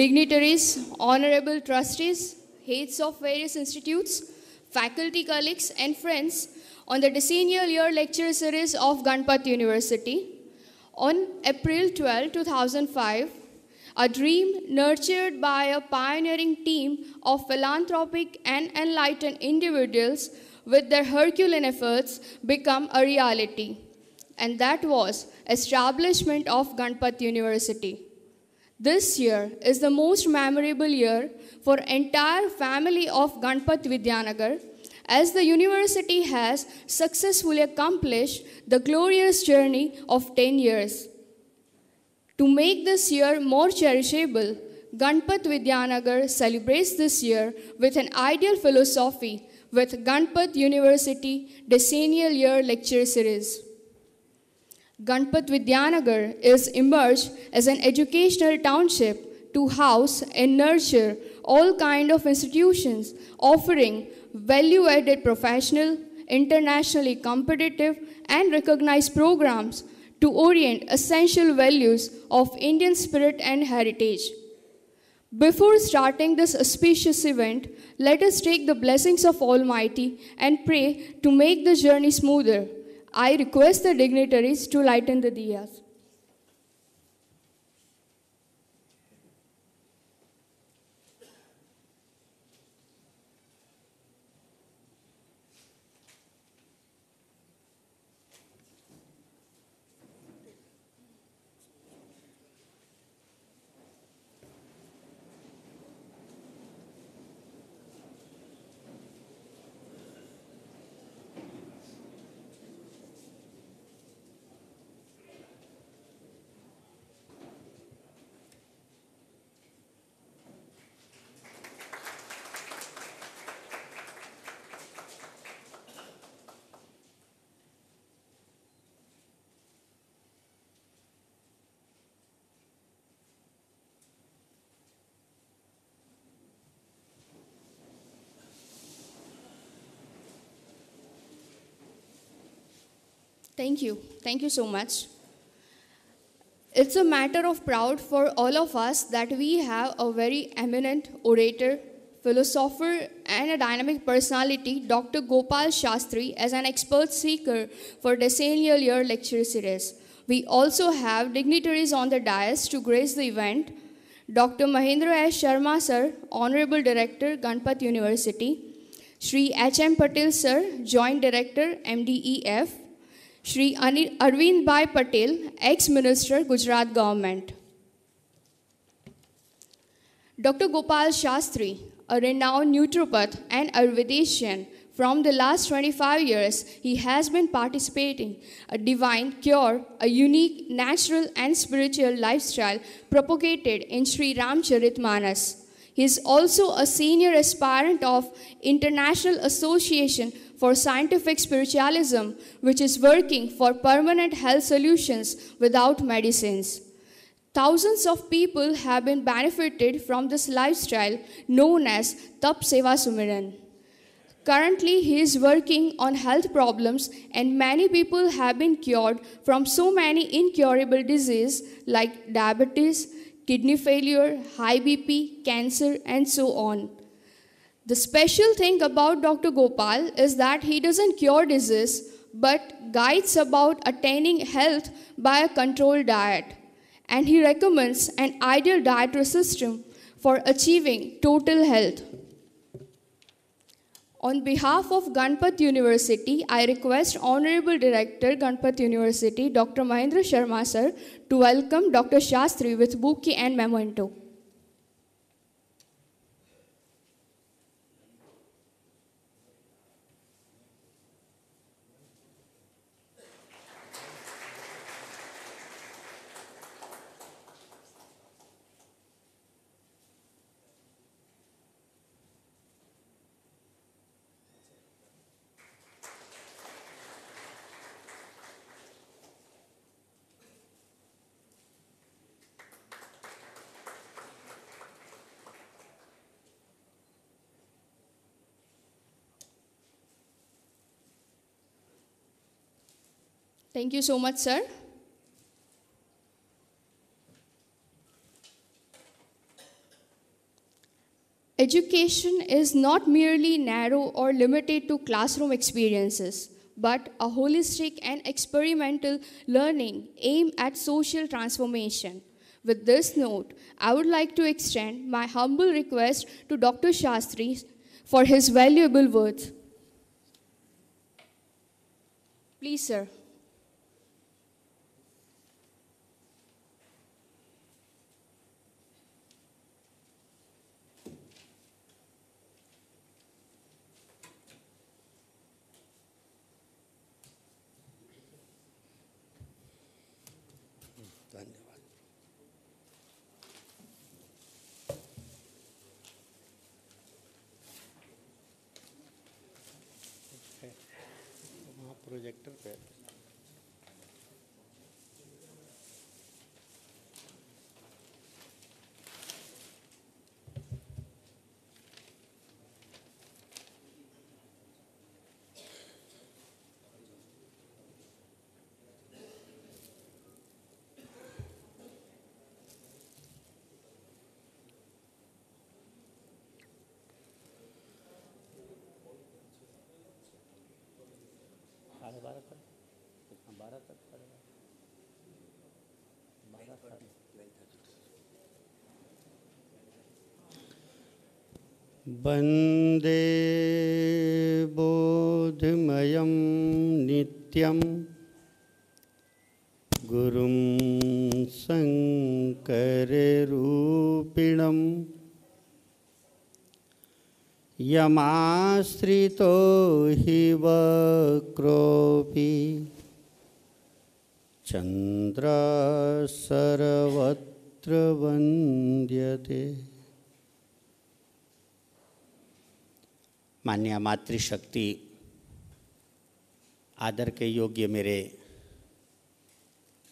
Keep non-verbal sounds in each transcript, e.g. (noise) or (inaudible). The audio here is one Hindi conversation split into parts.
dignitaries, honorable trustees, heads of various institutes, faculty colleagues and friends on the decennial year lecture series of Ganpat University. On April 12, 2005, a dream nurtured by a pioneering team of philanthropic and enlightened individuals with their Herculean efforts become a reality. And that was establishment of Ganpat University. This year is the most memorable year for entire family of Ganpat Vidyanagar as the university has successfully accomplished the glorious journey of 10 years. To make this year more cherishable, Ganpat Vidyanagar celebrates this year with an ideal philosophy with Ganpat University Decennial Year Lecture Series. Ganpat Vidyanagar is emerged as an educational township to house and nurture all kind of institutions offering value-added professional, internationally competitive and recognized programs to orient essential values of Indian spirit and heritage. Before starting this auspicious event, let us take the blessings of Almighty and pray to make the journey smoother. I request the dignitaries to lighten the diyas. Thank you. Thank you so much. It's a matter of proud for all of us that we have a very eminent orator, philosopher, and a dynamic personality, Dr. Gopal Shastri, as an expert speaker for decennial year lecture series. We also have dignitaries on the dais to grace the event. Dr. Mahendra S. Sharma, sir, Honorable Director, Ganpat University. Sri H.M. Patil, sir, Joint Director, MDEF. Shri Arvind Bhai Patel, ex-minister, Gujarat government. Dr. Gopal Shastri, a renowned naturopath and Ayurvedician, from the last 25 years, he has been participating a divine cure, a unique natural and spiritual lifestyle propagated in Sri Ramcharitmanas. Manas. He is also a senior aspirant of International Association for Scientific Spiritualism, which is working for permanent health solutions without medicines. Thousands of people have been benefited from this lifestyle known as Tap Seva Sumiran. Currently, he is working on health problems and many people have been cured from so many incurable diseases like diabetes, kidney failure, high BP, cancer, and so on. The special thing about Dr. Gopal is that he doesn't cure disease, but guides about attaining health by a controlled diet. And he recommends an ideal dietary system for achieving total health. On behalf of Ganpat University, I request Honorable Director Ganpat University, Dr. Mahendra Sharma sir, to welcome Dr. Shastri with Buki and Memento. Thank you so much, sir. Education is not merely narrow or limited to classroom experiences, but a holistic and experimental learning aimed at social transformation. With this note, I would like to extend my humble request to Dr. Shastri for his valuable words. Please, sir. वंदे बोधमयं नित्यं गुरुं शङ्कररूपिणं यमाश्रितो हि वक्रोऽपि सर्वत्र वन्द्यते मान्य मातृशक्ति आदर के योग्य मेरे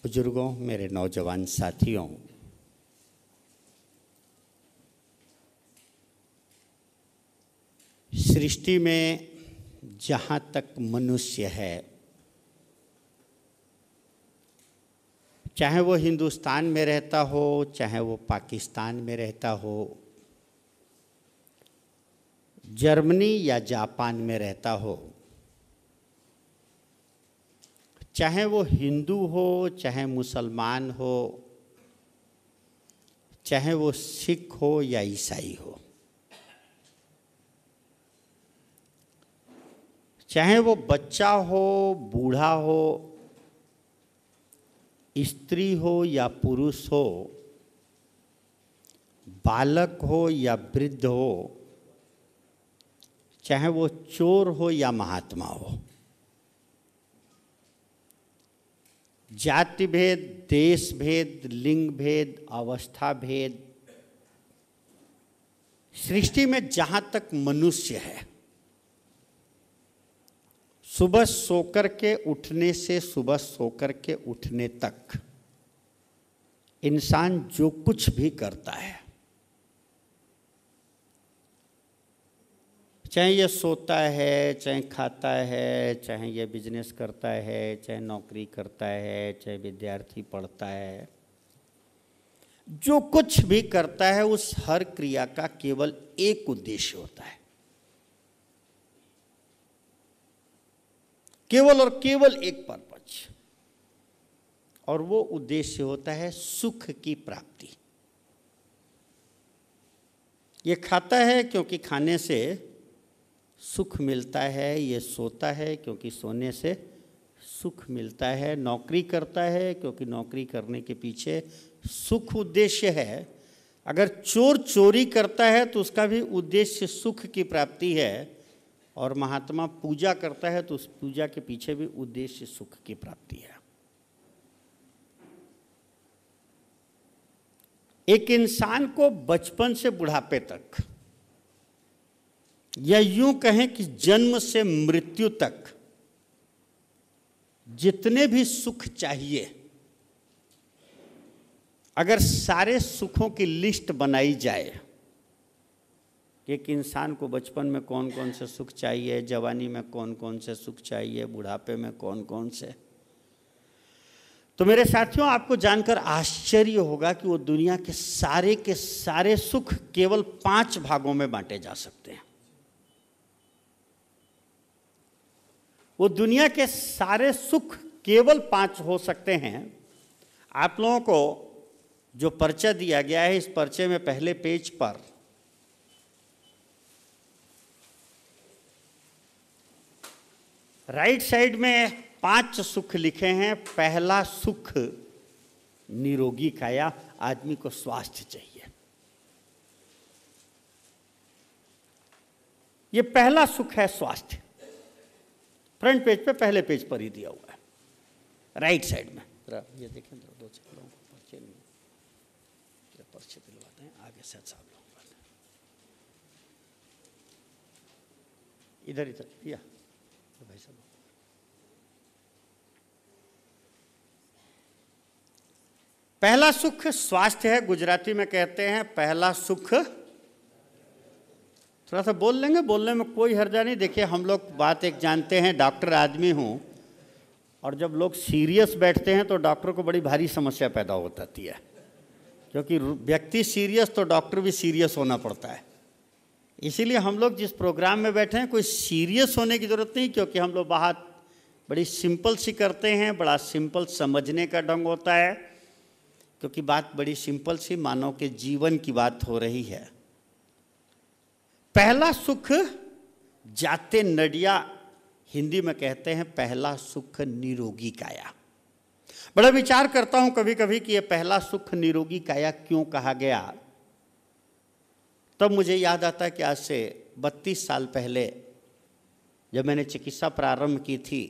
बुजुर्गों मेरे नौजवान साथियों सृष्टि में जहाँ तक मनुष्य है चाहे वो हिंदुस्तान में रहता हो चाहे वो पाकिस्तान में रहता हो जर्मनी या जापान में रहता हो चाहे वो हिंदू हो चाहे मुसलमान हो चाहे वो सिख हो या ईसाई हो चाहे वो बच्चा हो बूढ़ा हो स्त्री हो या पुरुष हो बालक हो या वृद्ध हो चाहे वो चोर हो या महात्मा हो जाति भेद देश भेद लिंग भेद अवस्था भेद सृष्टि में जहां तक मनुष्य है सुबह सोकर के उठने से सुबह सोकर के उठने तक इंसान जो कुछ भी करता है चाहे ये सोता है चाहे खाता है चाहे ये बिजनेस करता है चाहे नौकरी करता है चाहे विद्यार्थी पढ़ता है जो कुछ भी करता है उस हर क्रिया का केवल एक उद्देश्य होता है केवल और केवल एक पर्पज और वो उद्देश्य होता है सुख की प्राप्ति ये खाता है क्योंकि खाने से सुख मिलता है ये सोता है क्योंकि सोने से सुख मिलता है नौकरी करता है क्योंकि नौकरी करने के पीछे सुख उद्देश्य है अगर चोर चोरी करता है तो उसका भी उद्देश्य सुख की प्राप्ति है और महात्मा पूजा करता है तो उस पूजा के पीछे भी उद्देश्य सुख की प्राप्ति है एक इंसान को बचपन से बुढ़ापे तक या यूं कहें कि जन्म से मृत्यु तक जितने भी सुख चाहिए अगर सारे सुखों की लिस्ट बनाई जाए एक इंसान को बचपन में कौन कौन से सुख चाहिए जवानी में कौन कौन से सुख चाहिए बुढ़ापे में कौन कौन से तो मेरे साथियों आपको जानकर आश्चर्य होगा कि वो दुनिया के सारे के सारे सुख केवल पांच भागों में बांटे जा सकते हैं वो दुनिया के सारे सुख केवल पांच हो सकते हैं आप लोगों को जो पर्चा दिया गया है इस पर्चे में पहले पेज पर राइट साइड में पांच सुख लिखे हैं पहला सुख निरोगी काया आदमी को स्वास्थ्य चाहिए यह पहला सुख है स्वास्थ्य फ्रंट पेज पे पहले पेज पर ही दिया हुआ है राइट साइड में ये देखें दो दो को पर्चे नहीं पर्चे दिलवाते हैं आगे से साहब अच्छा लोग इधर इधर भैया तो भाई साहब पहला सुख स्वास्थ्य है गुजराती में कहते हैं पहला सुख थोड़ा सा बोल लेंगे बोलने में कोई हर्जा नहीं देखिए हम लोग बात एक जानते हैं डॉक्टर आदमी हूँ और जब लोग सीरियस बैठते हैं तो डॉक्टर को बड़ी भारी समस्या पैदा हो जाती है क्योंकि व्यक्ति सीरियस तो डॉक्टर भी सीरियस होना पड़ता है इसीलिए हम लोग जिस प्रोग्राम में बैठे हैं कोई सीरियस होने की ज़रूरत नहीं क्योंकि हम लोग बात बड़ी सिंपल सी करते हैं बड़ा सिंपल समझने का ढंग होता है क्योंकि बात बड़ी सिंपल सी मानव के जीवन की बात हो रही है पहला सुख जाते नडिया हिंदी में कहते हैं पहला सुख निरोगी काया बड़ा विचार करता हूं कभी कभी कि यह पहला सुख निरोगी काया क्यों कहा गया तब मुझे याद आता है कि आज से 32 साल पहले जब मैंने चिकित्सा प्रारंभ की थी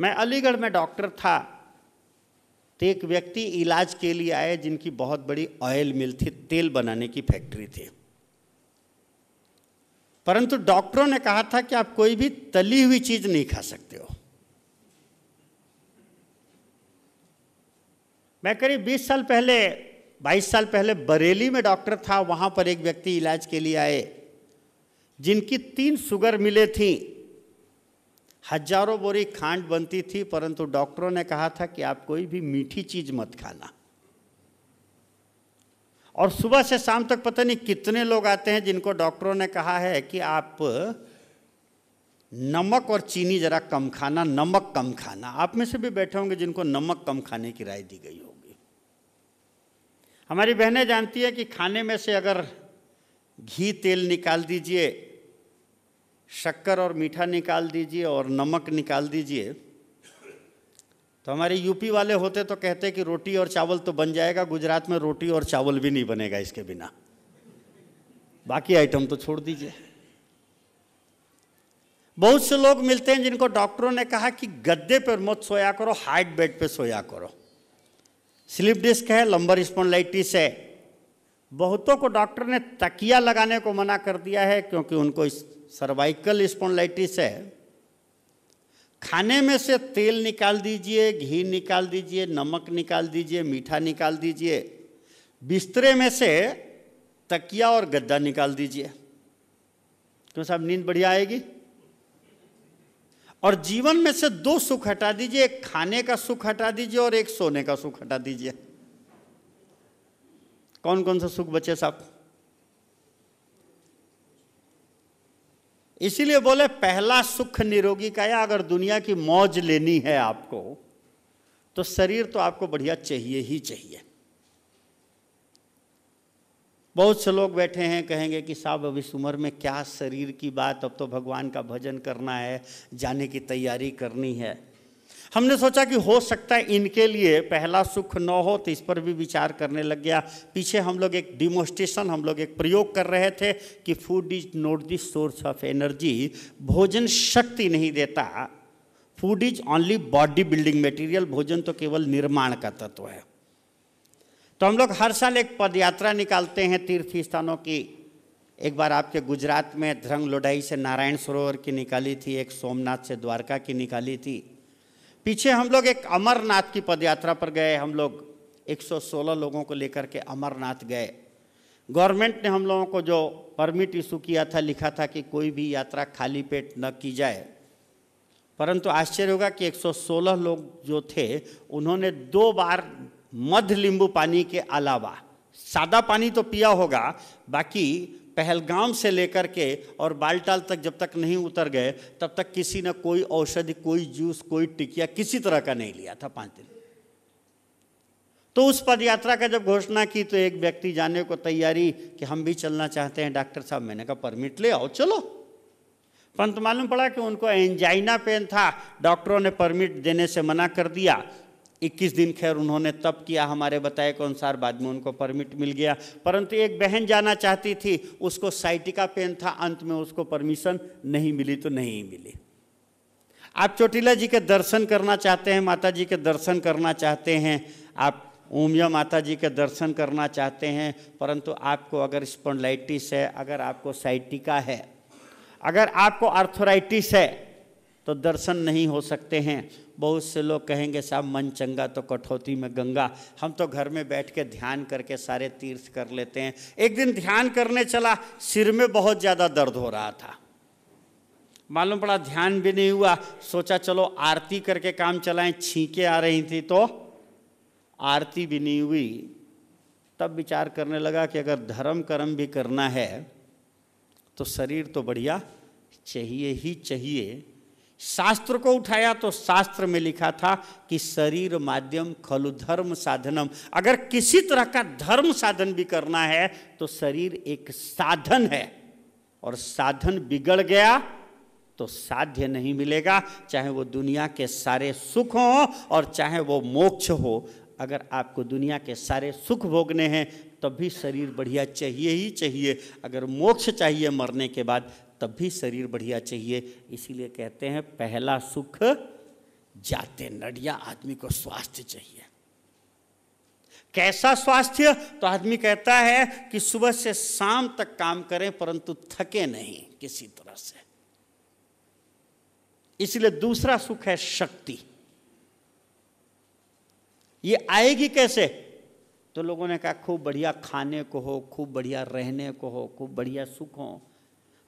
मैं अलीगढ़ में डॉक्टर था तो एक व्यक्ति इलाज के लिए आए जिनकी बहुत बड़ी ऑयल मिल थी तेल बनाने की फैक्ट्री थी परंतु डॉक्टरों ने कहा था कि आप कोई भी तली हुई चीज नहीं खा सकते हो मैं करीब 20 साल पहले 22 साल पहले बरेली में डॉक्टर था वहां पर एक व्यक्ति इलाज के लिए आए जिनकी तीन शुगर मिले थी हजारों बोरी खांड बनती थी परंतु डॉक्टरों ने कहा था कि आप कोई भी मीठी चीज़ मत खाना और सुबह से शाम तक पता नहीं कितने लोग आते हैं जिनको डॉक्टरों ने कहा है कि आप नमक और चीनी ज़रा कम खाना नमक कम खाना आप में से भी बैठे होंगे जिनको नमक कम खाने की राय दी गई होगी हमारी बहनें जानती है कि खाने में से अगर घी तेल निकाल दीजिए शक्कर और मीठा निकाल दीजिए और नमक निकाल दीजिए तो हमारे यूपी वाले होते तो कहते कि रोटी और चावल तो बन जाएगा गुजरात में रोटी और चावल भी नहीं बनेगा इसके बिना बाकी आइटम तो छोड़ दीजिए बहुत से लोग मिलते हैं जिनको डॉक्टरों ने कहा कि गद्दे पर मत सोया करो हार्ड बेड पर सोया करो स्लिप डिस्क है लंबर स्पॉन्डलाइटिस है बहुतों को डॉक्टर ने तकिया लगाने को मना कर दिया है क्योंकि उनको सर्वाइकल स्पोनलाइटिस है खाने में से तेल निकाल दीजिए घी निकाल दीजिए नमक निकाल दीजिए मीठा निकाल दीजिए बिस्तरे में से तकिया और गद्दा निकाल दीजिए क्यों तो साहब नींद बढ़िया आएगी और जीवन में से दो सुख हटा दीजिए एक खाने का सुख हटा दीजिए और एक सोने का सुख हटा दीजिए कौन कौन सा सुख बचे साहब इसीलिए बोले पहला सुख निरोगी का या अगर दुनिया की मौज लेनी है आपको तो शरीर तो आपको बढ़िया चाहिए ही चाहिए बहुत से लोग बैठे हैं कहेंगे कि साहब अब इस उम्र में क्या शरीर की बात अब तो भगवान का भजन करना है जाने की तैयारी करनी है हमने सोचा कि हो सकता है इनके लिए पहला सुख न हो तो इस पर भी विचार करने लग गया पीछे हम लोग एक डिमोस्ट्रेशन हम लोग एक प्रयोग कर रहे थे कि food is not the source of energy भोजन शक्ति नहीं देता food is only body building material भोजन तो केवल निर्माण का तत्व है तो हम लोग हर साल एक पदयात्रा निकालते हैं तीर्थ स्थानों की एक बार आपके गुजरात में ध्रंग लोडाई से नारायण सरोवर की निकाली थी एक सोमनाथ से द्वारका की निकाली थी पीछे हम लोग एक अमरनाथ की पदयात्रा पर गए हम लोग 116 लोगों को लेकर के अमरनाथ गए गवर्नमेंट ने हम लोगों को जो परमिट इशू किया था लिखा था कि कोई भी यात्रा खाली पेट न की जाए परंतु आश्चर्य होगा कि 116 लोग जो थे उन्होंने दो बार मध्य लींबू पानी के अलावा सादा पानी तो पिया होगा बाकी पहलगाम से लेकर के और बालटाल तक जब तक नहीं उतर गए तब तक किसी ने कोई औषधि कोई जूस कोई टिकिया किसी तरह का नहीं लिया था पांच दिन तो उस पद यात्रा का जब घोषणा की तो एक व्यक्ति जाने को तैयारी कि हम भी चलना चाहते हैं डॉक्टर साहब मैंने कहा परमिट ले आओ चलो परंतु मालूम पड़ा कि उनको एंजाइना पेन था डॉक्टरों ने परमिट देने से मना कर दिया 21 दिन खैर उन्होंने तप किया हमारे बताए के अनुसार बाद में उनको परमिट मिल गया परंतु एक बहन जाना चाहती थी उसको साइटिका पेन था अंत में उसको परमिशन नहीं मिली तो नहीं मिली आप चोटीला जी के दर्शन करना चाहते हैं माता जी के दर्शन करना चाहते हैं आप ओमिया माता जी के दर्शन करना चाहते हैं परंतु आपको अगर स्पोंडलाइटिस है अगर आपको साइटिका है अगर आपको आर्थोराइटिस है तो दर्शन नहीं हो सकते हैं बहुत से लोग कहेंगे साहब मन चंगा तो कठौती में गंगा हम तो घर में बैठ के ध्यान करके सारे तीर्थ कर लेते हैं एक दिन ध्यान करने चला सिर में बहुत ज़्यादा दर्द हो रहा था मालूम पड़ा ध्यान भी नहीं हुआ सोचा चलो आरती करके काम चलाएं छींके आ रही थी तो आरती भी नहीं हुई तब विचार करने लगा कि अगर धर्म कर्म भी करना है तो शरीर तो बढ़िया चाहिए ही चाहिए शास्त्र को उठाया तो शास्त्र में लिखा था कि शरीर माध्यम खलु धर्म साधनम अगर किसी तरह का धर्म साधन भी करना है तो शरीर एक साधन है और साधन बिगड़ गया तो साध्य नहीं मिलेगा चाहे वो दुनिया के सारे सुख हो और चाहे वो मोक्ष हो अगर आपको दुनिया के सारे सुख भोगने हैं तब भी शरीर बढ़िया चाहिए ही चाहिए अगर मोक्ष चाहिए मरने के बाद तब भी शरीर बढ़िया चाहिए इसीलिए कहते हैं पहला सुख जाते नडिया आदमी को स्वास्थ्य चाहिए कैसा स्वास्थ्य तो आदमी कहता है कि सुबह से शाम तक काम करें परंतु थके नहीं किसी तरह से इसलिए दूसरा सुख है शक्ति ये आएगी कैसे तो लोगों ने कहा खूब बढ़िया खाने को हो खूब बढ़िया रहने को हो खूब बढ़िया सुख हो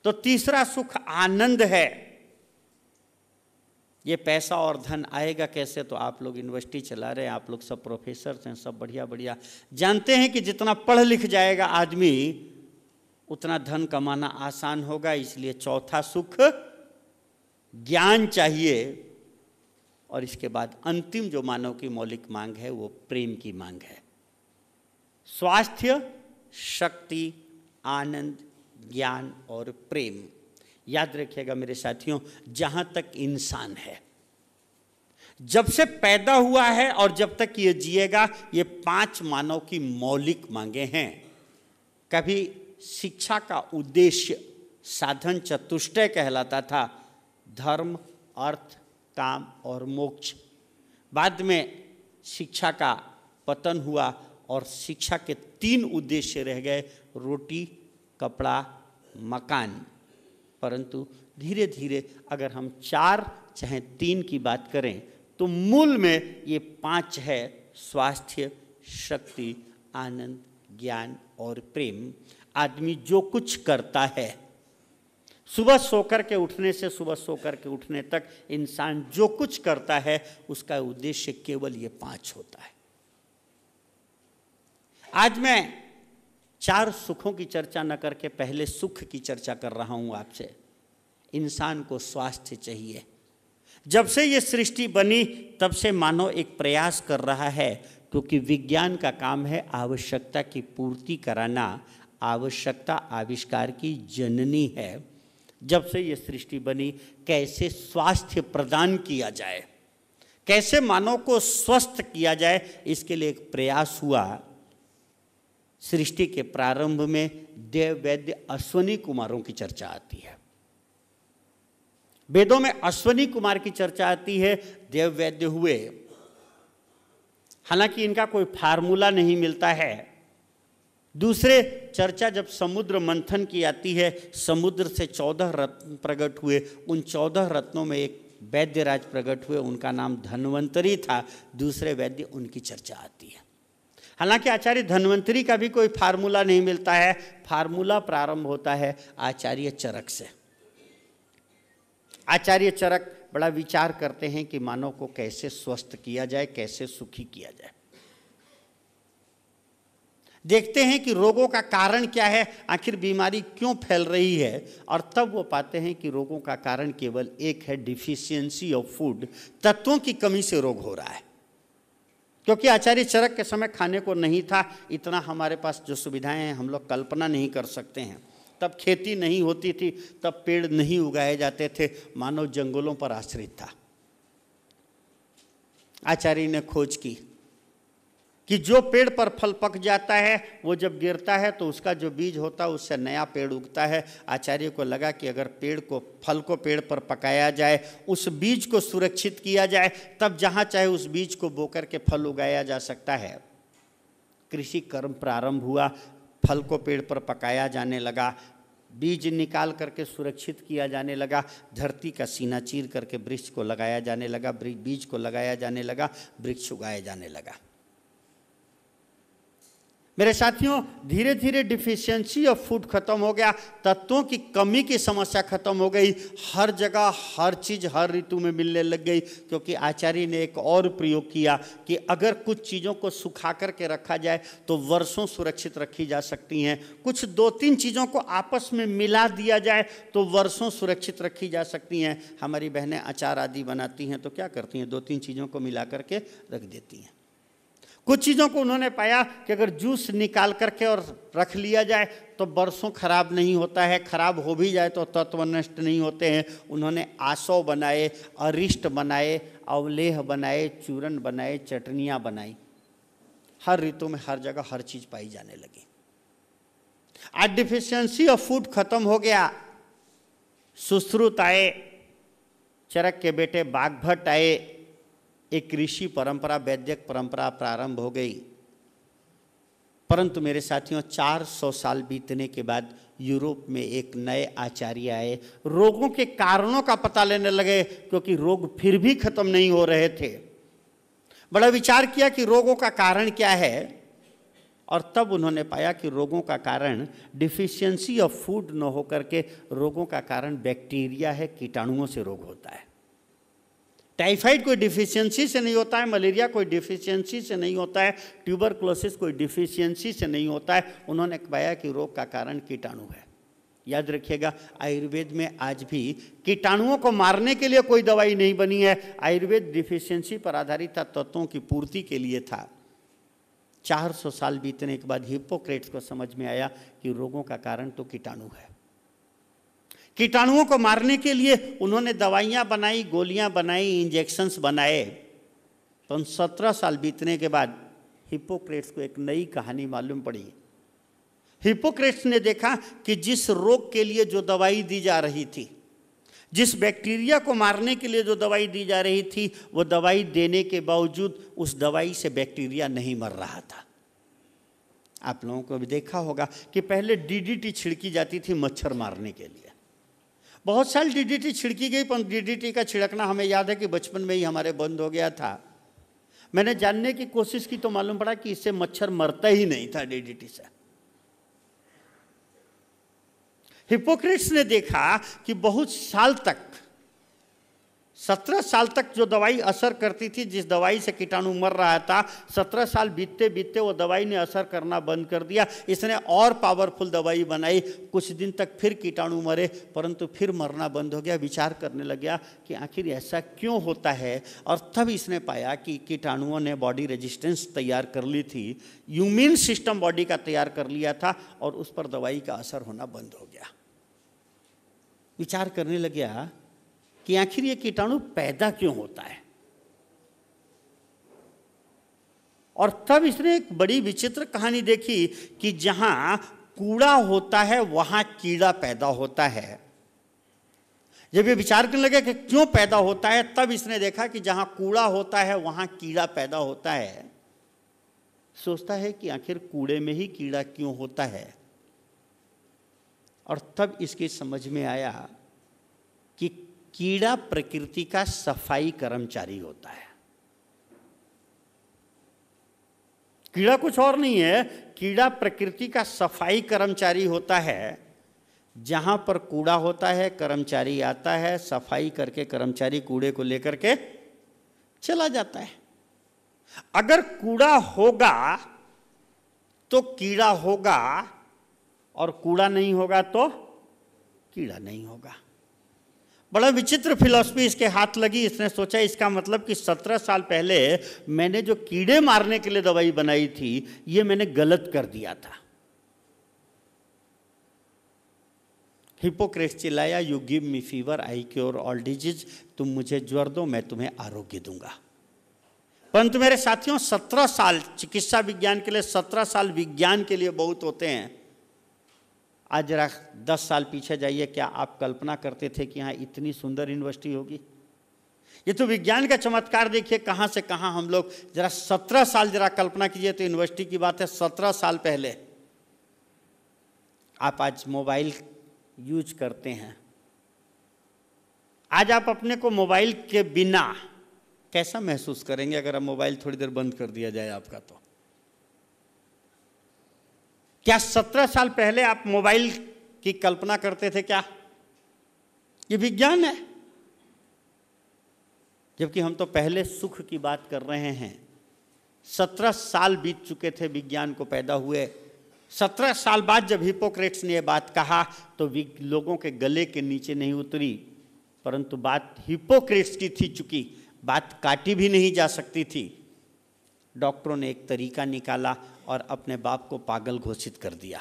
तो तीसरा सुख आनंद है ये पैसा और धन आएगा कैसे तो आप लोग यूनिवर्सिटी चला रहे हैं आप लोग सब प्रोफेसर हैं सब बढ़िया बढ़िया जानते हैं कि जितना पढ़ लिख जाएगा आदमी उतना धन कमाना आसान होगा इसलिए चौथा सुख ज्ञान चाहिए और इसके बाद अंतिम जो मानव की मौलिक मांग है वो प्रेम की मांग है स्वास्थ्य शक्ति आनंद ज्ञान और प्रेम याद रखिएगा मेरे साथियों जहां तक इंसान है जब से पैदा हुआ है और जब तक ये जिएगा ये पांच मानव की मौलिक मांगे हैं कभी शिक्षा का उद्देश्य साधन चतुष्टय कहलाता था धर्म अर्थ काम और मोक्ष बाद में शिक्षा का पतन हुआ और शिक्षा के तीन उद्देश्य रह गए रोटी कपड़ा मकान परंतु धीरे धीरे अगर हम चार चाहे तीन की बात करें तो मूल में ये पांच है स्वास्थ्य शक्ति आनंद ज्ञान और प्रेम आदमी जो कुछ करता है सुबह सोकर के उठने से सुबह सोकर के उठने तक इंसान जो कुछ करता है उसका उद्देश्य केवल ये पांच होता है आज मैं चार सुखों की चर्चा न करके पहले सुख की चर्चा कर रहा हूँ आपसे इंसान को स्वास्थ्य चाहिए जब से ये सृष्टि बनी तब से मानव एक प्रयास कर रहा है क्योंकि विज्ञान का काम है आवश्यकता की पूर्ति कराना आवश्यकता आविष्कार की जननी है जब से ये सृष्टि बनी कैसे स्वास्थ्य प्रदान किया जाए कैसे मानव को स्वस्थ किया जाए इसके लिए एक प्रयास हुआ सृष्टि के प्रारंभ में देव वैद्य अश्वनी कुमारों की चर्चा आती है वेदों में अश्वनी कुमार की चर्चा आती है देव वैद्य हुए हालांकि इनका कोई फार्मूला नहीं मिलता है दूसरे चर्चा जब समुद्र मंथन की आती है समुद्र से चौदह रत्न प्रकट हुए उन चौदह रत्नों में एक वैद्य राज प्रकट हुए उनका नाम धन्वंतरी था दूसरे वैद्य उनकी चर्चा आती है हालांकि आचार्य धन्वंतरी का भी कोई फार्मूला नहीं मिलता है फार्मूला प्रारंभ होता है आचार्य चरक से आचार्य चरक बड़ा विचार करते हैं कि मानव को कैसे स्वस्थ किया जाए कैसे सुखी किया जाए देखते हैं कि रोगों का कारण क्या है आखिर बीमारी क्यों फैल रही है और तब वो पाते हैं कि रोगों का कारण केवल एक है डिफिशियंसी ऑफ फूड तत्वों की कमी से रोग हो रहा है क्योंकि आचार्य चरक के समय खाने को नहीं था इतना हमारे पास जो सुविधाएं हैं हम लोग कल्पना नहीं कर सकते हैं तब खेती नहीं होती थी तब पेड़ नहीं उगाए जाते थे मानव जंगलों पर आश्रित था आचार्य ने खोज की कि जो पेड़ पर फल पक जाता है वो जब गिरता है तो उसका जो बीज होता है उससे नया पेड़ उगता है आचार्य को लगा कि अगर पेड़ को फल को पेड़ पर पकाया जाए उस बीज को सुरक्षित किया जाए तब जहाँ चाहे उस बीज को बोकर के फल उगाया जा सकता है कृषि कर्म प्रारंभ हुआ फल को पेड़ पर पकाया जाने लगा बीज निकाल करके सुरक्षित किया जाने लगा धरती का सीना चीर करके वृक्ष को लगाया जाने लगा बीज को लगाया जाने लगा वृक्ष उगाया जाने लगा मेरे साथियों धीरे धीरे डिफिशियंसी ऑफ फूड खत्म हो गया तत्वों की कमी की समस्या खत्म हो गई हर जगह हर चीज़ हर ऋतु में मिलने लग गई क्योंकि आचार्य ने एक और प्रयोग किया कि अगर कुछ चीज़ों को सुखा करके रखा जाए तो वर्षों सुरक्षित रखी जा सकती हैं कुछ दो तीन चीज़ों को आपस में मिला दिया जाए तो वर्षों सुरक्षित रखी जा सकती हैं हमारी बहनें अचार आदि बनाती हैं तो क्या करती हैं दो तीन चीज़ों को मिला करके रख देती हैं कुछ चीज़ों को उन्होंने पाया कि अगर जूस निकाल करके और रख लिया जाए तो बरसों खराब नहीं होता है खराब हो भी जाए तो तत्व नष्ट नहीं होते हैं उन्होंने आसो बनाए अरिष्ट बनाए अवलेह बनाए चूरन बनाए चटनियाँ बनाई हर ऋतु में हर जगह हर चीज़ पाई जाने लगी आज डिफिशियंसी ऑफ फूड खत्म हो गया सुश्रुत आए चरक के बेटे भट्ट आए एक ऋषि परंपरा वैद्यक परंपरा प्रारंभ हो गई परंतु मेरे साथियों 400 साल बीतने के बाद यूरोप में एक नए आचार्य आए रोगों के कारणों का पता लेने लगे क्योंकि रोग फिर भी खत्म नहीं हो रहे थे बड़ा विचार किया कि रोगों का कारण क्या है और तब उन्होंने पाया कि रोगों का कारण डिफिशियंसी ऑफ फूड न होकर के रोगों का कारण बैक्टीरिया है कीटाणुओं से रोग होता है टाइफाइड कोई डिफिशियंसी से नहीं होता है मलेरिया कोई डिफिशियंसी से नहीं होता है क्लोसिस कोई डिफिशियंसी से नहीं होता है उन्होंने पाया कि रोग का कारण कीटाणु है याद रखिएगा आयुर्वेद में आज भी कीटाणुओं को मारने के लिए कोई दवाई नहीं बनी है आयुर्वेद डिफिशियंसी पर आधारित तत्वों की पूर्ति के लिए था 400 साल बीतने के बाद हिप्पोक्रेट्स को समझ में आया कि रोगों का कारण तो कीटाणु है कीटाणुओं को मारने के लिए उन्होंने दवाइयाँ बनाई गोलियाँ बनाई इंजेक्शन्स बनाए तो उन सत्रह साल बीतने के बाद हिपोक्रेट्स को एक नई कहानी मालूम पड़ी हिपोक्रेट्स ने देखा कि जिस रोग के लिए जो दवाई दी जा रही थी जिस बैक्टीरिया को मारने के लिए जो दवाई दी जा रही थी वो दवाई देने के बावजूद उस दवाई से बैक्टीरिया नहीं मर रहा था आप लोगों को भी देखा होगा कि पहले डीडीटी छिड़की जाती थी मच्छर मारने के लिए बहुत साल डीडीटी छिड़की गई पर डीडीटी का छिड़कना हमें याद है कि बचपन में ही हमारे बंद हो गया था मैंने जानने की कोशिश की तो मालूम पड़ा कि इससे मच्छर मरता ही नहीं था डीडीटी से हिपोक्रेट्स ने देखा कि बहुत साल तक सत्रह साल तक जो दवाई असर करती थी जिस दवाई से कीटाणु मर रहा था सत्रह साल बीतते बीतते वो दवाई ने असर करना बंद कर दिया इसने और पावरफुल दवाई बनाई कुछ दिन तक फिर कीटाणु मरे परंतु फिर मरना बंद हो गया विचार करने लग गया कि आखिर ऐसा क्यों होता है और तब इसने पाया कि कीटाणुओं ने बॉडी रजिस्टेंस तैयार कर ली थी यूम्यून सिस्टम बॉडी का तैयार कर लिया था और उस पर दवाई का असर होना बंद हो गया विचार करने लग गया कि आखिर ये कीटाणु पैदा क्यों होता है और तब इसने एक बड़ी विचित्र कहानी देखी कि जहां कूड़ा होता है वहां कीड़ा पैदा होता है जब ये विचार करने लगे कि क्यों पैदा होता है तब इसने देखा कि जहां कूड़ा होता है वहां कीड़ा पैदा होता है सोचता है कि आखिर कूड़े में ही कीड़ा क्यों होता है और तब इसकी समझ में आया कीड़ा प्रकृति का सफाई कर्मचारी होता है कीड़ा कुछ और नहीं है कीड़ा प्रकृति का सफाई कर्मचारी होता है जहां पर कूड़ा होता है कर्मचारी आता है सफाई करके कर्मचारी कूड़े को लेकर के चला जाता है अगर कूड़ा होगा तो कीड़ा होगा और कूड़ा नहीं होगा तो कीड़ा नहीं होगा बड़ा विचित्र फिलॉसफी इसके हाथ लगी इसने सोचा इसका मतलब कि सत्रह साल पहले मैंने जो कीड़े मारने के लिए दवाई बनाई थी ये मैंने गलत कर दिया था हिपोक्रेट चिल्लाया you give me fever I cure all disease तुम मुझे ज्वर दो मैं तुम्हें आरोग्य दूंगा परंतु मेरे साथियों सत्रह साल चिकित्सा विज्ञान के लिए सत्रह साल विज्ञान के लिए बहुत होते हैं आज जरा दस साल पीछे जाइए क्या आप कल्पना करते थे कि यहाँ इतनी सुंदर यूनिवर्सिटी होगी ये तो विज्ञान का चमत्कार देखिए कहाँ से कहाँ हम लोग जरा सत्रह साल जरा कल्पना कीजिए तो यूनिवर्सिटी की बात है सत्रह साल पहले आप आज मोबाइल यूज करते हैं आज आप अपने को मोबाइल के बिना कैसा महसूस करेंगे अगर आप मोबाइल थोड़ी देर बंद कर दिया जाए आपका तो क्या सत्रह साल पहले आप मोबाइल की कल्पना करते थे क्या ये विज्ञान है जबकि हम तो पहले सुख की बात कर रहे हैं सत्रह साल बीत चुके थे विज्ञान को पैदा हुए सत्रह साल बाद जब हिपोक्रेट्स ने यह बात कहा तो लोगों के गले के नीचे नहीं उतरी परंतु बात हिपोक्रेट्स की थी चुकी बात काटी भी नहीं जा सकती थी डॉक्टरों ने एक तरीका निकाला और अपने बाप को पागल घोषित कर दिया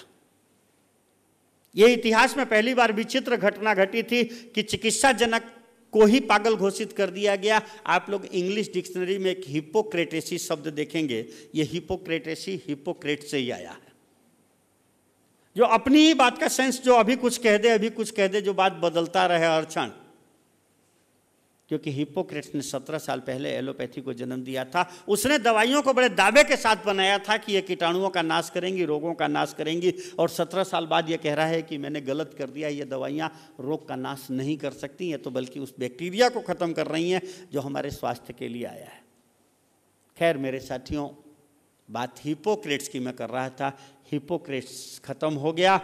ये इतिहास में पहली बार विचित्र घटना घटी थी कि चिकित्सा जनक को ही पागल घोषित कर दिया गया आप लोग इंग्लिश डिक्शनरी में एक हिपोक्रेटेसी शब्द देखेंगे ये हिपोक्रेटेसी हिपोक्रेट से ही आया है जो अपनी ही बात का सेंस जो अभी कुछ कह दे अभी कुछ कह दे जो बात बदलता रहे हर क्षण क्योंकि हिपोक्रेट्स ने सत्रह साल पहले एलोपैथी को जन्म दिया था उसने दवाइयों को बड़े दावे के साथ बनाया था कि ये कीटाणुओं का नाश करेंगी रोगों का नाश करेंगी और सत्रह साल बाद ये कह रहा है कि मैंने गलत कर दिया ये दवाइयाँ रोग का नाश नहीं कर सकती हैं तो बल्कि उस बैक्टीरिया को ख़त्म कर रही हैं जो हमारे स्वास्थ्य के लिए आया है खैर मेरे साथियों बात हिपोक्रेट्स की मैं कर रहा था हिपोक्रेट्स ख़त्म हो गया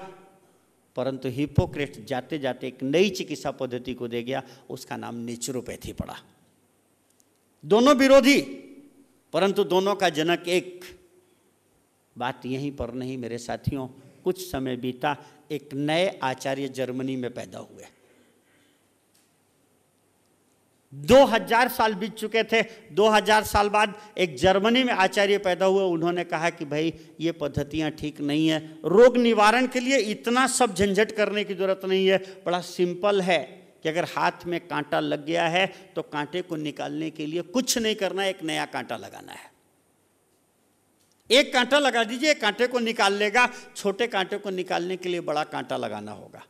परंतु हिपोक्रेट जाते जाते एक नई चिकित्सा पद्धति को दे गया उसका नाम नेचुरोपैथी पड़ा दोनों विरोधी परंतु दोनों का जनक एक बात यहीं पर नहीं मेरे साथियों कुछ समय बीता एक नए आचार्य जर्मनी में पैदा हुए 2000 साल बीत चुके थे 2000 साल बाद एक जर्मनी में आचार्य पैदा हुए उन्होंने कहा कि भाई ये पद्धतियाँ ठीक नहीं है रोग निवारण के लिए इतना सब झंझट करने की ज़रूरत नहीं है बड़ा सिंपल है कि अगर हाथ में कांटा लग गया है तो कांटे को निकालने के लिए कुछ नहीं करना एक नया कांटा लगाना है एक कांटा लगा दीजिए कांटे को निकाल लेगा छोटे कांटे को निकालने के लिए बड़ा कांटा लगाना होगा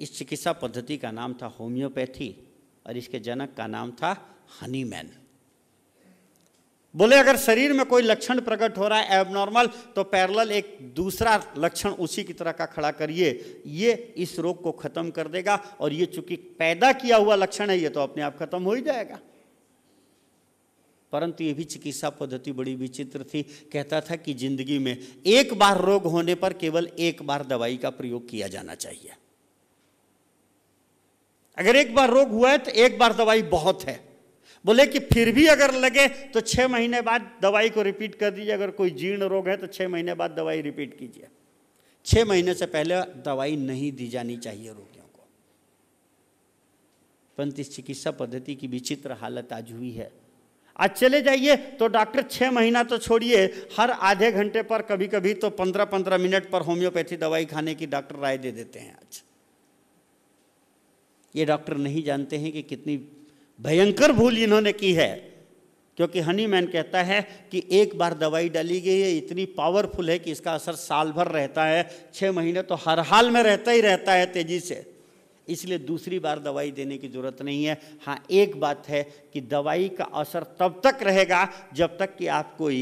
इस चिकित्सा पद्धति का नाम था होम्योपैथी और इसके जनक का नाम था हनीमैन बोले अगर शरीर में कोई लक्षण प्रकट हो रहा है एबनॉर्मल तो पैरल एक दूसरा लक्षण उसी की तरह का खड़ा करिए ये इस रोग को खत्म कर देगा और ये चूंकि पैदा किया हुआ लक्षण है ये तो अपने आप खत्म हो ही जाएगा परंतु ये भी चिकित्सा पद्धति बड़ी विचित्र थी कहता था कि जिंदगी में एक बार रोग होने पर केवल एक बार दवाई का प्रयोग किया जाना चाहिए अगर एक बार रोग हुआ है तो एक बार दवाई बहुत है बोले कि फिर भी अगर लगे तो छः महीने बाद दवाई को रिपीट कर दीजिए अगर कोई जीर्ण रोग है तो छः महीने बाद दवाई रिपीट कीजिए छः महीने से पहले दवाई नहीं दी जानी चाहिए रोगियों को परंतु इस चिकित्सा पद्धति की विचित्र हालत आज हुई है आज चले जाइए तो डॉक्टर छः महीना तो छोड़िए हर आधे घंटे पर कभी कभी तो पंद्रह पंद्रह मिनट पर होम्योपैथी दवाई खाने की डॉक्टर राय दे देते हैं आज ये डॉक्टर नहीं जानते हैं कि कितनी भयंकर भूल इन्होंने की है क्योंकि हनी मैन कहता है कि एक बार दवाई डाली गई है इतनी पावरफुल है कि इसका असर साल भर रहता है छः महीने तो हर हाल में रहता ही रहता है तेज़ी से इसलिए दूसरी बार दवाई देने की ज़रूरत नहीं है हाँ एक बात है कि दवाई का असर तब तक रहेगा जब तक कि आप कोई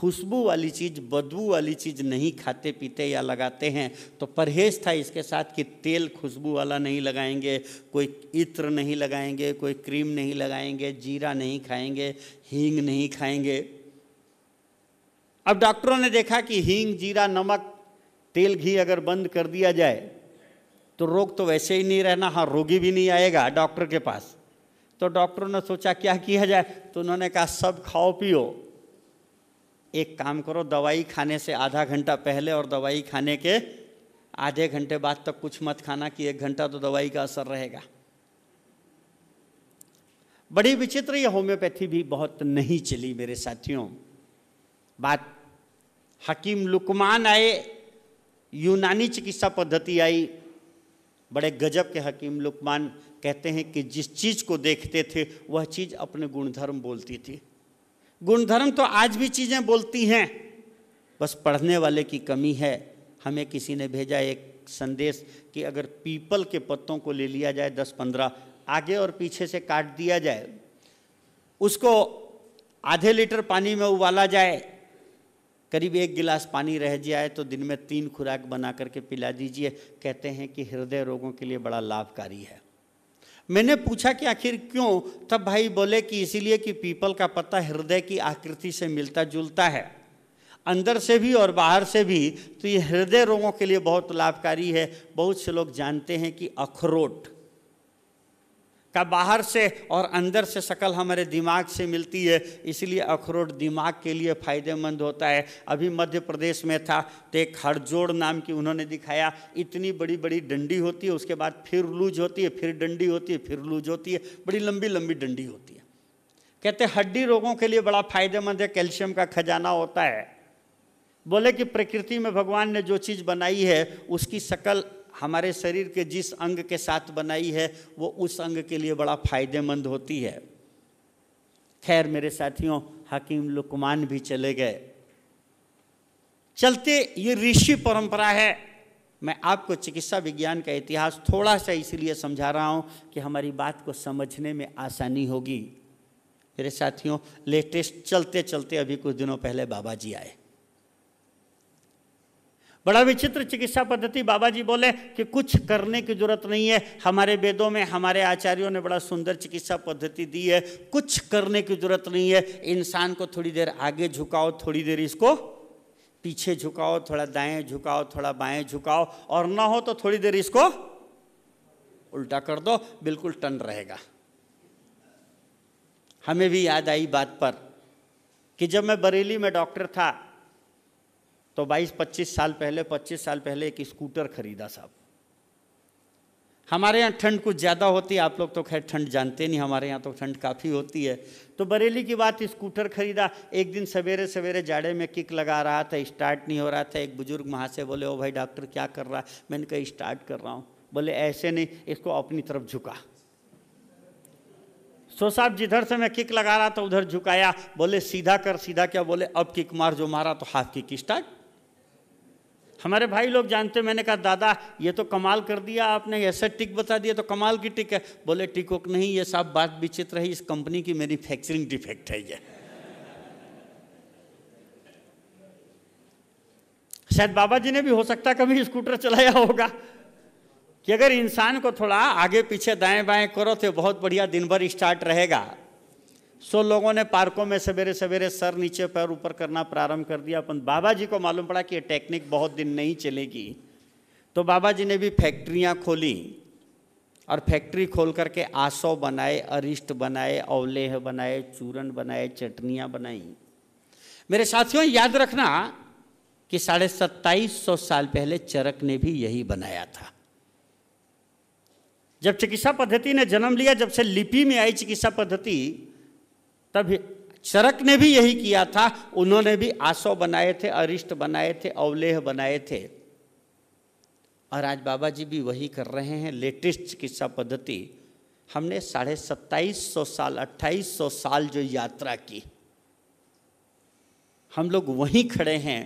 खुशबू वाली चीज़ बदबू वाली चीज़ नहीं खाते पीते या लगाते हैं तो परहेज था इसके साथ कि तेल खुशबू वाला नहीं लगाएंगे कोई इत्र नहीं लगाएंगे कोई क्रीम नहीं लगाएंगे जीरा नहीं खाएंगे हींग नहीं खाएंगे अब डॉक्टरों ने देखा कि हींग जीरा नमक तेल घी अगर बंद कर दिया जाए तो रोग तो वैसे ही नहीं रहना हाँ रोगी भी नहीं आएगा डॉक्टर के पास तो डॉक्टरों ने सोचा क्या किया जाए तो उन्होंने कहा सब खाओ पियो एक काम करो दवाई खाने से आधा घंटा पहले और दवाई खाने के आधे घंटे बाद तक कुछ मत खाना कि एक घंटा तो दवाई का असर रहेगा बड़ी विचित्र यह होम्योपैथी भी बहुत नहीं चली मेरे साथियों बात हकीम लुकमान आए यूनानी चिकित्सा पद्धति आई बड़े गजब के हकीम लुकमान कहते हैं कि जिस चीज़ को देखते थे वह चीज़ अपने गुणधर्म बोलती थी गुणधर्म तो आज भी चीज़ें बोलती हैं बस पढ़ने वाले की कमी है हमें किसी ने भेजा एक संदेश कि अगर पीपल के पत्तों को ले लिया जाए दस पंद्रह आगे और पीछे से काट दिया जाए उसको आधे लीटर पानी में उबाला जाए करीब एक गिलास पानी रह जाए तो दिन में तीन खुराक बना करके पिला दीजिए कहते हैं कि हृदय रोगों के लिए बड़ा लाभकारी है मैंने पूछा कि आखिर क्यों तब भाई बोले कि इसीलिए कि पीपल का पत्ता हृदय की आकृति से मिलता जुलता है अंदर से भी और बाहर से भी तो ये हृदय रोगों के लिए बहुत लाभकारी है बहुत से लोग जानते हैं कि अखरोट का बाहर से और अंदर से शक्ल हमारे दिमाग से मिलती है इसलिए अखरोट दिमाग के लिए फ़ायदेमंद होता है अभी मध्य प्रदेश में था तो एक हरजोड़ नाम की उन्होंने दिखाया इतनी बड़ी बड़ी डंडी होती है उसके बाद फिर लूज होती है फिर डंडी होती है फिर लूज होती है बड़ी लंबी लंबी डंडी होती है कहते हड्डी रोगों के लिए बड़ा फ़ायदेमंद है कैल्शियम का खजाना होता है बोले कि प्रकृति में भगवान ने जो चीज़ बनाई है उसकी शकल हमारे शरीर के जिस अंग के साथ बनाई है वो उस अंग के लिए बड़ा फायदेमंद होती है खैर मेरे साथियों हकीम लुकमान भी चले गए चलते ये ऋषि परंपरा है मैं आपको चिकित्सा विज्ञान का इतिहास थोड़ा सा इसलिए समझा रहा हूँ कि हमारी बात को समझने में आसानी होगी मेरे साथियों लेटेस्ट चलते चलते अभी कुछ दिनों पहले बाबा जी आए बड़ा विचित्र चिकित्सा पद्धति बाबा जी बोले कि कुछ करने की जरूरत नहीं है हमारे वेदों में हमारे आचार्यों ने बड़ा सुंदर चिकित्सा पद्धति दी है कुछ करने की जरूरत नहीं है इंसान को थोड़ी देर आगे झुकाओ थोड़ी देर इसको पीछे झुकाओ थोड़ा दाएं झुकाओ थोड़ा बाएं झुकाओ और ना हो तो थोड़ी देर इसको उल्टा कर दो बिल्कुल टन रहेगा हमें भी याद आई बात पर कि जब मैं बरेली में डॉक्टर था तो 22-25 साल पहले 25 साल पहले एक स्कूटर खरीदा साहब हमारे यहाँ ठंड कुछ ज़्यादा होती है आप लोग तो खैर ठंड जानते नहीं हमारे यहाँ तो ठंड काफ़ी होती है तो बरेली की बात स्कूटर खरीदा एक दिन सवेरे सवेरे जाड़े में किक लगा रहा था स्टार्ट नहीं हो रहा था एक बुजुर्ग वहाँ से बोले ओ भाई डॉक्टर क्या कर रहा है मैंने कहा स्टार्ट कर रहा हूँ बोले ऐसे नहीं इसको अपनी तरफ झुका सो साहब जिधर से मैं किक लगा रहा था उधर झुकाया बोले सीधा कर सीधा क्या बोले अब किक मार जो मारा तो हाफ किक स्टार्ट हमारे भाई लोग जानते मैंने कहा दादा ये तो कमाल कर दिया आपने ऐसा टिक बता दिया तो कमाल की टिक है बोले टिक वोक नहीं ये सब बात विचित्र है इस कंपनी की मैन्युफैक्चरिंग डिफेक्ट है ये शायद बाबा जी ने भी हो सकता कभी स्कूटर चलाया होगा कि अगर इंसान को थोड़ा आगे पीछे दाएं बाएं करो तो बहुत बढ़िया दिन भर स्टार्ट रहेगा सो लोगों ने पार्कों में सवेरे सवेरे सर नीचे पैर ऊपर करना प्रारंभ कर दिया अपन बाबा जी को मालूम पड़ा कि ये टेक्निक बहुत दिन नहीं चलेगी तो बाबा जी ने भी फैक्ट्रियाँ खोली और फैक्ट्री खोल करके आसौ बनाए अरिष्ट बनाए अवलेह बनाए चूरन बनाए चटनियाँ बनाई मेरे साथियों याद रखना कि साढ़े सत्ताईस सौ साल पहले चरक ने भी यही बनाया था जब चिकित्सा पद्धति ने जन्म लिया जब से लिपि में आई चिकित्सा पद्धति तब चरक ने भी यही किया था उन्होंने भी आसो बनाए थे अरिष्ट बनाए थे अवलेह बनाए थे और आज बाबा जी भी वही कर रहे हैं लेटेस्ट चिकित्सा पद्धति हमने साढ़े सत्ताईस सौ साल अट्ठाईस सौ साल जो यात्रा की हम लोग वहीं खड़े हैं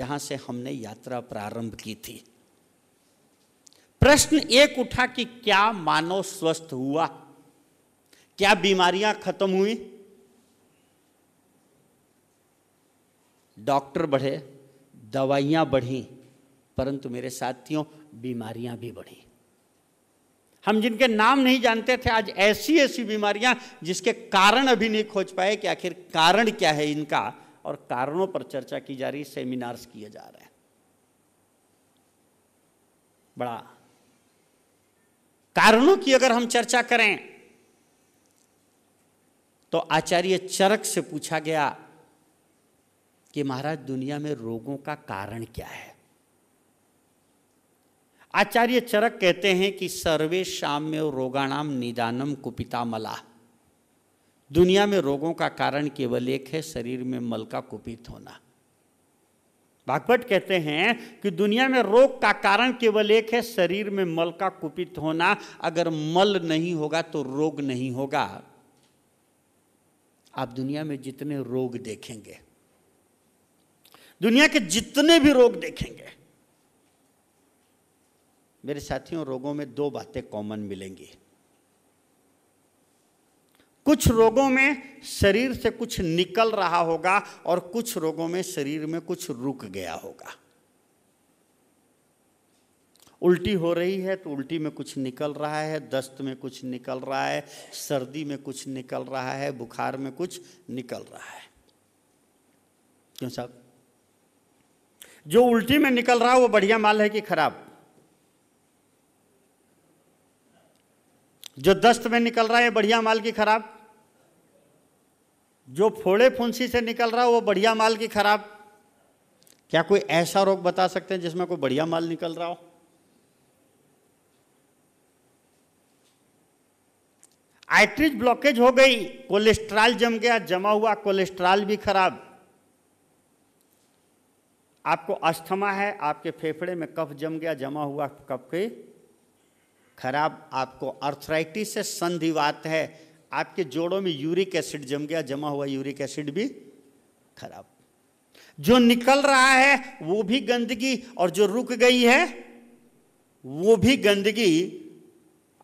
जहां से हमने यात्रा प्रारंभ की थी प्रश्न एक उठा कि क्या मानव स्वस्थ हुआ क्या बीमारियां खत्म हुई डॉक्टर बढ़े दवाइयाँ बढ़ी परंतु मेरे साथियों बीमारियां भी बढ़ी हम जिनके नाम नहीं जानते थे आज ऐसी ऐसी बीमारियां जिसके कारण अभी नहीं खोज पाए कि आखिर कारण क्या है इनका और कारणों पर चर्चा की जा रही सेमिनार्स किए जा रहे हैं बड़ा कारणों की अगर हम चर्चा करें तो आचार्य चरक से पूछा गया कि महाराज दुनिया में रोगों का कारण क्या है आचार्य चरक कहते हैं कि सर्वे में रोगाणाम निदानम कुपिता मला दुनिया में रोगों का कारण केवल एक है शरीर में मल का कुपित होना भागवत कहते हैं कि दुनिया में रोग का कारण केवल एक है शरीर में मल का कुपित होना अगर मल नहीं होगा तो रोग नहीं होगा आप दुनिया में जितने रोग देखेंगे दुनिया के जितने भी रोग देखेंगे मेरे साथियों रोगों में दो बातें कॉमन मिलेंगी कुछ रोगों में शरीर से कुछ निकल रहा होगा और कुछ रोगों में शरीर में कुछ रुक गया होगा उल्टी हो रही है तो उल्टी में कुछ निकल रहा है दस्त में कुछ निकल रहा है सर्दी में कुछ निकल रहा है बुखार में कुछ निकल रहा है क्यों साहब जो उल्टी में निकल रहा है वो बढ़िया माल है कि खराब जो दस्त में निकल रहा है बढ़िया माल की खराब जो फोड़े फुंसी से निकल रहा है वो बढ़िया माल की खराब क्या कोई ऐसा रोग बता सकते हैं जिसमें कोई बढ़िया माल निकल रहा हो आइट्रिज ब्लॉकेज हो गई कोलेस्ट्रॉल जम गया जमा हुआ कोलेस्ट्रॉल भी खराब आपको अस्थमा है आपके फेफड़े में कफ जम गया जमा हुआ कफ के खराब आपको अर्थराइटिस से संधिवात है आपके जोड़ों में यूरिक एसिड जम गया जमा हुआ यूरिक एसिड भी खराब जो निकल रहा है वो भी गंदगी और जो रुक गई है वो भी गंदगी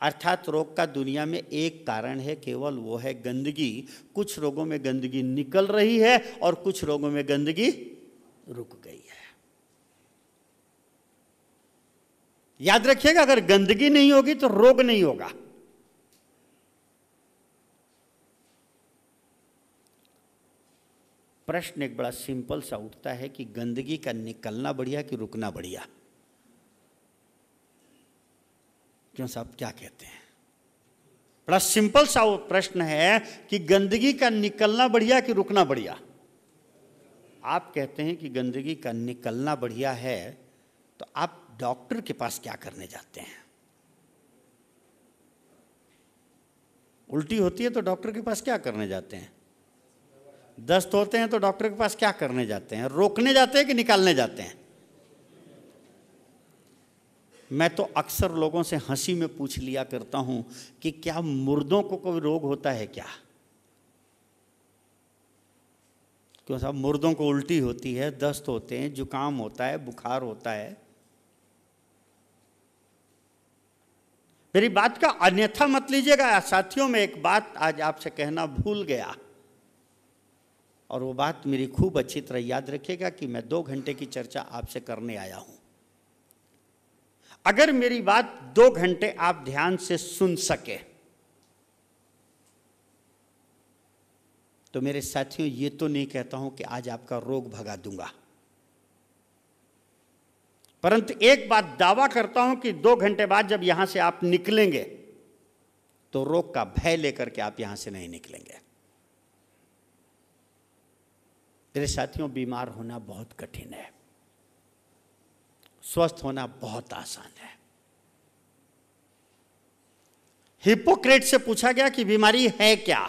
अर्थात रोग का दुनिया में एक कारण है केवल वो है गंदगी कुछ रोगों में गंदगी निकल रही है और कुछ रोगों में गंदगी रुक गई याद रखिएगा अगर गंदगी नहीं होगी तो रोग नहीं होगा प्रश्न एक बड़ा सिंपल सा उठता है कि गंदगी का निकलना बढ़िया कि रुकना बढ़िया क्यों साहब क्या कहते हैं बड़ा सिंपल सा प्रश्न है कि गंदगी का निकलना बढ़िया कि रुकना बढ़िया आप कहते हैं कि गंदगी का निकलना बढ़िया है तो आप डॉक्टर के पास क्या करने जाते हैं उल्टी होती है तो डॉक्टर के पास क्या करने जाते हैं दस्त होते हैं तो डॉक्टर के पास क्या करने जाते हैं रोकने जाते हैं कि निकालने जाते हैं मैं तो अक्सर लोगों से हंसी में पूछ लिया करता हूं कि क्या मुर्दों को कोई रोग होता है क्या क्यों साहब मुर्दों को उल्टी होती है दस्त होते हैं जुकाम होता है बुखार होता है मेरी बात का अन्यथा मत लीजिएगा साथियों में एक बात आज आपसे कहना भूल गया और वो बात मेरी खूब अच्छी तरह याद रखिएगा कि मैं दो घंटे की चर्चा आपसे करने आया हूं अगर मेरी बात दो घंटे आप ध्यान से सुन सके तो मेरे साथियों ये तो नहीं कहता हूं कि आज आपका रोग भगा दूंगा परंतु एक बात दावा करता हूं कि दो घंटे बाद जब यहां से आप निकलेंगे तो रोग का भय लेकर के आप यहां से नहीं निकलेंगे मेरे साथियों बीमार होना बहुत कठिन है स्वस्थ होना बहुत आसान है हिपोक्रेट से पूछा गया कि बीमारी है क्या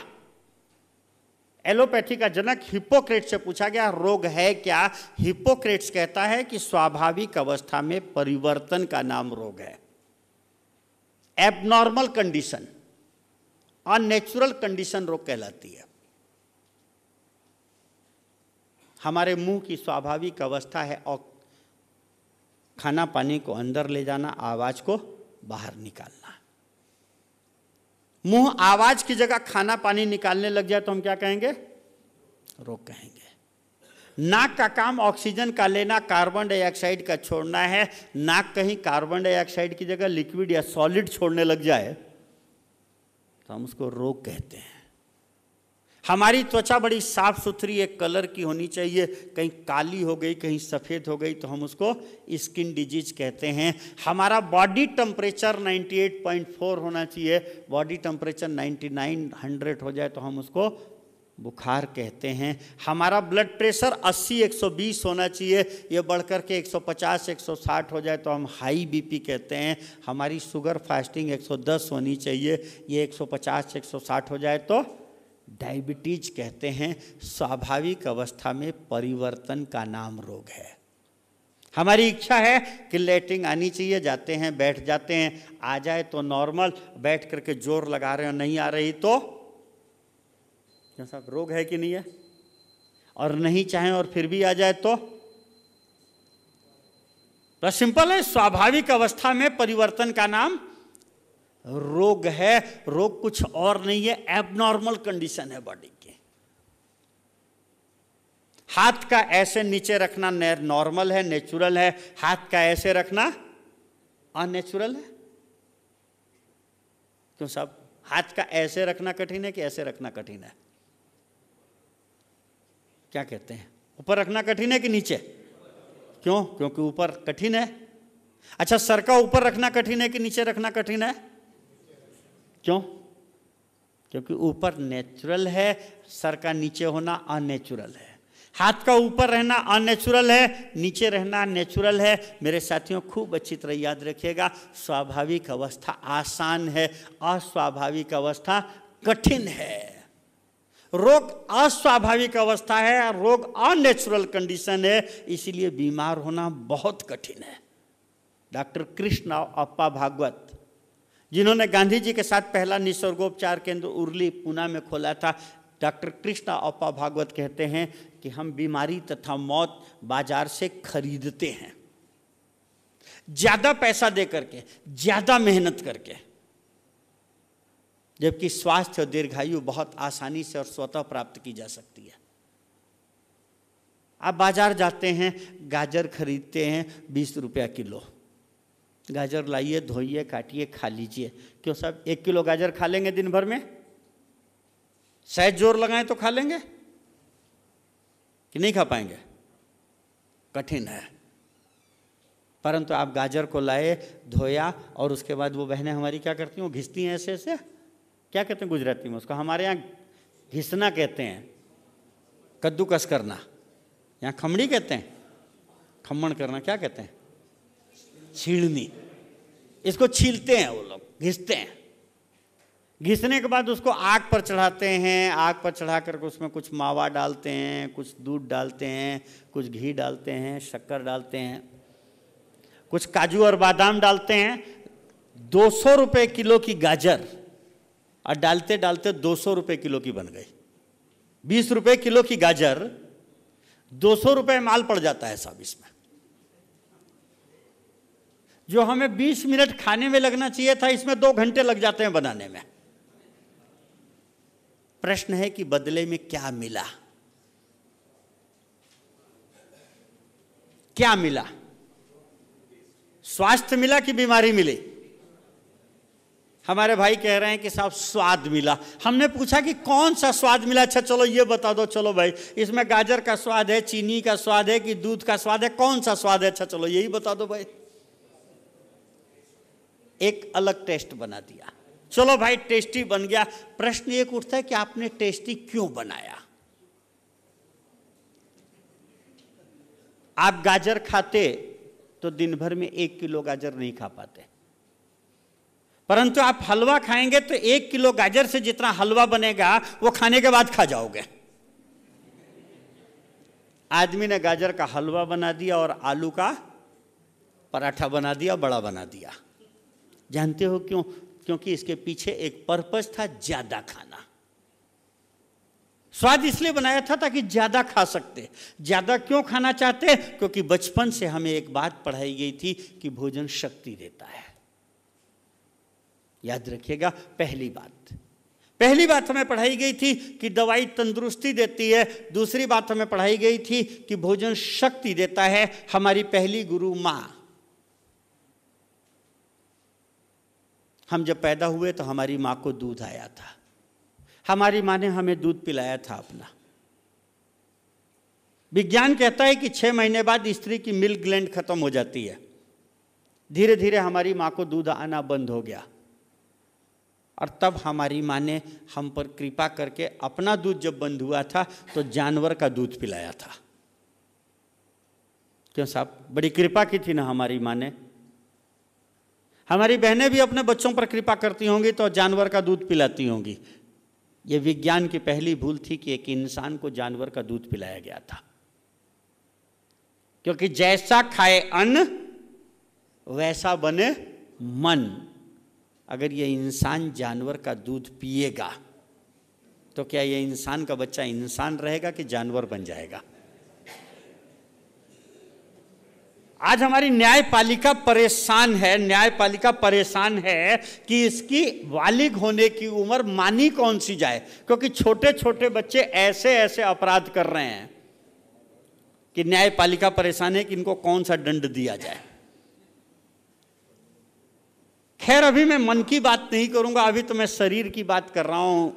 एलोपैथी का जनक हिपोक्रेट से पूछा गया रोग है क्या हिपोक्रेट्स कहता है कि स्वाभाविक अवस्था में परिवर्तन का नाम रोग है एबनॉर्मल कंडीशन अननेचुरल कंडीशन रोग कहलाती है हमारे मुंह की स्वाभाविक अवस्था है और खाना पानी को अंदर ले जाना आवाज़ को बाहर निकालना मुंह आवाज की जगह खाना पानी निकालने लग जाए तो हम क्या कहेंगे रोग कहेंगे नाक का काम ऑक्सीजन का लेना कार्बन डाइऑक्साइड का छोड़ना है नाक कहीं कार्बन डाइऑक्साइड की जगह लिक्विड या सॉलिड छोड़ने लग जाए तो हम उसको रोग कहते हैं हमारी त्वचा बड़ी साफ सुथरी एक कलर की होनी चाहिए कहीं काली हो गई कहीं सफ़ेद हो गई तो हम उसको स्किन डिजीज कहते हैं हमारा बॉडी टेम्परेचर 98.4 होना चाहिए बॉडी टेम्परेचर 9900 हो जाए तो हम उसको बुखार कहते हैं हमारा ब्लड प्रेशर 80 120 होना चाहिए ये बढ़कर के 150 160 हो जाए तो हम हाई बीपी कहते हैं हमारी शुगर फास्टिंग 110 होनी चाहिए ये 150 160 हो जाए तो डायबिटीज कहते हैं स्वाभाविक अवस्था में परिवर्तन का नाम रोग है हमारी इच्छा है कि लेटिंग आनी चाहिए जाते हैं बैठ जाते हैं आ जाए तो नॉर्मल बैठ करके जोर लगा रहे हो नहीं आ रही तो क्या साहब रोग है कि नहीं है और नहीं चाहें और फिर भी आ जाए तो बस सिंपल है स्वाभाविक अवस्था में परिवर्तन का नाम रोग है रोग कुछ और नहीं है एबनॉर्मल कंडीशन है बॉडी की हाथ का ऐसे नीचे रखना नॉर्मल है नेचुरल है हाथ का ऐसे रखना अनेचुरल है क्यों साहब हाथ का ऐसे रखना कठिन है कि ऐसे रखना कठिन है क्या कहते हैं ऊपर रखना कठिन है कि नीचे क्यों क्योंकि ऊपर कठिन है अच्छा सर का ऊपर रखना कठिन है कि नीचे रखना कठिन है क्यों क्योंकि ऊपर नेचुरल है सर का नीचे होना अनेचुरल है हाथ का ऊपर रहना अनेचुरल है नीचे रहना नेचुरल है मेरे साथियों खूब अच्छी तरह याद रखिएगा स्वाभाविक अवस्था आसान है अस्वाभाविक अवस्था कठिन है रोग अस्वाभाविक अवस्था है रोग अनेचुरल कंडीशन है इसीलिए बीमार होना बहुत कठिन है डॉक्टर कृष्ण अप्पा भागवत जिन्होंने गांधी जी के साथ पहला निसर्गोपचार केंद्र उर्ली पुना में खोला था डॉक्टर कृष्णा अपा भागवत कहते हैं कि हम बीमारी तथा मौत बाजार से खरीदते हैं ज़्यादा पैसा दे करके ज़्यादा मेहनत करके जबकि स्वास्थ्य और दीर्घायु बहुत आसानी से और स्वतः प्राप्त की जा सकती है आप बाजार जाते हैं गाजर खरीदते हैं बीस रुपया किलो गाजर लाइए धोइए काटिए खा लीजिए क्यों साहब एक किलो गाजर खा लेंगे दिन भर में शायद जोर लगाएं तो खा लेंगे कि नहीं खा पाएंगे कठिन है परंतु आप गाजर को लाए धोया और उसके बाद वो बहनें हमारी क्या करती हैं वो घिसती हैं ऐसे ऐसे क्या कहते हैं गुजराती में उसको हमारे यहाँ घिसना कहते हैं कद्दूकस करना यहाँ खमड़ी कहते हैं खम्मण करना क्या कहते हैं छीड़नी इसको छीलते हैं वो लोग घिसते हैं घिसने के बाद उसको आग पर चढ़ाते हैं आग पर चढ़ा करके उसमें कुछ मावा डालते हैं कुछ दूध डालते हैं कुछ घी डालते हैं शक्कर डालते हैं कुछ काजू और बादाम डालते हैं दो सौ रुपये किलो की गाजर और डालते डालते दो सौ किलो की बन गई बीस रुपये किलो की गाजर दो सौ रुपये माल पड़ जाता है सब इसमें जो हमें 20 मिनट खाने में लगना चाहिए था इसमें दो घंटे लग जाते हैं बनाने में प्रश्न है कि बदले में क्या मिला क्या मिला स्वास्थ्य मिला कि बीमारी मिली हमारे भाई कह रहे हैं कि साहब स्वाद मिला हमने पूछा कि कौन सा स्वाद मिला अच्छा चलो ये बता दो चलो भाई इसमें गाजर का स्वाद है चीनी का स्वाद है कि दूध का स्वाद है कौन सा स्वाद है अच्छा चलो यही बता दो भाई एक अलग टेस्ट बना दिया चलो भाई टेस्टी बन गया प्रश्न एक उठता है कि आपने टेस्टी क्यों बनाया आप गाजर खाते तो दिन भर में एक किलो गाजर नहीं खा पाते परंतु आप हलवा खाएंगे तो एक किलो गाजर से जितना हलवा बनेगा वो खाने के बाद खा जाओगे आदमी ने गाजर का हलवा बना दिया और आलू का पराठा बना दिया बड़ा बना दिया जानते हो क्यों क्योंकि इसके पीछे एक पर्पज था ज्यादा खाना स्वाद इसलिए बनाया था ताकि ज़्यादा खा सकते ज़्यादा क्यों खाना चाहते क्योंकि बचपन से हमें एक बात पढ़ाई गई थी कि भोजन शक्ति देता है याद रखिएगा पहली बात पहली बात हमें पढ़ाई गई थी कि दवाई तंदुरुस्ती देती है दूसरी बात हमें पढ़ाई गई थी कि भोजन शक्ति देता है हमारी पहली गुरु माँ हम जब पैदा हुए तो हमारी माँ को दूध आया था हमारी माँ ने हमें दूध पिलाया था अपना विज्ञान कहता है कि छः महीने बाद स्त्री की मिल्क ग्लैंड खत्म हो जाती है धीरे धीरे हमारी माँ को दूध आना बंद हो गया और तब हमारी माँ ने हम पर कृपा करके अपना दूध जब बंद हुआ था तो जानवर का दूध पिलाया था क्यों साहब बड़ी कृपा की थी ना हमारी माँ ने हमारी बहनें भी अपने बच्चों पर कृपा करती होंगी तो जानवर का दूध पिलाती होंगी ये विज्ञान की पहली भूल थी कि एक इंसान को जानवर का दूध पिलाया गया था क्योंकि जैसा खाए अन्न वैसा बने मन अगर ये इंसान जानवर का दूध पिएगा तो क्या ये इंसान का बच्चा इंसान रहेगा कि जानवर बन जाएगा आज हमारी न्यायपालिका परेशान है न्यायपालिका परेशान है कि इसकी वालिग होने की उम्र मानी कौन सी जाए क्योंकि छोटे छोटे बच्चे ऐसे ऐसे अपराध कर रहे हैं कि न्यायपालिका परेशान है कि इनको कौन सा दंड दिया जाए खैर अभी मैं मन की बात नहीं करूंगा अभी तो मैं शरीर की बात कर रहा हूं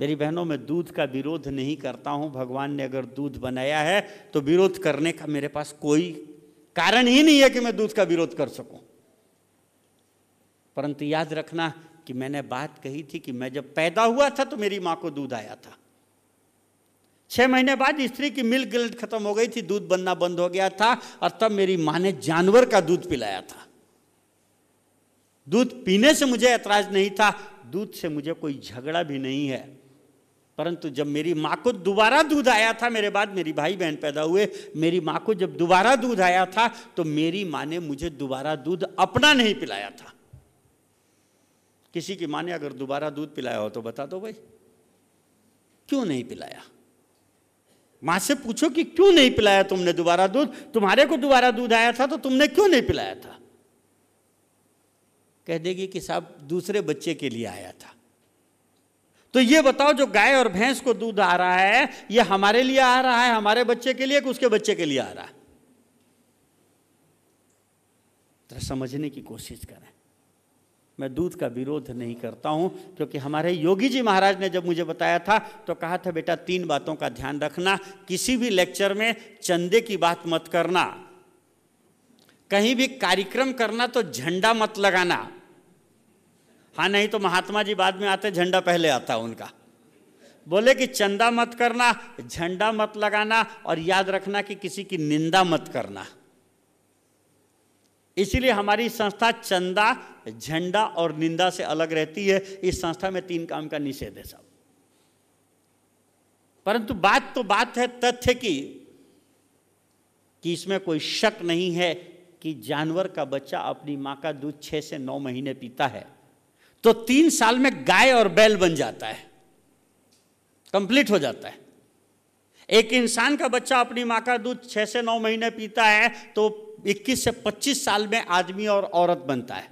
मेरी बहनों मैं दूध का विरोध नहीं करता हूँ भगवान ने अगर दूध बनाया है तो विरोध करने का मेरे पास कोई कारण ही नहीं है कि मैं दूध का विरोध कर सकूं परंतु याद रखना कि मैंने बात कही थी कि मैं जब पैदा हुआ था तो मेरी माँ को दूध आया था छह महीने बाद स्त्री की मिल्क गिल्ट खत्म हो गई थी दूध बनना बंद हो गया था और तब मेरी माँ ने जानवर का दूध पिलाया था दूध पीने से मुझे ऐतराज नहीं था दूध से मुझे कोई झगड़ा भी नहीं है परंतु जब मेरी माँ को दोबारा दूध आया था मेरे बाद मेरी भाई बहन पैदा हुए मेरी माँ को जब दोबारा दूध आया था तो मेरी माँ ने मुझे दोबारा दूध अपना नहीं पिलाया था किसी की माँ ने अगर दोबारा दूध पिलाया हो तो बता दो भाई क्यों नहीं पिलाया माँ से पूछो कि क्यों नहीं पिलाया तुमने दोबारा दूध तुम्हारे को दोबारा दूध आया था तो तुमने क्यों नहीं पिलाया था कह देगी कि साहब दूसरे बच्चे के लिए आया था तो ये बताओ जो गाय और भैंस को दूध आ रहा है ये हमारे लिए आ रहा है हमारे बच्चे के लिए कि उसके बच्चे के लिए आ रहा है तो समझने की कोशिश करें मैं दूध का विरोध नहीं करता हूं क्योंकि हमारे योगी जी महाराज ने जब मुझे बताया था तो कहा था बेटा तीन बातों का ध्यान रखना किसी भी लेक्चर में चंदे की बात मत करना कहीं भी कार्यक्रम करना तो झंडा मत लगाना हाँ नहीं तो महात्मा जी बाद में आते झंडा पहले आता उनका बोले कि चंदा मत करना झंडा मत लगाना और याद रखना कि किसी की निंदा मत करना इसीलिए हमारी संस्था चंदा झंडा और निंदा से अलग रहती है इस संस्था में तीन काम का निषेध है सब परंतु बात तो बात है तथ्य की कि इसमें कोई शक नहीं है कि जानवर का बच्चा अपनी मां का दूध छह से नौ महीने पीता है तो तीन साल में गाय और बैल बन जाता है कंप्लीट हो जाता है एक इंसान का बच्चा अपनी माँ का दूध छः से नौ महीने पीता है तो 21 से 25 साल में आदमी और औरत बनता है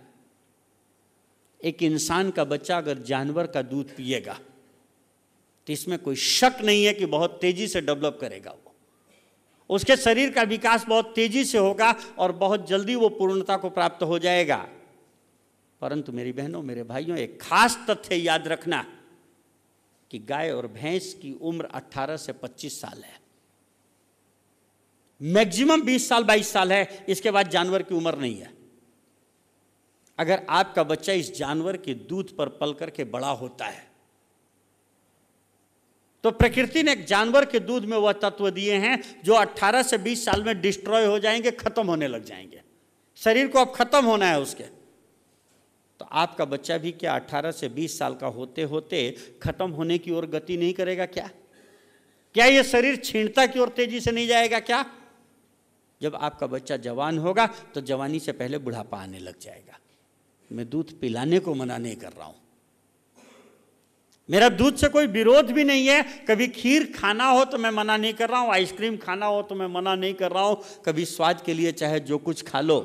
एक इंसान का बच्चा अगर जानवर का दूध पिएगा तो इसमें कोई शक नहीं है कि बहुत तेजी से डेवलप करेगा वो उसके शरीर का विकास बहुत तेजी से होगा और बहुत जल्दी वो पूर्णता को प्राप्त हो जाएगा परंतु मेरी बहनों मेरे भाइयों एक खास तथ्य याद रखना कि गाय और भैंस की उम्र 18 से 25 साल है मैक्सिमम 20 साल 22 साल है इसके बाद जानवर की उम्र नहीं है अगर आपका बच्चा इस जानवर के दूध पर पल करके बड़ा होता है तो प्रकृति ने जानवर के दूध में वह तत्व दिए हैं जो 18 से 20 साल में डिस्ट्रॉय हो जाएंगे खत्म होने लग जाएंगे शरीर को अब खत्म होना है उसके तो आपका बच्चा भी क्या अठारह से बीस साल का होते होते खत्म होने की ओर गति नहीं करेगा क्या क्या यह शरीर छीणता की ओर तेजी से नहीं जाएगा क्या जब आपका बच्चा जवान होगा तो जवानी से पहले बुढ़ापा आने लग जाएगा मैं दूध पिलाने को मना नहीं कर रहा हूं मेरा दूध से कोई विरोध भी नहीं है कभी खीर खाना हो तो मैं मना नहीं कर रहा हूं आइसक्रीम खाना हो तो मैं मना नहीं कर रहा हूं कभी स्वाद के लिए चाहे जो कुछ खा लो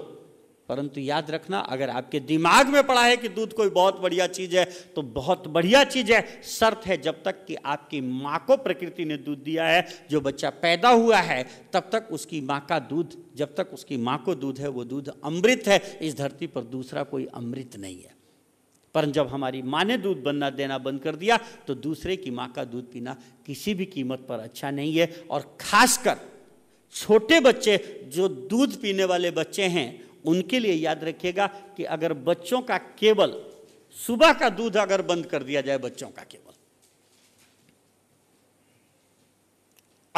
परंतु याद रखना अगर आपके दिमाग में पड़ा है कि दूध कोई बहुत बढ़िया चीज है तो बहुत बढ़िया चीज है शर्त है जब तक कि आपकी माँ को प्रकृति ने दूध दिया है जो बच्चा पैदा हुआ है तब तक उसकी माँ का दूध जब तक उसकी माँ को दूध है वो दूध अमृत है इस धरती पर दूसरा कोई अमृत नहीं है पर जब हमारी माँ ने दूध बनना देना बंद कर दिया तो दूसरे की माँ का दूध पीना किसी भी कीमत पर अच्छा नहीं है और खासकर छोटे बच्चे जो दूध पीने वाले बच्चे हैं उनके लिए याद रखिएगा कि अगर बच्चों का केवल सुबह का दूध अगर बंद कर दिया जाए बच्चों का केवल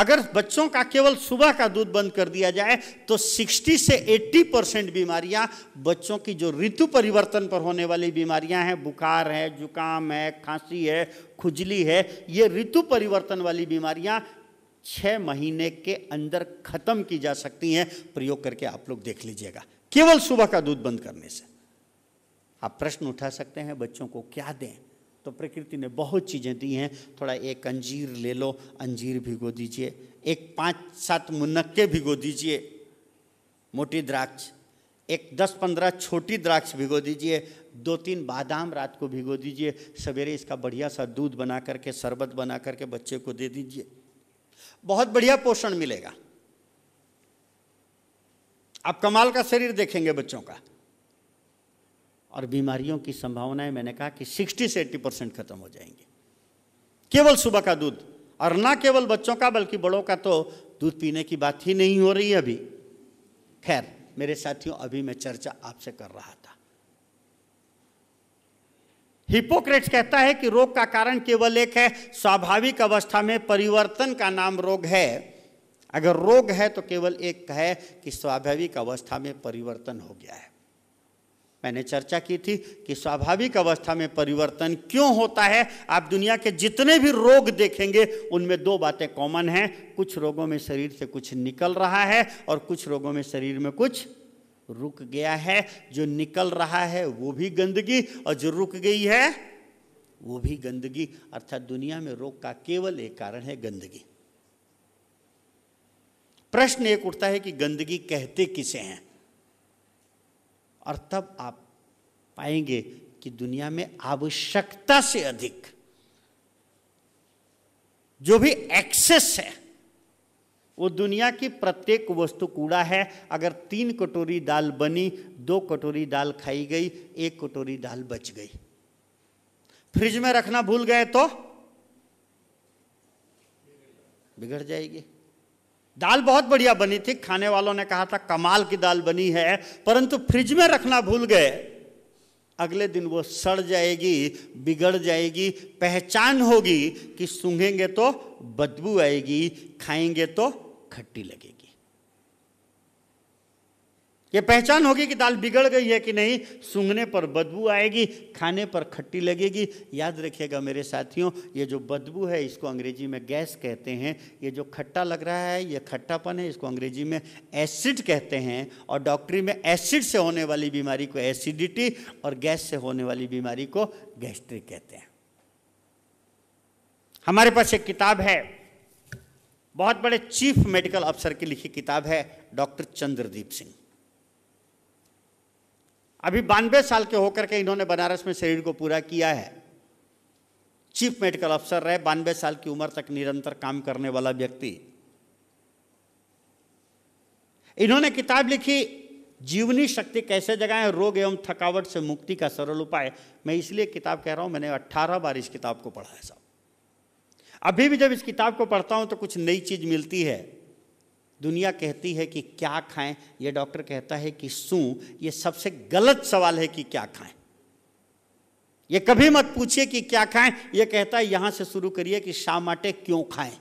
अगर बच्चों का केवल सुबह का दूध बंद कर दिया जाए तो 60 से 80 परसेंट बीमारियां बच्चों की जो ऋतु परिवर्तन पर होने वाली बीमारियां हैं बुखार है जुकाम है खांसी है खुजली है ये ऋतु परिवर्तन वाली बीमारियां छः महीने के अंदर ख़त्म की जा सकती हैं प्रयोग करके आप लोग देख लीजिएगा केवल सुबह का दूध बंद करने से आप प्रश्न उठा सकते हैं बच्चों को क्या दें तो प्रकृति ने बहुत चीज़ें दी हैं थोड़ा एक अंजीर ले लो अंजीर भिगो दीजिए एक पाँच सात मुनक्के भिगो दीजिए मोटी द्राक्ष एक दस पंद्रह छोटी द्राक्ष भिगो दीजिए दो तीन बादाम रात को भिगो दीजिए सवेरे इसका बढ़िया सा दूध बना करके शरबत बना करके बच्चे को दे दीजिए बहुत बढ़िया पोषण मिलेगा आप कमाल का शरीर देखेंगे बच्चों का और बीमारियों की संभावनाएं मैंने कहा कि 60 से 80 परसेंट खत्म हो जाएंगे केवल सुबह का दूध और ना केवल बच्चों का बल्कि बड़ों का तो दूध पीने की बात ही नहीं हो रही अभी खैर मेरे साथियों अभी मैं चर्चा आपसे कर रहा था हिपोक्रेट्स कहता है कि रोग का कारण केवल एक है स्वाभाविक अवस्था में परिवर्तन का नाम रोग है अगर रोग है तो केवल एक है कि स्वाभाविक अवस्था में परिवर्तन हो गया है मैंने चर्चा की थी कि स्वाभाविक अवस्था में परिवर्तन क्यों होता है आप दुनिया के जितने भी रोग देखेंगे उनमें दो बातें कॉमन हैं कुछ रोगों में शरीर से कुछ निकल रहा है और कुछ रोगों में शरीर में कुछ रुक गया है जो निकल रहा है वो भी गंदगी और जो रुक गई है वो भी गंदगी अर्थात दुनिया में रोग का केवल एक कारण है गंदगी प्रश्न एक उठता है कि गंदगी कहते किसे हैं और तब आप पाएंगे कि दुनिया में आवश्यकता से अधिक जो भी एक्सेस है वो दुनिया की प्रत्येक वस्तु कूड़ा है अगर तीन कटोरी दाल बनी दो कटोरी दाल खाई गई एक कटोरी दाल बच गई फ्रिज में रखना भूल गए तो बिगड़ जाएगी दाल बहुत बढ़िया बनी थी खाने वालों ने कहा था कमाल की दाल बनी है परंतु फ्रिज में रखना भूल गए अगले दिन वो सड़ जाएगी बिगड़ जाएगी पहचान होगी कि सूंघेंगे तो बदबू आएगी खाएंगे तो खट्टी लगेगी ये पहचान होगी कि दाल बिगड़ गई है कि नहीं सूंघने पर बदबू आएगी खाने पर खट्टी लगेगी याद रखिएगा मेरे साथियों ये जो बदबू है इसको अंग्रेजी में गैस कहते हैं ये जो खट्टा लग रहा है ये खट्टापन है इसको अंग्रेजी में एसिड कहते हैं और डॉक्टरी में एसिड से होने वाली बीमारी को एसिडिटी और गैस से होने वाली बीमारी को गैस्ट्रिक कहते हैं हमारे पास एक किताब है बहुत बड़े चीफ मेडिकल अफसर की लिखी किताब है डॉक्टर चंद्रदीप सिंह अभी बानवे साल के होकर के इन्होंने बनारस में शरीर को पूरा किया है चीफ मेडिकल अफसर रहे बानवे साल की उम्र तक निरंतर काम करने वाला व्यक्ति इन्होंने किताब लिखी जीवनी शक्ति कैसे जगाए रोग एवं थकावट से मुक्ति का सरल उपाय मैं इसलिए किताब कह रहा हूं मैंने 18 बार इस किताब को पढ़ा है साहब अभी भी जब इस किताब को पढ़ता हूं तो कुछ नई चीज मिलती है दुनिया कहती है कि क्या खाएं ये डॉक्टर कहता है कि सू ये सबसे गलत सवाल है कि क्या खाएं ये कभी मत पूछिए कि क्या खाएं ये कहता है यहां से शुरू करिए कि शाम आटे क्यों खाएं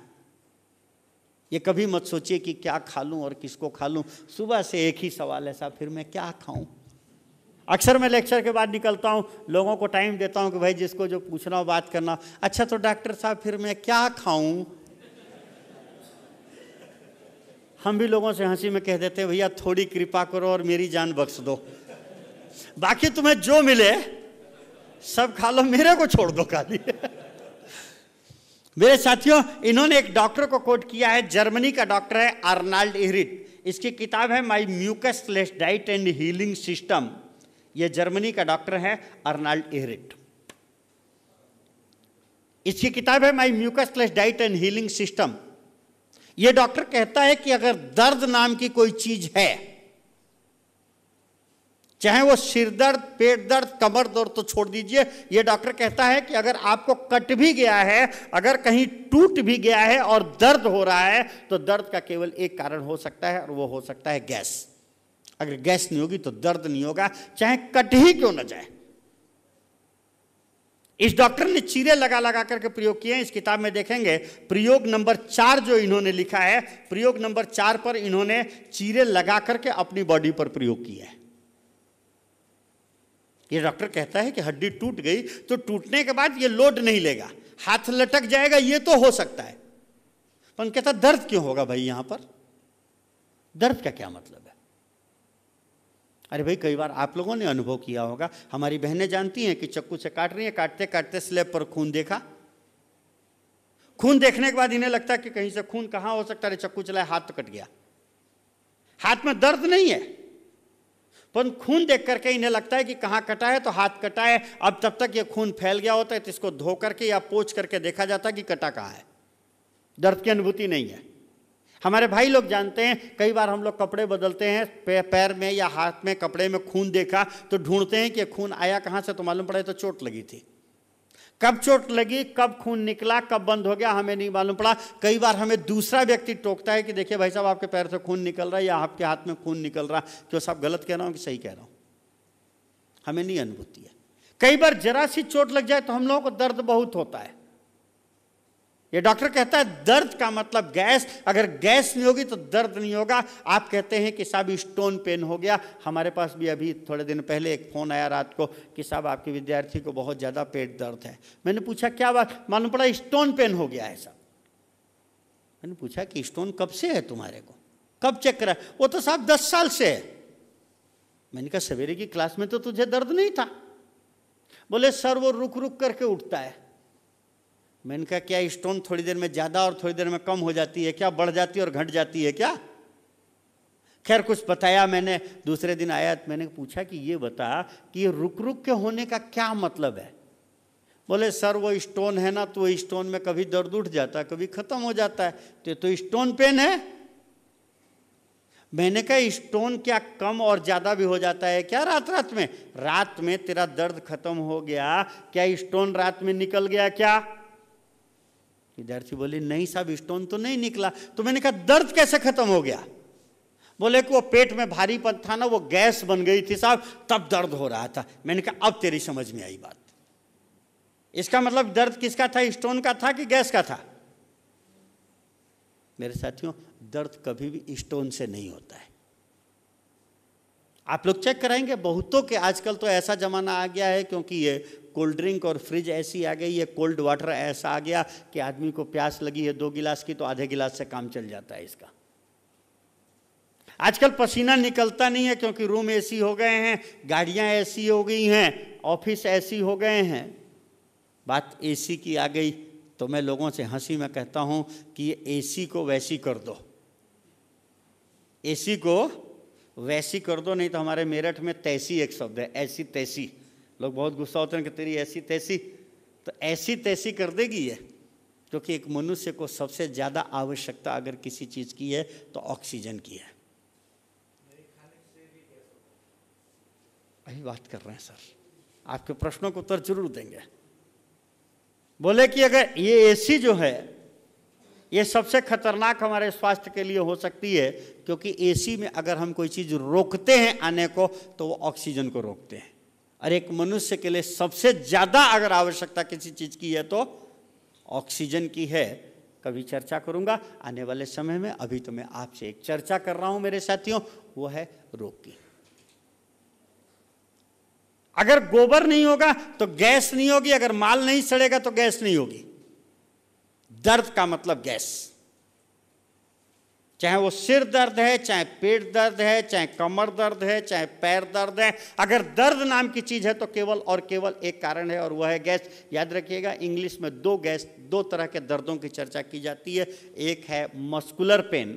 ये कभी मत सोचिए कि क्या खा लूं और किसको खा लूं सुबह से एक ही सवाल ऐसा फिर मैं क्या खाऊं अक्सर मैं लेक्चर के बाद निकलता हूँ लोगों को टाइम देता हूँ कि भाई जिसको जो पूछना हो बात करना अच्छा तो डॉक्टर साहब फिर मैं क्या खाऊं हम भी लोगों से हंसी में कह देते भैया थोड़ी कृपा करो और मेरी जान बख्श दो बाकी तुम्हें जो मिले सब खा लो मेरे को छोड़ दो खाली मेरे साथियों इन्होंने एक डॉक्टर को कोट किया है जर्मनी का डॉक्टर है अर्नाल्ड इहरिट इसकी किताब है my mucusless diet and healing system ये जर्मनी का डॉक्टर है अर्नाल्ड इहरिट इसकी किताब है my mucusless diet and healing system ये डॉक्टर कहता है कि अगर दर्द नाम की कोई चीज है चाहे वो सिर दर्द पेट दर्द कमर दर्द तो छोड़ दीजिए ये डॉक्टर कहता है कि अगर आपको कट भी गया है अगर कहीं टूट भी गया है और दर्द हो रहा है तो दर्द का केवल एक कारण हो सकता है और वो हो सकता है गैस अगर गैस नहीं होगी तो दर्द नहीं होगा चाहे कट ही क्यों ना जाए इस डॉक्टर ने चीरे लगा लगा करके प्रयोग किए हैं इस किताब में देखेंगे प्रयोग नंबर चार जो इन्होंने लिखा है प्रयोग नंबर चार पर इन्होंने चीरे लगा करके अपनी बॉडी पर प्रयोग किया है ये डॉक्टर कहता है कि हड्डी टूट गई तो टूटने के बाद ये लोड नहीं लेगा हाथ लटक जाएगा ये तो हो सकता है पर कहता दर्द क्यों होगा भाई यहां पर दर्द का क्या मतलब अरे भाई कई बार आप लोगों ने अनुभव किया होगा हमारी बहनें जानती हैं कि चक्कू से काट रही हैं काटते काटते स्लेब पर खून देखा खून देखने के बाद इन्हें लगता है कि कहीं से खून कहाँ हो सकता है चक्कू चलाए हाथ तो कट गया हाथ में दर्द नहीं है पर खून देख करके इन्हें लगता है कि कहाँ कटा है तो हाथ कटा है अब तब तक ये खून फैल गया होता है तो इसको धो करके या पोछ करके देखा जाता है कि कटा कहाँ है दर्द की अनुभूति नहीं है हमारे भाई लोग जानते हैं कई बार हम लोग कपड़े बदलते हैं पैर में या हाथ में कपड़े में खून देखा तो ढूंढते हैं कि खून आया कहाँ से तो मालूम पड़ा तो चोट लगी थी कब चोट लगी कब खून निकला कब बंद हो गया हमें नहीं मालूम पड़ा कई बार हमें दूसरा व्यक्ति टोकता है कि देखिए भाई साहब आपके पैर से खून निकल रहा है या आपके हाथ में खून निकल रहा है क्यों साहब गलत कह रहा हूँ कि सही कह रहा हूँ हमें नहीं अनुभूति है कई बार जरा सी चोट लग जाए तो हम लोगों को दर्द बहुत होता है ये डॉक्टर कहता है दर्द का मतलब गैस अगर गैस नहीं होगी तो दर्द नहीं होगा आप कहते हैं कि साहब स्टोन पेन हो गया हमारे पास भी अभी थोड़े दिन पहले एक फ़ोन आया रात को कि साहब आपके विद्यार्थी को बहुत ज़्यादा पेट दर्द है मैंने पूछा क्या बात मालूम पड़ा स्टोन पेन हो गया है साहब मैंने पूछा कि स्टोन कब से है तुम्हारे को कब चेक करा वो तो साहब दस साल से है मैंने कहा सवेरे की क्लास में तो तुझे दर्द नहीं था बोले सर वो रुक रुक करके उठता है मैंने कहा क्या स्टोन थोड़ी देर में ज़्यादा और थोड़ी देर में कम हो जाती है क्या बढ़ जाती है और घट जाती है क्या खैर कुछ बताया मैंने दूसरे दिन आया तो मैंने पूछा कि ये बता कि ये रुक रुक के होने का क्या मतलब है बोले सर वो स्टोन है ना तो वो स्टोन में कभी दर्द उठ जाता है कभी ख़त्म हो जाता है तो तो स्टोन पेन है मैंने कहा स्टोन क्या कम और ज़्यादा भी हो जाता है क्या रात रात में रात में तेरा दर्द खत्म हो गया क्या स्टोन रात में निकल गया क्या विद्यार्थी बोले नहीं साहब स्टोन तो नहीं निकला तो मैंने कहा दर्द कैसे खत्म हो गया बोले कि वो पेट में भारीपन था ना वो गैस बन गई थी साहब तब दर्द हो रहा था मैंने कहा अब तेरी समझ में आई बात इसका मतलब दर्द किसका था स्टोन का था कि गैस का था मेरे साथियों दर्द कभी भी स्टोन से नहीं होता है आप लोग चेक कराएंगे बहुतों के आजकल तो ऐसा ज़माना आ गया है क्योंकि ये कोल्ड ड्रिंक और फ्रिज ऐसी आ गई है कोल्ड वाटर ऐसा आ गया कि आदमी को प्यास लगी है दो गिलास की तो आधे गिलास से काम चल जाता है इसका आजकल पसीना निकलता नहीं है क्योंकि रूम ऐसी हो गए हैं गाड़ियां ऐसी हो गई हैं ऑफिस ऐसी हो गए हैं बात एसी की आ गई तो मैं लोगों से हंसी में कहता हूं कि एसी को वैसी कर दो एसी को वैसी कर दो नहीं तो हमारे मेरठ में तैसी एक शब्द है ऐसी तैसी लोग बहुत गुस्सा होते हैं कि तेरी ऐसी तैसी तो ऐसी तैसी कर देगी ये क्योंकि एक मनुष्य को सबसे ज़्यादा आवश्यकता अगर किसी चीज़ की है तो ऑक्सीजन की है अभी बात कर रहे हैं सर आपके प्रश्नों को उत्तर जरूर देंगे बोले कि अगर ये एसी जो है ये सबसे खतरनाक हमारे स्वास्थ्य के लिए हो सकती है क्योंकि एसी में अगर हम कोई चीज़ रोकते हैं आने को तो वो ऑक्सीजन को रोकते हैं और एक मनुष्य के लिए सबसे ज़्यादा अगर आवश्यकता किसी चीज़ की है तो ऑक्सीजन की है कभी चर्चा करूंगा आने वाले समय में अभी तो मैं आपसे एक चर्चा कर रहा हूं मेरे साथियों वो है रोग की अगर गोबर नहीं होगा तो गैस नहीं होगी अगर माल नहीं सड़ेगा तो गैस नहीं होगी दर्द का मतलब गैस चाहे वो सिर दर्द है चाहे पेट दर्द है चाहे कमर दर्द है चाहे पैर दर्द है अगर दर्द नाम की चीज़ है तो केवल और केवल एक कारण है और वह है गैस याद रखिएगा इंग्लिश में दो गैस दो तरह के दर्दों की चर्चा की जाती है एक है मस्कुलर पेन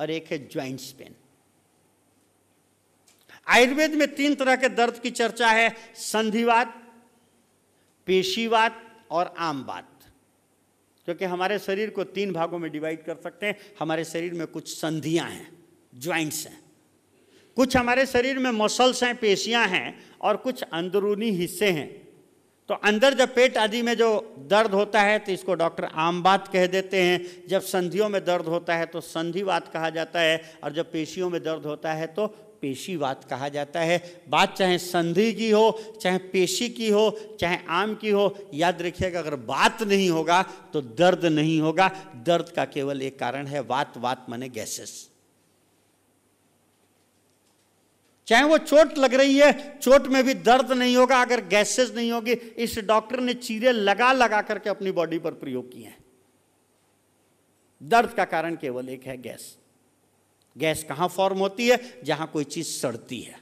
और एक है ज्वाइंट्स पेन आयुर्वेद में तीन तरह के दर्द की चर्चा है संधिवात पेशीवात और आमवात क्योंकि हमारे शरीर को तीन भागों में डिवाइड कर सकते हैं हमारे शरीर में कुछ संधियां हैं ज्वाइंट्स हैं कुछ हमारे शरीर में मसल्स हैं पेशियां हैं और कुछ अंदरूनी हिस्से हैं तो अंदर जब पेट आदि में जो दर्द होता है तो इसको डॉक्टर आम बात कह देते हैं जब संधियों में दर्द होता है तो संधिवात कहा जाता है और जब पेशियों में दर्द होता है तो पेशीवाद कहा जाता है बात चाहे संधि की हो चाहे पेशी की हो चाहे आम की हो याद रखिएगा अगर बात नहीं होगा तो दर्द नहीं होगा दर्द का केवल एक कारण है वात वात माने गैसेस चाहे वो चोट लग रही है चोट में भी दर्द नहीं होगा अगर गैसेस नहीं होगी इस डॉक्टर ने चीरे लगा लगा करके अपनी बॉडी पर प्रयोग किए हैं दर्द का कारण केवल एक है गैस गैस कहाँ फॉर्म होती है जहां कोई चीज़ सड़ती है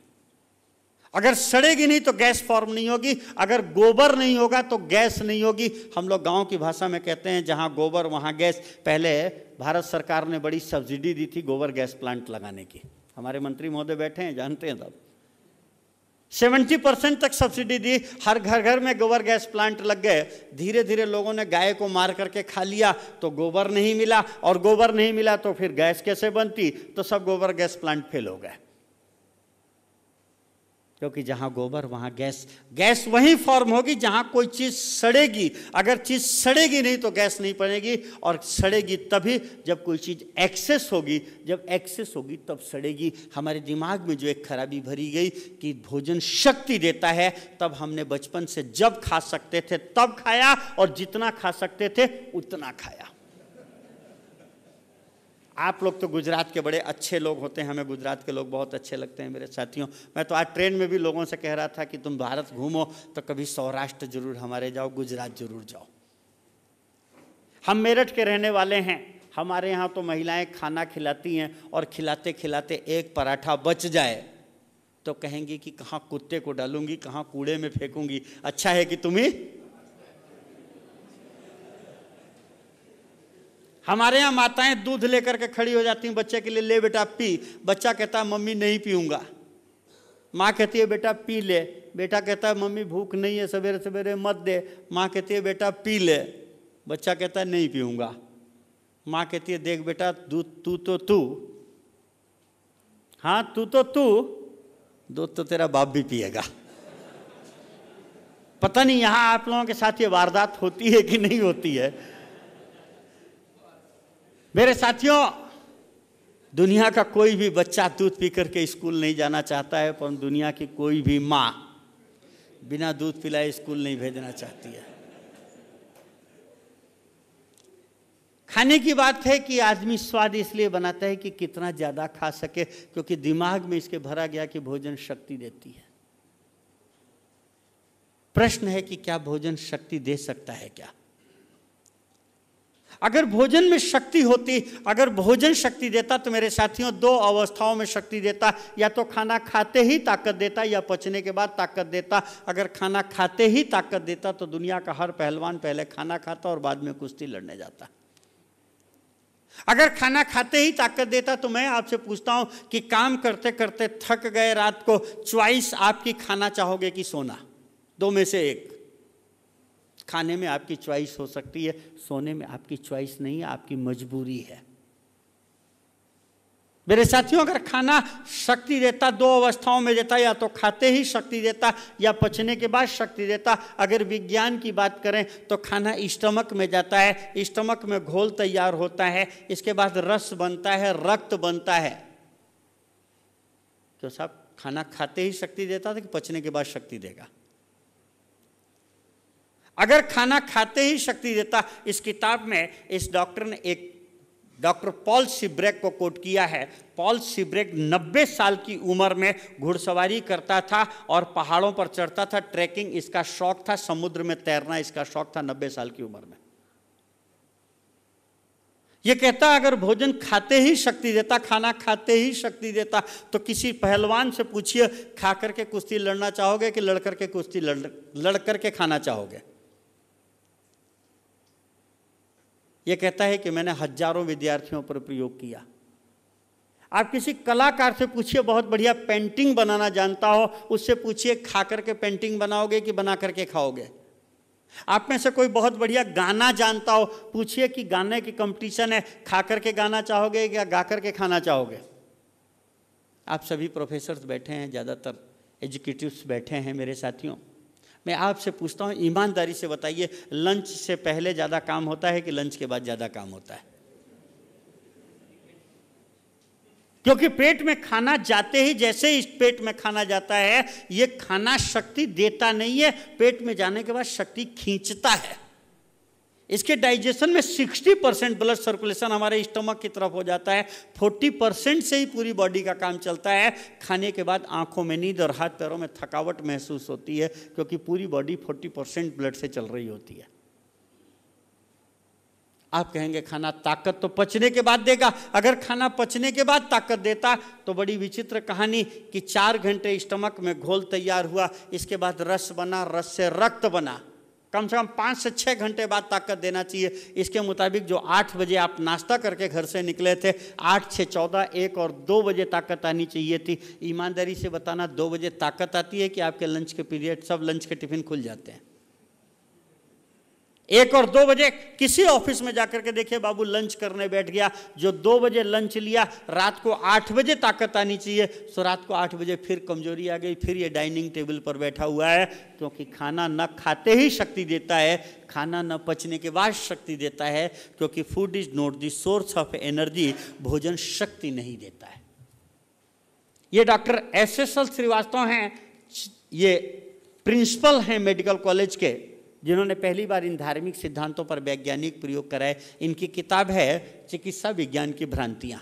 अगर सड़ेगी नहीं तो गैस फॉर्म नहीं होगी अगर गोबर नहीं होगा तो गैस नहीं होगी हम लोग गांव की भाषा में कहते हैं जहां गोबर वहां गैस पहले भारत सरकार ने बड़ी सब्सिडी दी थी गोबर गैस प्लांट लगाने की हमारे मंत्री महोदय बैठे हैं जानते हैं सब सेवेंटी परसेंट तक सब्सिडी दी हर घर घर में गोबर गैस प्लांट लग गए धीरे धीरे लोगों ने गाय को मार करके खा लिया तो गोबर नहीं मिला और गोबर नहीं मिला तो फिर गैस कैसे बनती तो सब गोबर गैस प्लांट फेल हो गए क्योंकि जहाँ गोबर वहाँ गैस गैस वहीं फॉर्म होगी जहाँ कोई चीज़ सड़ेगी अगर चीज़ सड़ेगी नहीं तो गैस नहीं पड़ेगी और सड़ेगी तभी जब कोई चीज़ एक्सेस होगी जब एक्सेस होगी तब सड़ेगी हमारे दिमाग में जो एक खराबी भरी गई कि भोजन शक्ति देता है तब हमने बचपन से जब खा सकते थे तब खाया और जितना खा सकते थे उतना खाया आप लोग तो गुजरात के बड़े अच्छे लोग होते हैं हमें गुजरात के लोग बहुत अच्छे लगते हैं मेरे साथियों मैं तो आज ट्रेन में भी लोगों से कह रहा था कि तुम भारत घूमो तो कभी सौराष्ट्र जरूर हमारे जाओ गुजरात जरूर जाओ हम मेरठ के रहने वाले हैं हमारे यहाँ तो महिलाएं खाना खिलाती हैं और खिलाते खिलाते एक पराठा बच जाए तो कहेंगी कि कहाँ कुत्ते को डालूंगी कहाँ कूड़े में फेंकूंगी अच्छा है कि तुम्हें हमारे यहाँ माताएं दूध लेकर के खड़ी हो जाती हैं बच्चे के लिए ले बेटा पी बच्चा कहता है मम्मी नहीं पीऊँगा माँ कहती है बेटा पी ले बेटा कहता है मम्मी भूख नहीं है सवेरे सवेरे मत दे माँ कहती है बेटा पी ले बच्चा कहता है नहीं पीऊँगा माँ कहती है देख बेटा दूध तू तो तू हाँ तू तो तू दूध तो तेरा बाप भी पिएगा पता नहीं यहाँ आप लोगों के साथ ये वारदात होती है कि नहीं होती है मेरे साथियों दुनिया का कोई भी बच्चा दूध पी करके स्कूल नहीं जाना चाहता है पर दुनिया की कोई भी माँ बिना दूध पिलाए स्कूल नहीं भेजना चाहती है खाने की बात है कि आदमी स्वाद इसलिए बनाता है कि कितना ज़्यादा खा सके क्योंकि दिमाग में इसके भरा गया कि भोजन शक्ति देती है प्रश्न है कि क्या भोजन शक्ति दे सकता है क्या अगर भोजन में शक्ति होती अगर भोजन शक्ति देता तो मेरे साथियों दो अवस्थाओं में शक्ति देता या तो खाना खाते ही ताकत देता या पचने के बाद ताकत देता अगर खाना खाते ही ताकत देता तो दुनिया का हर पहलवान पहले खाना खाता और बाद में कुश्ती लड़ने जाता अगर खाना खाते ही ताकत देता तो मैं आपसे पूछता हूं कि काम करते करते थक गए रात को च्वाइस आपकी खाना चाहोगे कि सोना दो में से एक खाने में आपकी च्वाइस हो सकती है सोने में आपकी च्वाइस नहीं है आपकी मजबूरी है मेरे साथियों अगर खाना शक्ति देता दो अवस्थाओं में देता या तो खाते ही शक्ति देता या पचने के बाद शक्ति देता अगर विज्ञान की बात करें तो खाना स्टमक में जाता है स्टमक में घोल तैयार होता है इसके बाद रस बनता है रक्त बनता है क्यों साहब खाना खाते ही शक्ति देता था कि पचने के बाद शक्ति देगा अगर खाना खाते ही शक्ति देता इस किताब में इस डॉक्टर ने एक डॉक्टर पॉल सिब्रेक को कोट किया है पॉल सिब्रेक 90 साल की उम्र में घुड़सवारी करता था और पहाड़ों पर चढ़ता था ट्रैकिंग इसका शौक था समुद्र में तैरना इसका शौक था 90 साल की उम्र में ये कहता अगर भोजन खाते ही शक्ति देता खाना खाते ही शक्ति देता तो किसी पहलवान से पूछिए खा करके कुश्ती लड़ना चाहोगे कि लड़कर के कुश्ती लड़ लड़कर के खाना चाहोगे ये कहता है कि मैंने हजारों विद्यार्थियों पर प्रयोग किया आप किसी कलाकार से पूछिए बहुत बढ़िया पेंटिंग बनाना जानता हो उससे पूछिए खा करके पेंटिंग बनाओगे कि बना करके खाओगे आप में से कोई बहुत बढ़िया गाना जानता हो पूछिए कि गाने की कंपटीशन है खा करके गाना चाहोगे या गा करके खाना चाहोगे आप सभी प्रोफेसर्स बैठे हैं ज़्यादातर एजुकेटिव्स बैठे हैं मेरे साथियों मैं आपसे पूछता हूँ ईमानदारी से बताइए लंच से पहले ज़्यादा काम होता है कि लंच के बाद ज़्यादा काम होता है क्योंकि पेट में खाना जाते ही जैसे ही पेट में खाना जाता है ये खाना शक्ति देता नहीं है पेट में जाने के बाद शक्ति खींचता है इसके डाइजेशन में 60 परसेंट ब्लड सर्कुलेशन हमारे स्टमक की तरफ हो जाता है 40 परसेंट से ही पूरी बॉडी का काम चलता है खाने के बाद आंखों में नींद और हाथ पैरों में थकावट महसूस होती है क्योंकि पूरी बॉडी 40 परसेंट ब्लड से चल रही होती है आप कहेंगे खाना ताकत तो पचने के बाद देगा अगर खाना पचने के बाद ताकत देता तो बड़ी विचित्र कहानी कि चार घंटे स्टमक में घोल तैयार हुआ इसके बाद रस बना रस से रक्त बना कम से कम पाँच से छः घंटे बाद ताकत देना चाहिए इसके मुताबिक जो आठ बजे आप नाश्ता करके घर से निकले थे आठ छः चौदह एक और दो बजे ताकत आनी चाहिए थी ईमानदारी से बताना दो बजे ताकत आती है कि आपके लंच के पीरियड सब लंच के टिफ़िन खुल जाते हैं एक और दो बजे किसी ऑफिस में जाकर के देखिए बाबू लंच करने बैठ गया जो दो बजे लंच लिया रात को आठ बजे ताकत आनी चाहिए तो रात को आठ बजे फिर कमजोरी आ गई फिर ये डाइनिंग टेबल पर बैठा हुआ है क्योंकि खाना न खाते ही शक्ति देता है खाना न पचने के बाद शक्ति देता है क्योंकि food is not the source of energy भोजन शक्ति नहीं देता है ये doctor S S L Shrivastava हैं ये प्रिंसिपल हैं मेडिकल कॉलेज के जिन्होंने पहली बार इन धार्मिक सिद्धांतों पर वैज्ञानिक प्रयोग कराए इनकी किताब है चिकित्सा विज्ञान की भ्रांतियां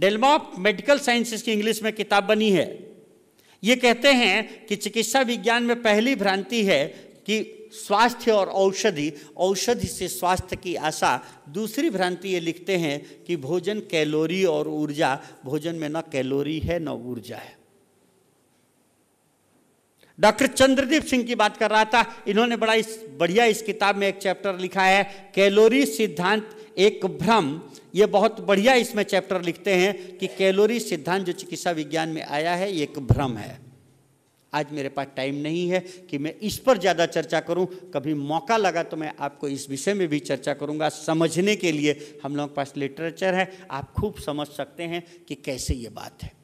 डेलमॉप मेडिकल साइंसेस की इंग्लिश में किताब बनी है ये कहते हैं कि चिकित्सा विज्ञान में पहली भ्रांति है कि स्वास्थ्य और औषधि औषधि से स्वास्थ्य की आशा दूसरी भ्रांति ये लिखते हैं कि भोजन कैलोरी और ऊर्जा भोजन में न कैलोरी है न ऊर्जा है डॉक्टर चंद्रदीप सिंह की बात कर रहा था इन्होंने बड़ा इस बढ़िया इस किताब में एक चैप्टर लिखा है कैलोरी सिद्धांत एक भ्रम ये बहुत बढ़िया इसमें चैप्टर लिखते हैं कि कैलोरी सिद्धांत जो चिकित्सा विज्ञान में आया है ये एक भ्रम है आज मेरे पास टाइम नहीं है कि मैं इस पर ज़्यादा चर्चा करूं कभी मौका लगा तो मैं आपको इस विषय में भी चर्चा करूंगा समझने के लिए हम लोगों के पास लिटरेचर है आप खूब समझ सकते हैं कि कैसे ये बात है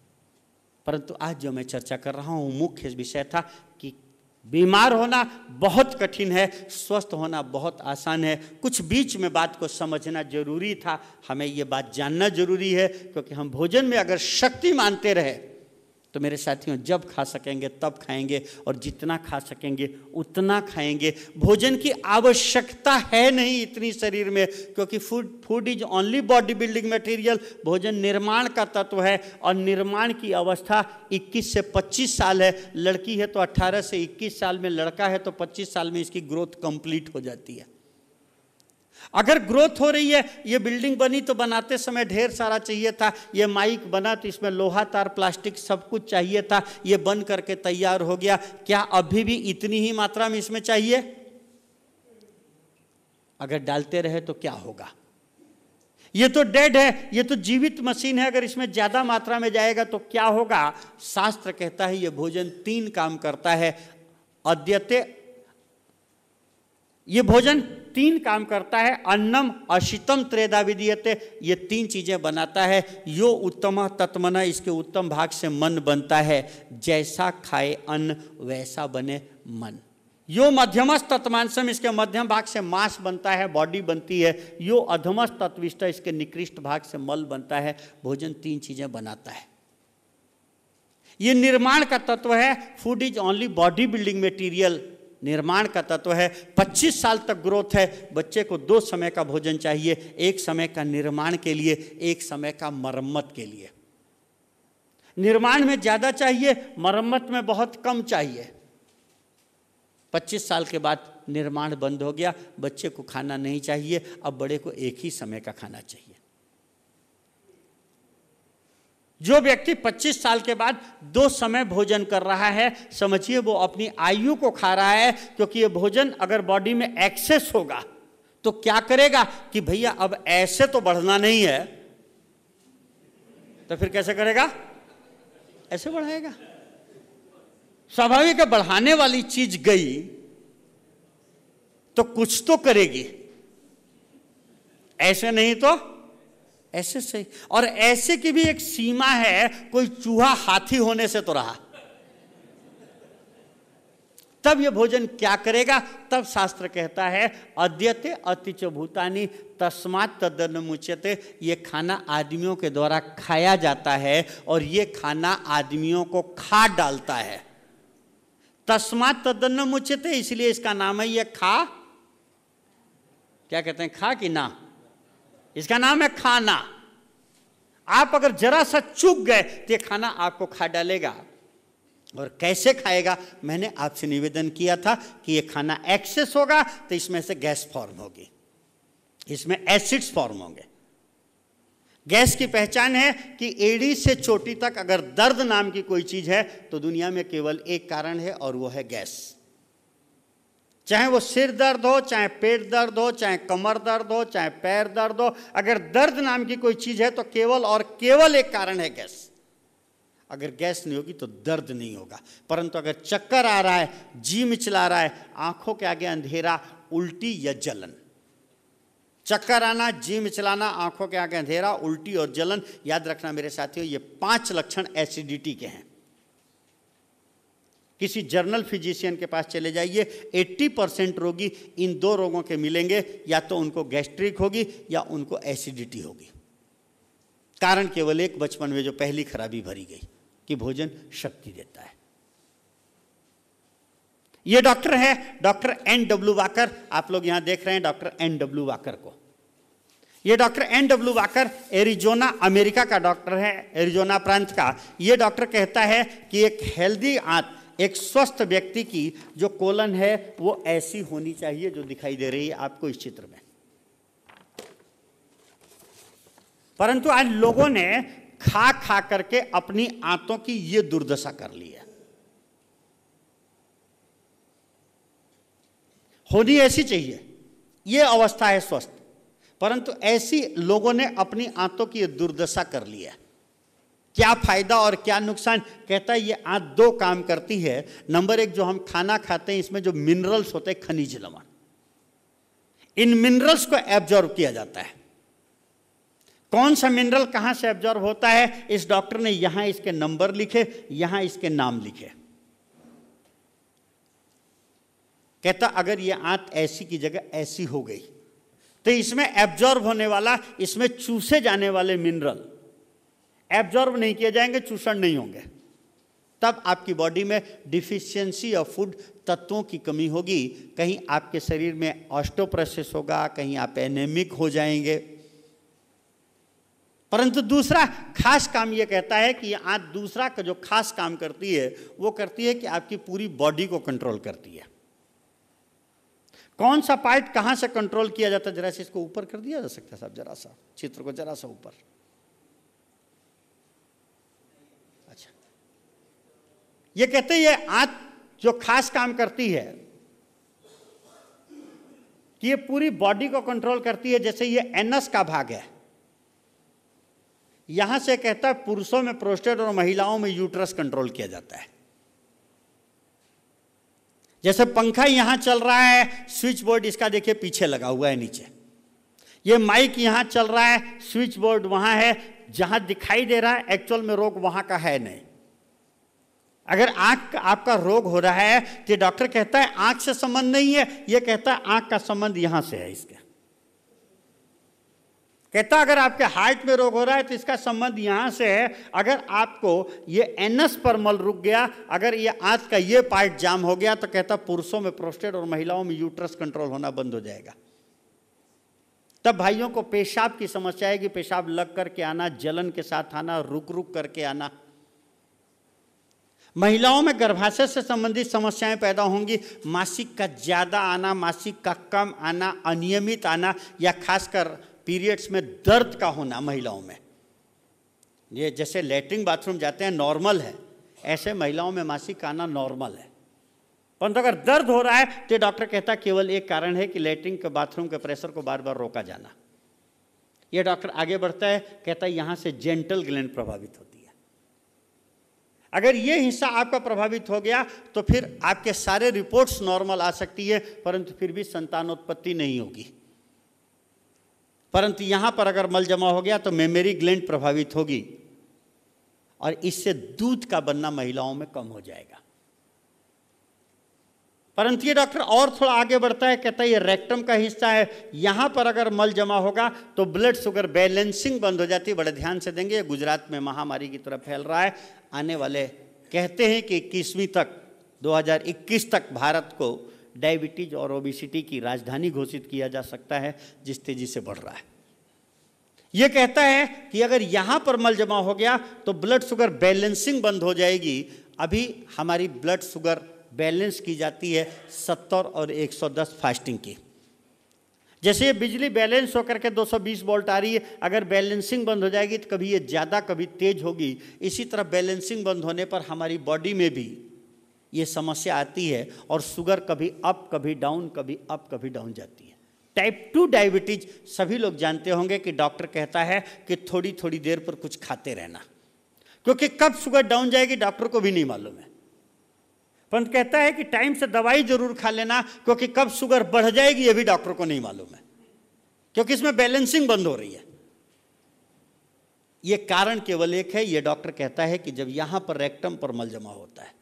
परंतु आज जो मैं चर्चा कर रहा हूँ मुख्य विषय था कि बीमार होना बहुत कठिन है स्वस्थ होना बहुत आसान है कुछ बीच में बात को समझना जरूरी था हमें ये बात जानना जरूरी है क्योंकि हम भोजन में अगर शक्ति मानते रहे तो मेरे साथियों जब खा सकेंगे तब खाएंगे और जितना खा सकेंगे उतना खाएंगे भोजन की आवश्यकता है नहीं इतनी शरीर में क्योंकि food food is only body building material भोजन निर्माण का तत्व है और निर्माण की अवस्था 21 से 25 साल है लड़की है तो 18 से 21 साल में लड़का है तो 25 साल में इसकी ग्रोथ कंप्लीट हो जाती है अगर ग्रोथ हो रही है ये बिल्डिंग बनी तो बनाते समय ढेर सारा चाहिए था ये माइक बना तो इसमें लोहा तार प्लास्टिक सब कुछ चाहिए था ये बन करके तैयार हो गया क्या अभी भी इतनी ही मात्रा में इसमें चाहिए अगर डालते रहे तो क्या होगा ये तो डेड है ये तो जीवित मशीन है अगर इसमें ज़्यादा मात्रा में जाएगा तो क्या होगा शास्त्र कहता है ये भोजन तीन काम करता है अद्यते ये भोजन तीन काम करता है अन्नम अशितम त्रेदा विधीयते ये तीन चीज़ें बनाता है यो उत्तम तत्मना इसके उत्तम भाग से मन बनता है जैसा खाए अन्न वैसा बने मन यो मध्यमस तत्मांसम इसके मध्यम भाग से मांस बनता है बॉडी बनती है यो अधमस तत्विष्ट इसके निकृष्ट भाग से मल बनता है भोजन तीन चीज़ें बनाता है ये निर्माण का तत्व है food is only body building material निर्माण का तत्व है 25 साल तक ग्रोथ है बच्चे को दो समय का भोजन चाहिए एक समय का निर्माण के लिए एक समय का मरम्मत के लिए निर्माण में ज़्यादा चाहिए मरम्मत में बहुत कम चाहिए 25 साल के बाद निर्माण बंद हो गया बच्चे को खाना नहीं चाहिए अब बड़े को एक ही समय का खाना चाहिए जो व्यक्ति 25 साल के बाद दो समय भोजन कर रहा है समझिए वो अपनी आयु को खा रहा है क्योंकि ये भोजन अगर बॉडी में एक्सेस होगा तो क्या करेगा कि भैया अब ऐसे तो बढ़ना नहीं है तो फिर कैसे करेगा ऐसे बढ़ाएगा स्वाभाविक बढ़ाने वाली चीज गई तो कुछ तो करेगी ऐसे नहीं तो ऐसे से और ऐसे की भी एक सीमा है कोई चूहा हाथी होने से तो रहा तब ये भोजन क्या करेगा तब शास्त्र कहता है अद्यते अतिच भूतानी तस्मात तदन मुचते ये खाना आदमियों के द्वारा खाया जाता है और ये खाना आदमियों को खा डालता है तस्मात तदन मुचते इसलिए इसका नाम है ये खा क्या कहते हैं खा कि ना इसका नाम है खाना आप अगर जरा सा चुग गए तो ये खाना आपको खा डालेगा और कैसे खाएगा मैंने आपसे निवेदन किया था कि ये खाना एक्सेस होगा तो इसमें से गैस फॉर्म होगी इसमें एसिड्स फॉर्म होंगे गैस की पहचान है कि एड़ी से चोटी तक अगर दर्द नाम की कोई चीज है तो दुनिया में केवल एक कारण है और वो है गैस चाहे वो सिर दर्द हो चाहे पेट दर्द हो चाहे कमर दर्द हो चाहे पैर दर्द हो अगर दर्द नाम की कोई चीज़ है तो केवल और केवल एक कारण है गैस अगर गैस नहीं होगी तो दर्द नहीं होगा परंतु अगर चक्कर आ रहा है जी मिचला रहा है आंखों के आगे अंधेरा उल्टी या जलन चक्कर आना जी मिचलाना आंखों के आगे अंधेरा उल्टी और जलन याद रखना मेरे साथियों ये पांच लक्षण एसिडिटी के हैं किसी जर्नल फिजिशियन के पास चले जाइए 80 परसेंट रोगी इन दो रोगों के मिलेंगे या तो उनको गैस्ट्रिक होगी या उनको एसिडिटी होगी कारण केवल एक बचपन में जो पहली खराबी भरी गई कि भोजन शक्ति देता है ये डॉक्टर है डॉक्टर एन डब्ल्यू वाकर आप लोग यहां देख रहे हैं डॉक्टर एन डब्ल्यू वाकर को ये doctor N W Walker Arizona America का डॉक्टर है एरिजोना प्रांत का ये डॉक्टर कहता है कि एक हेल्दी आंत एक स्वस्थ व्यक्ति की जो कोलन है वो ऐसी होनी चाहिए जो दिखाई दे रही है आपको इस चित्र में परंतु आज लोगों ने खा खा करके अपनी आंतों की ये दुर्दशा कर ली है होनी ऐसी चाहिए ये अवस्था है स्वस्थ परंतु ऐसी लोगों ने अपनी आंतों की दुर्दशा कर ली है क्या फ़ायदा और क्या नुकसान कहता है ये आँख दो काम करती है नंबर एक जो हम खाना खाते हैं इसमें जो मिनरल्स होते हैं खनिज लवण इन मिनरल्स को एब्जॉर्व किया जाता है कौन सा मिनरल कहाँ से एब्जॉर्व होता है इस डॉक्टर ने यहाँ इसके नंबर लिखे यहाँ इसके नाम लिखे कहता अगर ये आंत ऐसी की जगह ऐसी हो गई तो इसमें एब्जॉर्व होने वाला इसमें चूसे जाने वाले मिनरल एब्जॉर्ब नहीं किए जाएंगे चूषण नहीं होंगे तब आपकी बॉडी में डिफिशियंसी ऑफ फूड तत्वों की कमी होगी कहीं आपके शरीर में ऑस्टोप्रोसेस होगा कहीं आप एनेमिक हो जाएंगे परंतु दूसरा खास काम यह कहता है कि आज दूसरा का जो खास काम करती है वो करती है कि आपकी पूरी बॉडी को कंट्रोल करती है कौन सा पार्ट कहां से कंट्रोल किया जाता है जरा सा इसको ऊपर कर दिया जा सकता है साहब जरा सा चित्र को जरा सा ऊपर ये कहते ये आंत जो खास काम करती है कि ये पूरी बॉडी को कंट्रोल करती है जैसे ये एनस का भाग है यहां से कहता है पुरुषों में प्रोस्टेट और महिलाओं में यूट्रस कंट्रोल किया जाता है जैसे पंखा यहां चल रहा है स्विच बोर्ड इसका देखिए पीछे लगा हुआ है नीचे ये माइक यहां चल रहा है स्विच बोर्ड वहां है जहां दिखाई दे रहा है एक्चुअल में रोग वहां का है नहीं अगर आंख आपका रोग हो रहा है तो डॉक्टर कहता है आंख से संबंध नहीं है यह कहता है आंख का संबंध यहां से है इसका कहता अगर आपके हार्ट में रोग हो रहा है तो इसका संबंध यहां से है अगर आपको ये एनस पर मल रुक गया अगर ये आँख का ये पार्ट जाम हो गया तो कहता पुरुषों में प्रोस्टेट और महिलाओं में यूट्रस कंट्रोल होना बंद हो जाएगा तब भाइयों को पेशाब की समस्या है कि पेशाब लग करके आना जलन के साथ आना रुक रुक करके आना महिलाओं में गर्भाशय से संबंधित समस्याएं पैदा होंगी मासिक का ज़्यादा आना मासिक का कम आना अनियमित आना या खासकर पीरियड्स में दर्द का होना महिलाओं में ये जैसे लेटरिन बाथरूम जाते हैं नॉर्मल है ऐसे महिलाओं में मासिक का आना नॉर्मल है परंतु अगर दर्द हो रहा है तो डॉक्टर कहता केवल एक कारण है कि लेटरिन के बाथरूम के प्रेशर को बार बार रोका जाना ये डॉक्टर आगे बढ़ता है कहता है यहाँ से जेंटल ग्लैंड प्रभावित होता है अगर ये हिस्सा आपका प्रभावित हो गया तो फिर आपके सारे रिपोर्ट्स नॉर्मल आ सकती है परंतु फिर भी संतानोत्पत्ति नहीं होगी परंतु यहाँ पर अगर मल जमा हो गया तो मेमोरी ग्लैंड प्रभावित होगी और इससे दूध का बनना महिलाओं में कम हो जाएगा परंतु ये डॉक्टर और थोड़ा आगे बढ़ता है कहता है ये रेक्टम का हिस्सा है यहाँ पर अगर मल जमा होगा तो ब्लड शुगर बैलेंसिंग बंद हो जाती है बड़े ध्यान से देंगे गुजरात में महामारी की तरह फैल रहा है आने वाले कहते हैं कि इक्कीसवीं तक 2021 तक भारत को डायबिटीज और ओबिसिटी की राजधानी घोषित किया जा सकता है जिस तेजी से बढ़ रहा है यह कहता है कि अगर यहाँ पर मल जमा हो गया तो ब्लड शुगर बैलेंसिंग बंद हो जाएगी अभी हमारी ब्लड शुगर बैलेंस की जाती है सत्तर और 110 फास्टिंग की जैसे ये बिजली बैलेंस होकर के 220 वोल्ट आ रही है अगर बैलेंसिंग बंद हो जाएगी तो कभी ये ज़्यादा कभी तेज होगी इसी तरह बैलेंसिंग बंद होने पर हमारी बॉडी में भी ये समस्या आती है और शुगर कभी अप कभी डाउन कभी अप कभी डाउन जाती है टाइप टू डायबिटीज सभी लोग जानते होंगे कि डॉक्टर कहता है कि थोड़ी थोड़ी देर पर कुछ खाते रहना क्योंकि कब शुगर डाउन जाएगी डॉक्टर को भी नहीं मालूम है पंत कहता है कि टाइम से दवाई जरूर खा लेना क्योंकि कब शुगर बढ़ जाएगी ये भी डॉक्टर को नहीं मालूम है क्योंकि इसमें बैलेंसिंग बंद हो रही है ये कारण केवल एक है ये डॉक्टर कहता है कि जब यहां पर रेक्टम पर मल जमा होता है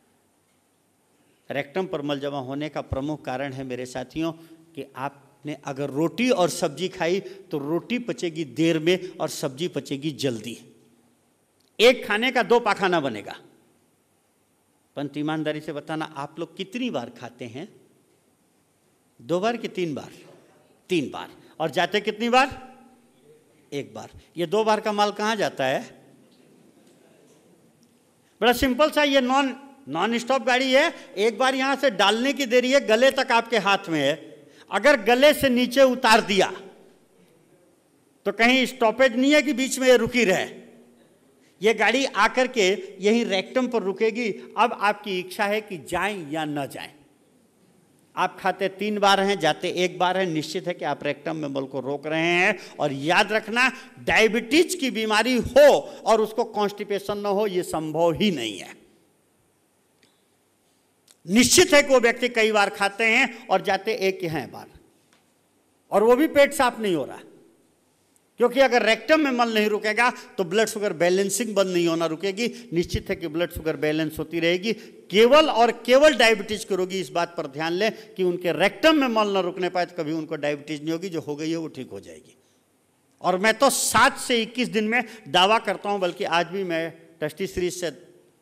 रेक्टम पर मल जमा होने का प्रमुख कारण है मेरे साथियों कि आपने अगर रोटी और सब्जी खाई तो रोटी पचेगी देर में और सब्जी पचेगी जल्दी एक खाने का दो पाखाना बनेगा पंत ईमानदारी से बताना आप लोग कितनी बार खाते हैं दो बार कि तीन बार तीन बार और जाते कितनी बार एक बार ये दो बार का माल कहाँ जाता है बड़ा सिंपल सा ये नॉन नॉन स्टॉप गाड़ी है एक बार यहां से डालने की देरी है गले तक आपके हाथ में है अगर गले से नीचे उतार दिया तो कहीं स्टॉपेज नहीं है कि बीच में ये रुकी रहे ये गाड़ी आकर के यही रेक्टम पर रुकेगी अब आपकी इच्छा है कि जाएं या न जाएं आप खाते तीन बार हैं जाते एक बार है निश्चित है कि आप रेक्टम में बल को रोक रहे हैं और याद रखना डायबिटीज की बीमारी हो और उसको कॉन्स्टिपेशन ना हो यह संभव ही नहीं है निश्चित है कि वो व्यक्ति कई बार खाते हैं और जाते एक ही हैं बार और वो भी पेट साफ नहीं हो रहा क्योंकि अगर रेक्टम में मल नहीं रुकेगा तो ब्लड शुगर बैलेंसिंग बंद नहीं होना रुकेगी निश्चित है कि ब्लड शुगर बैलेंस होती रहेगी केवल और केवल डायबिटीज के रोगी इस बात पर ध्यान लें कि उनके रेक्टम में मल ना रुकने पाए तो कभी उनको डायबिटीज नहीं होगी जो हो गई है वो ठीक हो जाएगी और मैं तो सात से इक्कीस दिन में दावा करता हूँ बल्कि आज भी मैं टस्टी सीरीज से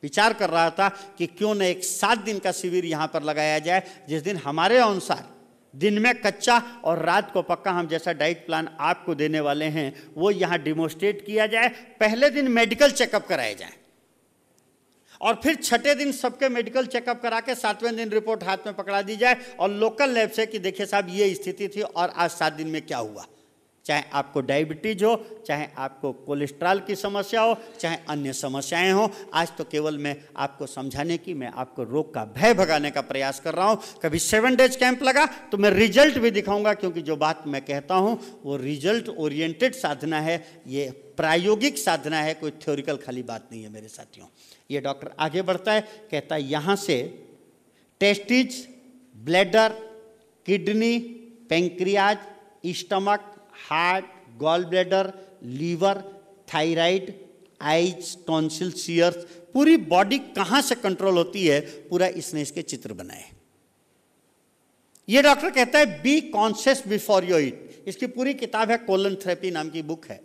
विचार कर रहा था कि क्यों न एक सात दिन का शिविर यहाँ पर लगाया जाए जिस दिन हमारे अनुसार दिन में कच्चा और रात को पक्का हम जैसा डाइट प्लान आपको देने वाले हैं वो यहाँ डिमोस्ट्रेट किया जाए पहले दिन मेडिकल चेकअप कराए जाए और फिर छठे दिन सबके मेडिकल चेकअप करा के सातवें दिन रिपोर्ट हाथ में पकड़ा दी जाए और लोकल लैब से कि देखिए साहब ये स्थिति थी और आज सात दिन में क्या हुआ चाहे आपको डायबिटीज हो चाहे आपको कोलेस्ट्रॉल की समस्या हो चाहे अन्य समस्याएं हो आज तो केवल मैं आपको समझाने की मैं आपको रोग का भय भगाने का प्रयास कर रहा हूं कभी सेवन डेज कैंप लगा तो मैं रिजल्ट भी दिखाऊंगा क्योंकि जो बात मैं कहता हूं वो रिजल्ट ओरिएंटेड साधना है ये प्रायोगिक साधना है कोई थ्योरिकल खाली बात नहीं है मेरे साथियों ये डॉक्टर आगे बढ़ता है कहता है यहाँ से testes bladder kidney pancreas stomach heart gall bladder liver thyroid eyes tonsil सीयर्स पूरी बॉडी कहाँ से कंट्रोल होती है पूरा इसने इसके चित्र बनाए ये डॉक्टर कहता है be conscious before you eat इसकी पूरी किताब है कोलन थेरेपी नाम की बुक है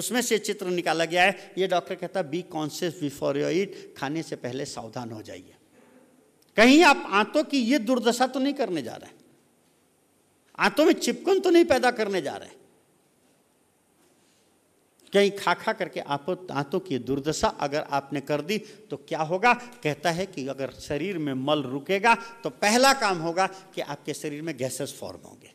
उसमें से चित्र निकाला गया है ये डॉक्टर कहता है be conscious before you eat खाने से पहले सावधान हो जाइए कहीं आप आंतों की ये दुर्दशा तो नहीं करने जा रहे आंतों में चिपकन तो नहीं पैदा करने जा रहे कहीं खा खा करके आप आंतों की दुर्दशा अगर आपने कर दी तो क्या होगा कहता है कि अगर शरीर में मल रुकेगा तो पहला काम होगा कि आपके शरीर में गैसेस फॉर्म होंगे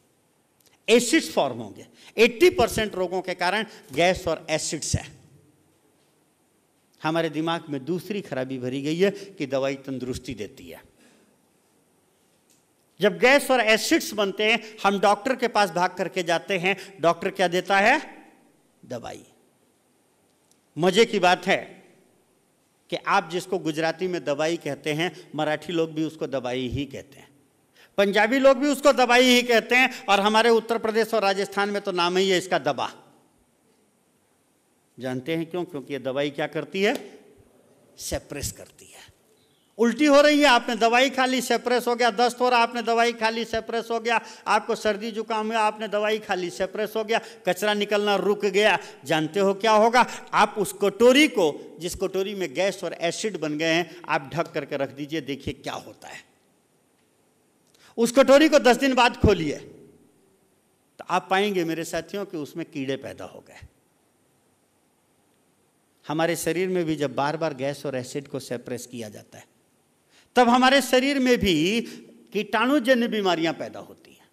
एसिड्स फॉर्म होंगे 80 परसेंट रोगों के कारण गैस और एसिड्स है हमारे दिमाग में दूसरी खराबी भरी गई है कि दवाई तंदुरुस्ती देती है जब गैस और एसिड्स बनते हैं हम डॉक्टर के पास भाग करके जाते हैं डॉक्टर क्या देता है दवाई मजे की बात है कि आप जिसको गुजराती में दवाई कहते हैं मराठी लोग भी उसको दवाई ही कहते हैं पंजाबी लोग भी उसको दवाई ही कहते हैं और हमारे उत्तर प्रदेश और राजस्थान में तो नाम ही है इसका दवा जानते हैं क्यों क्योंकि ये दवाई क्या करती है सेप्रेस करती है उल्टी हो रही है आपने दवाई खा ली सेप्रेस हो गया दस्त हो रहा आपने दवाई खा ली सेप्रेस हो गया आपको सर्दी जुकाम हुआ आपने दवाई खा ली सेप्रेस हो गया कचरा निकलना रुक गया जानते हो क्या होगा आप उस कटोरी को जिस कटोरी में गैस और एसिड बन गए हैं आप ढक करके रख दीजिए देखिए क्या होता है उस कटोरी को दस दिन बाद खोलिए तो आप पाएंगे मेरे साथियों कि उसमें कीड़े पैदा हो गए हमारे शरीर में भी जब बार बार गैस और एसिड को सेप्रेस किया जाता है तब हमारे शरीर में भी कीटाणुजन्य बीमारियां पैदा होती हैं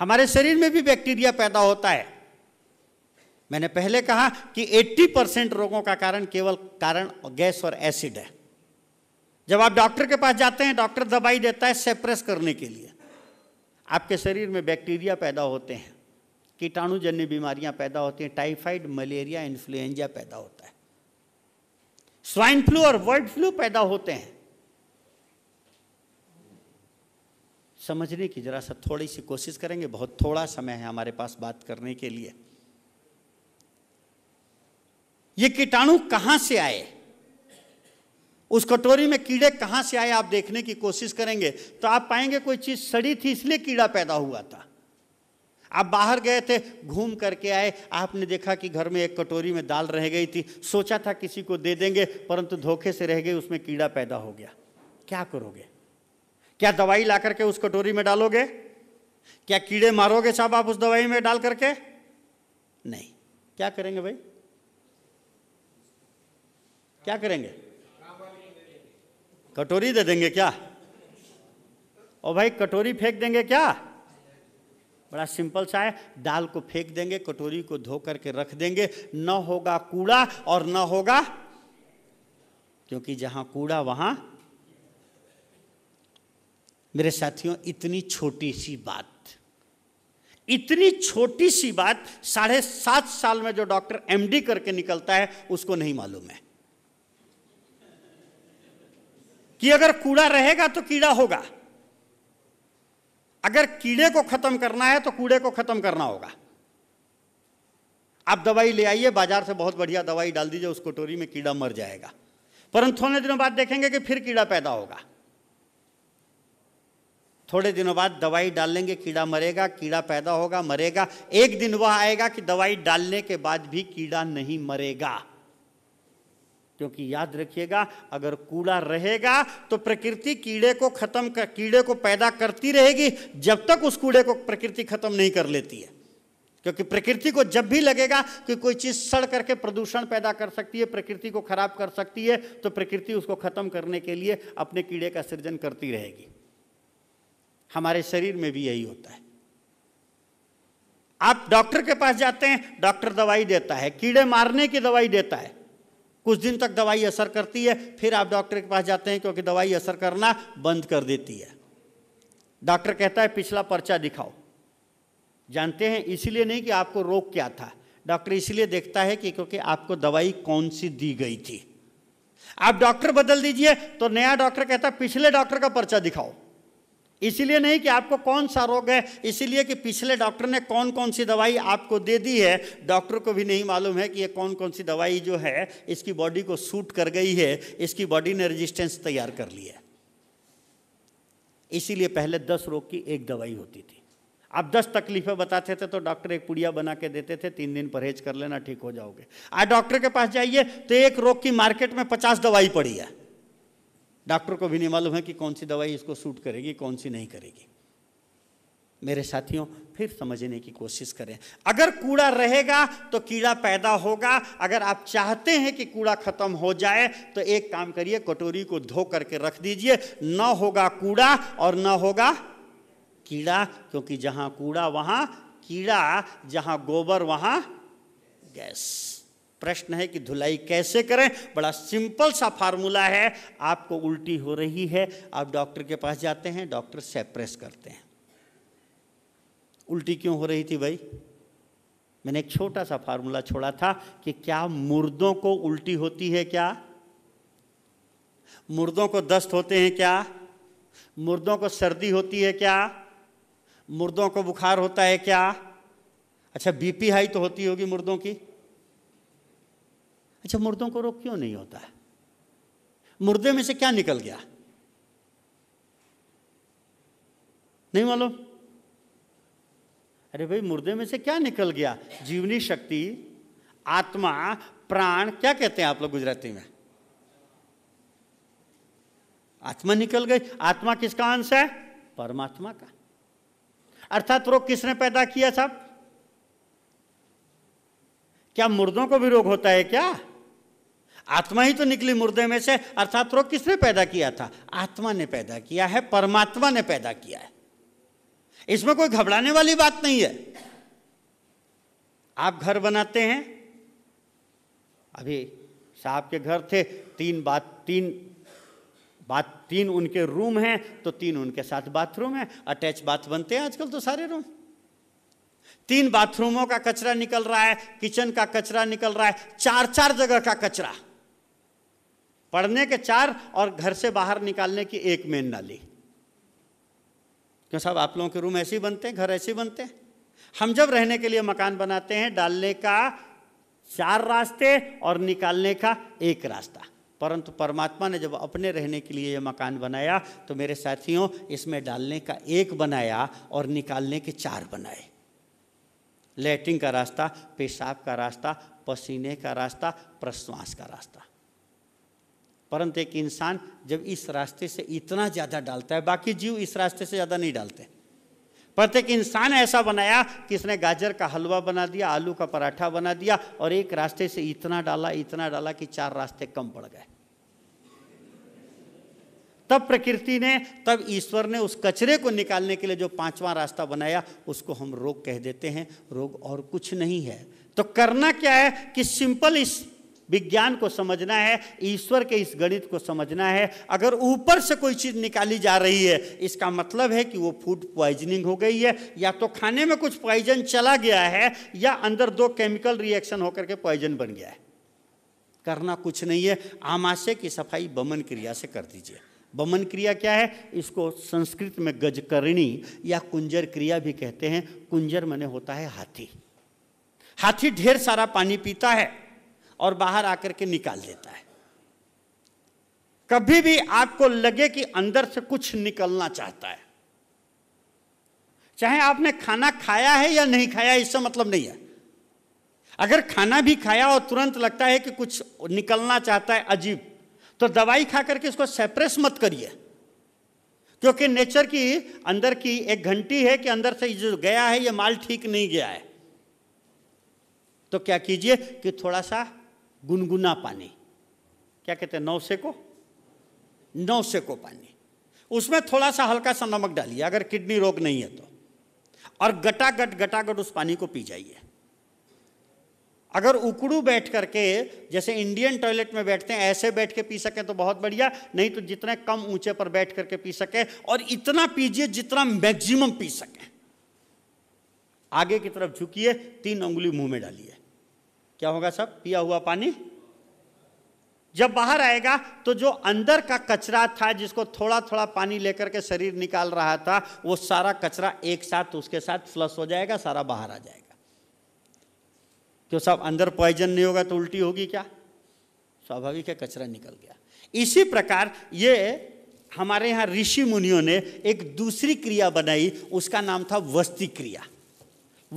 हमारे शरीर में भी बैक्टीरिया पैदा होता है मैंने पहले कहा कि 80 परसेंट रोगों का कारण केवल कारण गैस और एसिड है जब आप डॉक्टर के पास जाते हैं डॉक्टर दवाई देता है सेप्रेस करने के लिए आपके शरीर में बैक्टीरिया पैदा होते हैं कीटाणुजन्य बीमारियां पैदा होती हैं टाइफाइड मलेरिया इन्फ्लुएंजा पैदा होता है स्वाइन फ्लू और बर्ड फ्लू पैदा होते हैं समझने की जरा सा थोड़ी सी कोशिश करेंगे बहुत थोड़ा समय है हमारे पास बात करने के लिए ये कीटाणु कहां से आए उस कटोरी में कीड़े कहां से आए आप देखने की कोशिश करेंगे तो आप पाएंगे कोई चीज सड़ी थी इसलिए कीड़ा पैदा हुआ था आप बाहर गए थे घूम करके आए आपने देखा कि घर में एक कटोरी में दाल रह गई थी सोचा था किसी को दे देंगे परंतु धोखे से रह गई उसमें कीड़ा पैदा हो गया क्या करोगे क्या दवाई ला करके उस कटोरी में डालोगे क्या कीड़े मारोगे साहब आप उस दवाई में डाल करके नहीं क्या करेंगे भाई क्या करेंगे कटोरी दे देंगे क्या और भाई कटोरी फेंक देंगे क्या बड़ा सिंपल सा है दाल को फेंक देंगे कटोरी को धो करके रख देंगे न होगा कूड़ा और न होगा क्योंकि जहां कूड़ा वहां मेरे साथियों इतनी छोटी सी बात इतनी छोटी सी बात साढ़े सात साल में जो डॉक्टर एमडी करके निकलता है उसको नहीं मालूम है कि अगर कूड़ा रहेगा तो कीड़ा होगा अगर कीड़े को खत्म करना है तो कूड़े को खत्म करना होगा आप दवाई ले आइए बाजार से बहुत बढ़िया दवाई डाल दीजिए उस कटोरी में कीड़ा मर जाएगा परंतु थोड़े दिनों बाद देखेंगे कि फिर कीड़ा पैदा होगा थोड़े दिनों बाद दवाई डाल लेंगे कीड़ा मरेगा कीड़ा पैदा होगा मरेगा एक दिन वह आएगा कि दवाई डालने के बाद भी कीड़ा नहीं मरेगा क्योंकि याद रखिएगा अगर कूड़ा रहेगा तो प्रकृति कीड़े को खत्म कर कीड़े को पैदा करती रहेगी जब तक उस कूड़े को प्रकृति खत्म नहीं कर लेती है क्योंकि प्रकृति को जब भी लगेगा कि कोई चीज़ सड़ करके प्रदूषण पैदा कर सकती है प्रकृति को खराब कर सकती है तो प्रकृति उसको खत्म करने के लिए अपने कीड़े का सृजन करती रहेगी हमारे शरीर में भी यही होता है आप डॉक्टर के पास जाते हैं डॉक्टर दवाई देता है कीड़े मारने की दवाई देता है कुछ दिन तक दवाई असर करती है फिर आप डॉक्टर के पास जाते हैं क्योंकि दवाई असर करना बंद कर देती है डॉक्टर कहता है पिछला पर्चा दिखाओ जानते हैं इसीलिए नहीं कि आपको रोग क्या था डॉक्टर इसलिए देखता है कि क्योंकि आपको दवाई कौन सी दी गई थी आप डॉक्टर बदल दीजिए तो नया डॉक्टर कहता है पिछले डॉक्टर का पर्चा दिखाओ इसलिए नहीं कि आपको कौन सा रोग है इसीलिए कि पिछले डॉक्टर ने कौन कौन सी दवाई आपको दे दी है डॉक्टर को भी नहीं मालूम है कि ये कौन कौन सी दवाई जो है इसकी बॉडी को सूट कर गई है इसकी बॉडी ने रेजिस्टेंस तैयार कर लिया इसीलिए पहले दस रोग की एक दवाई होती थी आप दस तकलीफें बताते थे तो डॉक्टर एक पुड़िया बना के देते थे तीन दिन परहेज कर लेना ठीक हो जाओगे आज डॉक्टर के पास जाइए तो एक रोग की मार्केट में पचास दवाई पड़ी है डॉक्टर को भी नहीं मालूम है कि कौन सी दवाई इसको सूट करेगी कौन सी नहीं करेगी मेरे साथियों फिर समझने की कोशिश करें अगर कूड़ा रहेगा तो कीड़ा पैदा होगा अगर आप चाहते हैं कि कूड़ा खत्म हो जाए तो एक काम करिए कटोरी को धो करके रख दीजिए न होगा कूड़ा और न होगा कीड़ा क्योंकि जहां कूड़ा वहां कीड़ा जहां गोबर वहां गैस प्रश्न है कि धुलाई कैसे करें बड़ा सिंपल सा फार्मूला है आपको उल्टी हो रही है आप डॉक्टर के पास जाते हैं डॉक्टर सेप्रेस करते हैं उल्टी क्यों हो रही थी भाई मैंने एक छोटा सा फार्मूला छोड़ा था कि क्या मुर्दों को उल्टी होती है क्या मुर्दों को दस्त होते हैं क्या मुर्दों को सर्दी होती है क्या मुर्दों को बुखार होता है क्या अच्छा बीपी हाई तो होती होगी मुर्दों की अच्छा मुर्दों को रोग क्यों नहीं होता है मुर्दे में से क्या निकल गया नहीं मालूम अरे भाई मुर्दे में से क्या निकल गया जीवनी शक्ति आत्मा प्राण क्या कहते हैं आप लोग गुजराती में आत्मा निकल गई आत्मा किसका अंश है परमात्मा का अर्थात रोग किसने पैदा किया साहब क्या मुर्दों को भी रोग होता है क्या आत्मा ही तो निकली मुर्दे में से अर्थात रोग किसने पैदा किया था आत्मा ने पैदा किया है परमात्मा ने पैदा किया है इसमें कोई घबराने वाली बात नहीं है आप घर बनाते हैं अभी साहब के घर थे तीन बात तीन बात तीन उनके रूम हैं तो तीन उनके साथ बाथरूम है अटैच बाथ बनते हैं आजकल तो सारे रूम तीन बाथरूमों का कचरा निकल रहा है किचन का कचरा निकल रहा है चार चार जगह का कचरा पढ़ने के चार और घर से बाहर निकालने की एक मेन नाली क्यों साहब आप लोगों के रूम ऐसे ही बनते हैं घर ऐसे ही बनते हैं हम जब रहने के लिए मकान बनाते हैं डालने का चार रास्ते और निकालने का एक रास्ता परंतु परमात्मा ने जब अपने रहने के लिए ये मकान बनाया तो मेरे साथियों इसमें डालने का एक बनाया और निकालने के चार बनाए लेटरिन का रास्ता पेशाब का रास्ता पसीने का रास्ता प्रश्वास का रास्ता परंतु एक इंसान जब इस रास्ते से इतना ज़्यादा डालता है बाकी जीव इस रास्ते से ज़्यादा नहीं डालते प्रत्येक इंसान ऐसा बनाया कि इसने गाजर का हलवा बना दिया आलू का पराठा बना दिया और एक रास्ते से इतना डाला इतना डाला कि चार रास्ते कम पड़ गए तब प्रकृति ने तब ईश्वर ने उस कचरे को निकालने के लिए जो पांचवा रास्ता बनाया उसको हम रोग कह देते हैं रोग और कुछ नहीं है तो करना क्या है कि सिंपल इस विज्ञान को समझना है ईश्वर के इस गणित को समझना है अगर ऊपर से कोई चीज़ निकाली जा रही है इसका मतलब है कि वो फूड पॉइजनिंग हो गई है या तो खाने में कुछ पॉइजन चला गया है या अंदर दो केमिकल रिएक्शन होकर के पॉइजन बन गया है करना कुछ नहीं है आमाशय की सफाई बमन क्रिया से कर दीजिए बमन क्रिया क्या है इसको संस्कृत में गजकरणी या कुंजर क्रिया भी कहते हैं कुंजर मने होता है हाथी हाथी ढेर सारा पानी पीता है और बाहर आकर के निकाल देता है कभी भी आपको लगे कि अंदर से कुछ निकलना चाहता है चाहे आपने खाना खाया है या नहीं खाया इससे मतलब नहीं है अगर खाना भी खाया और तुरंत लगता है कि कुछ निकलना चाहता है अजीब तो दवाई खा करके इसको सेप्रेस मत करिए क्योंकि नेचर की अंदर की एक घंटी है कि अंदर से जो गया है ये माल ठीक नहीं गया है तो क्या कीजिए कि थोड़ा सा गुनगुना पानी क्या कहते हैं नौसे को नौ को पानी उसमें थोड़ा सा हल्का सा नमक डालिए अगर किडनी रोग नहीं है तो और गटागट गटागट उस पानी को पी जाइए अगर उकड़ू बैठ करके जैसे इंडियन टॉयलेट में बैठते हैं ऐसे बैठ के पी सकें तो बहुत बढ़िया नहीं तो जितने कम ऊंचे पर बैठ करके पी सके और इतना पीजिए जितना मैक्सिमम पी सके आगे की तरफ झुकिए तीन उंगली मुंह में डालिए क्या होगा सब पिया हुआ पानी जब बाहर आएगा तो जो अंदर का कचरा था जिसको थोड़ा थोड़ा पानी लेकर के शरीर निकाल रहा था वो सारा कचरा एक साथ उसके साथ फ्लश हो जाएगा सारा बाहर आ जाएगा क्यों सब अंदर पॉइजन नहीं होगा तो उल्टी होगी क्या स्वाभाविक है कचरा निकल गया इसी प्रकार ये हमारे यहाँ ऋषि मुनियों ने एक दूसरी क्रिया बनाई उसका नाम था वस्ती क्रिया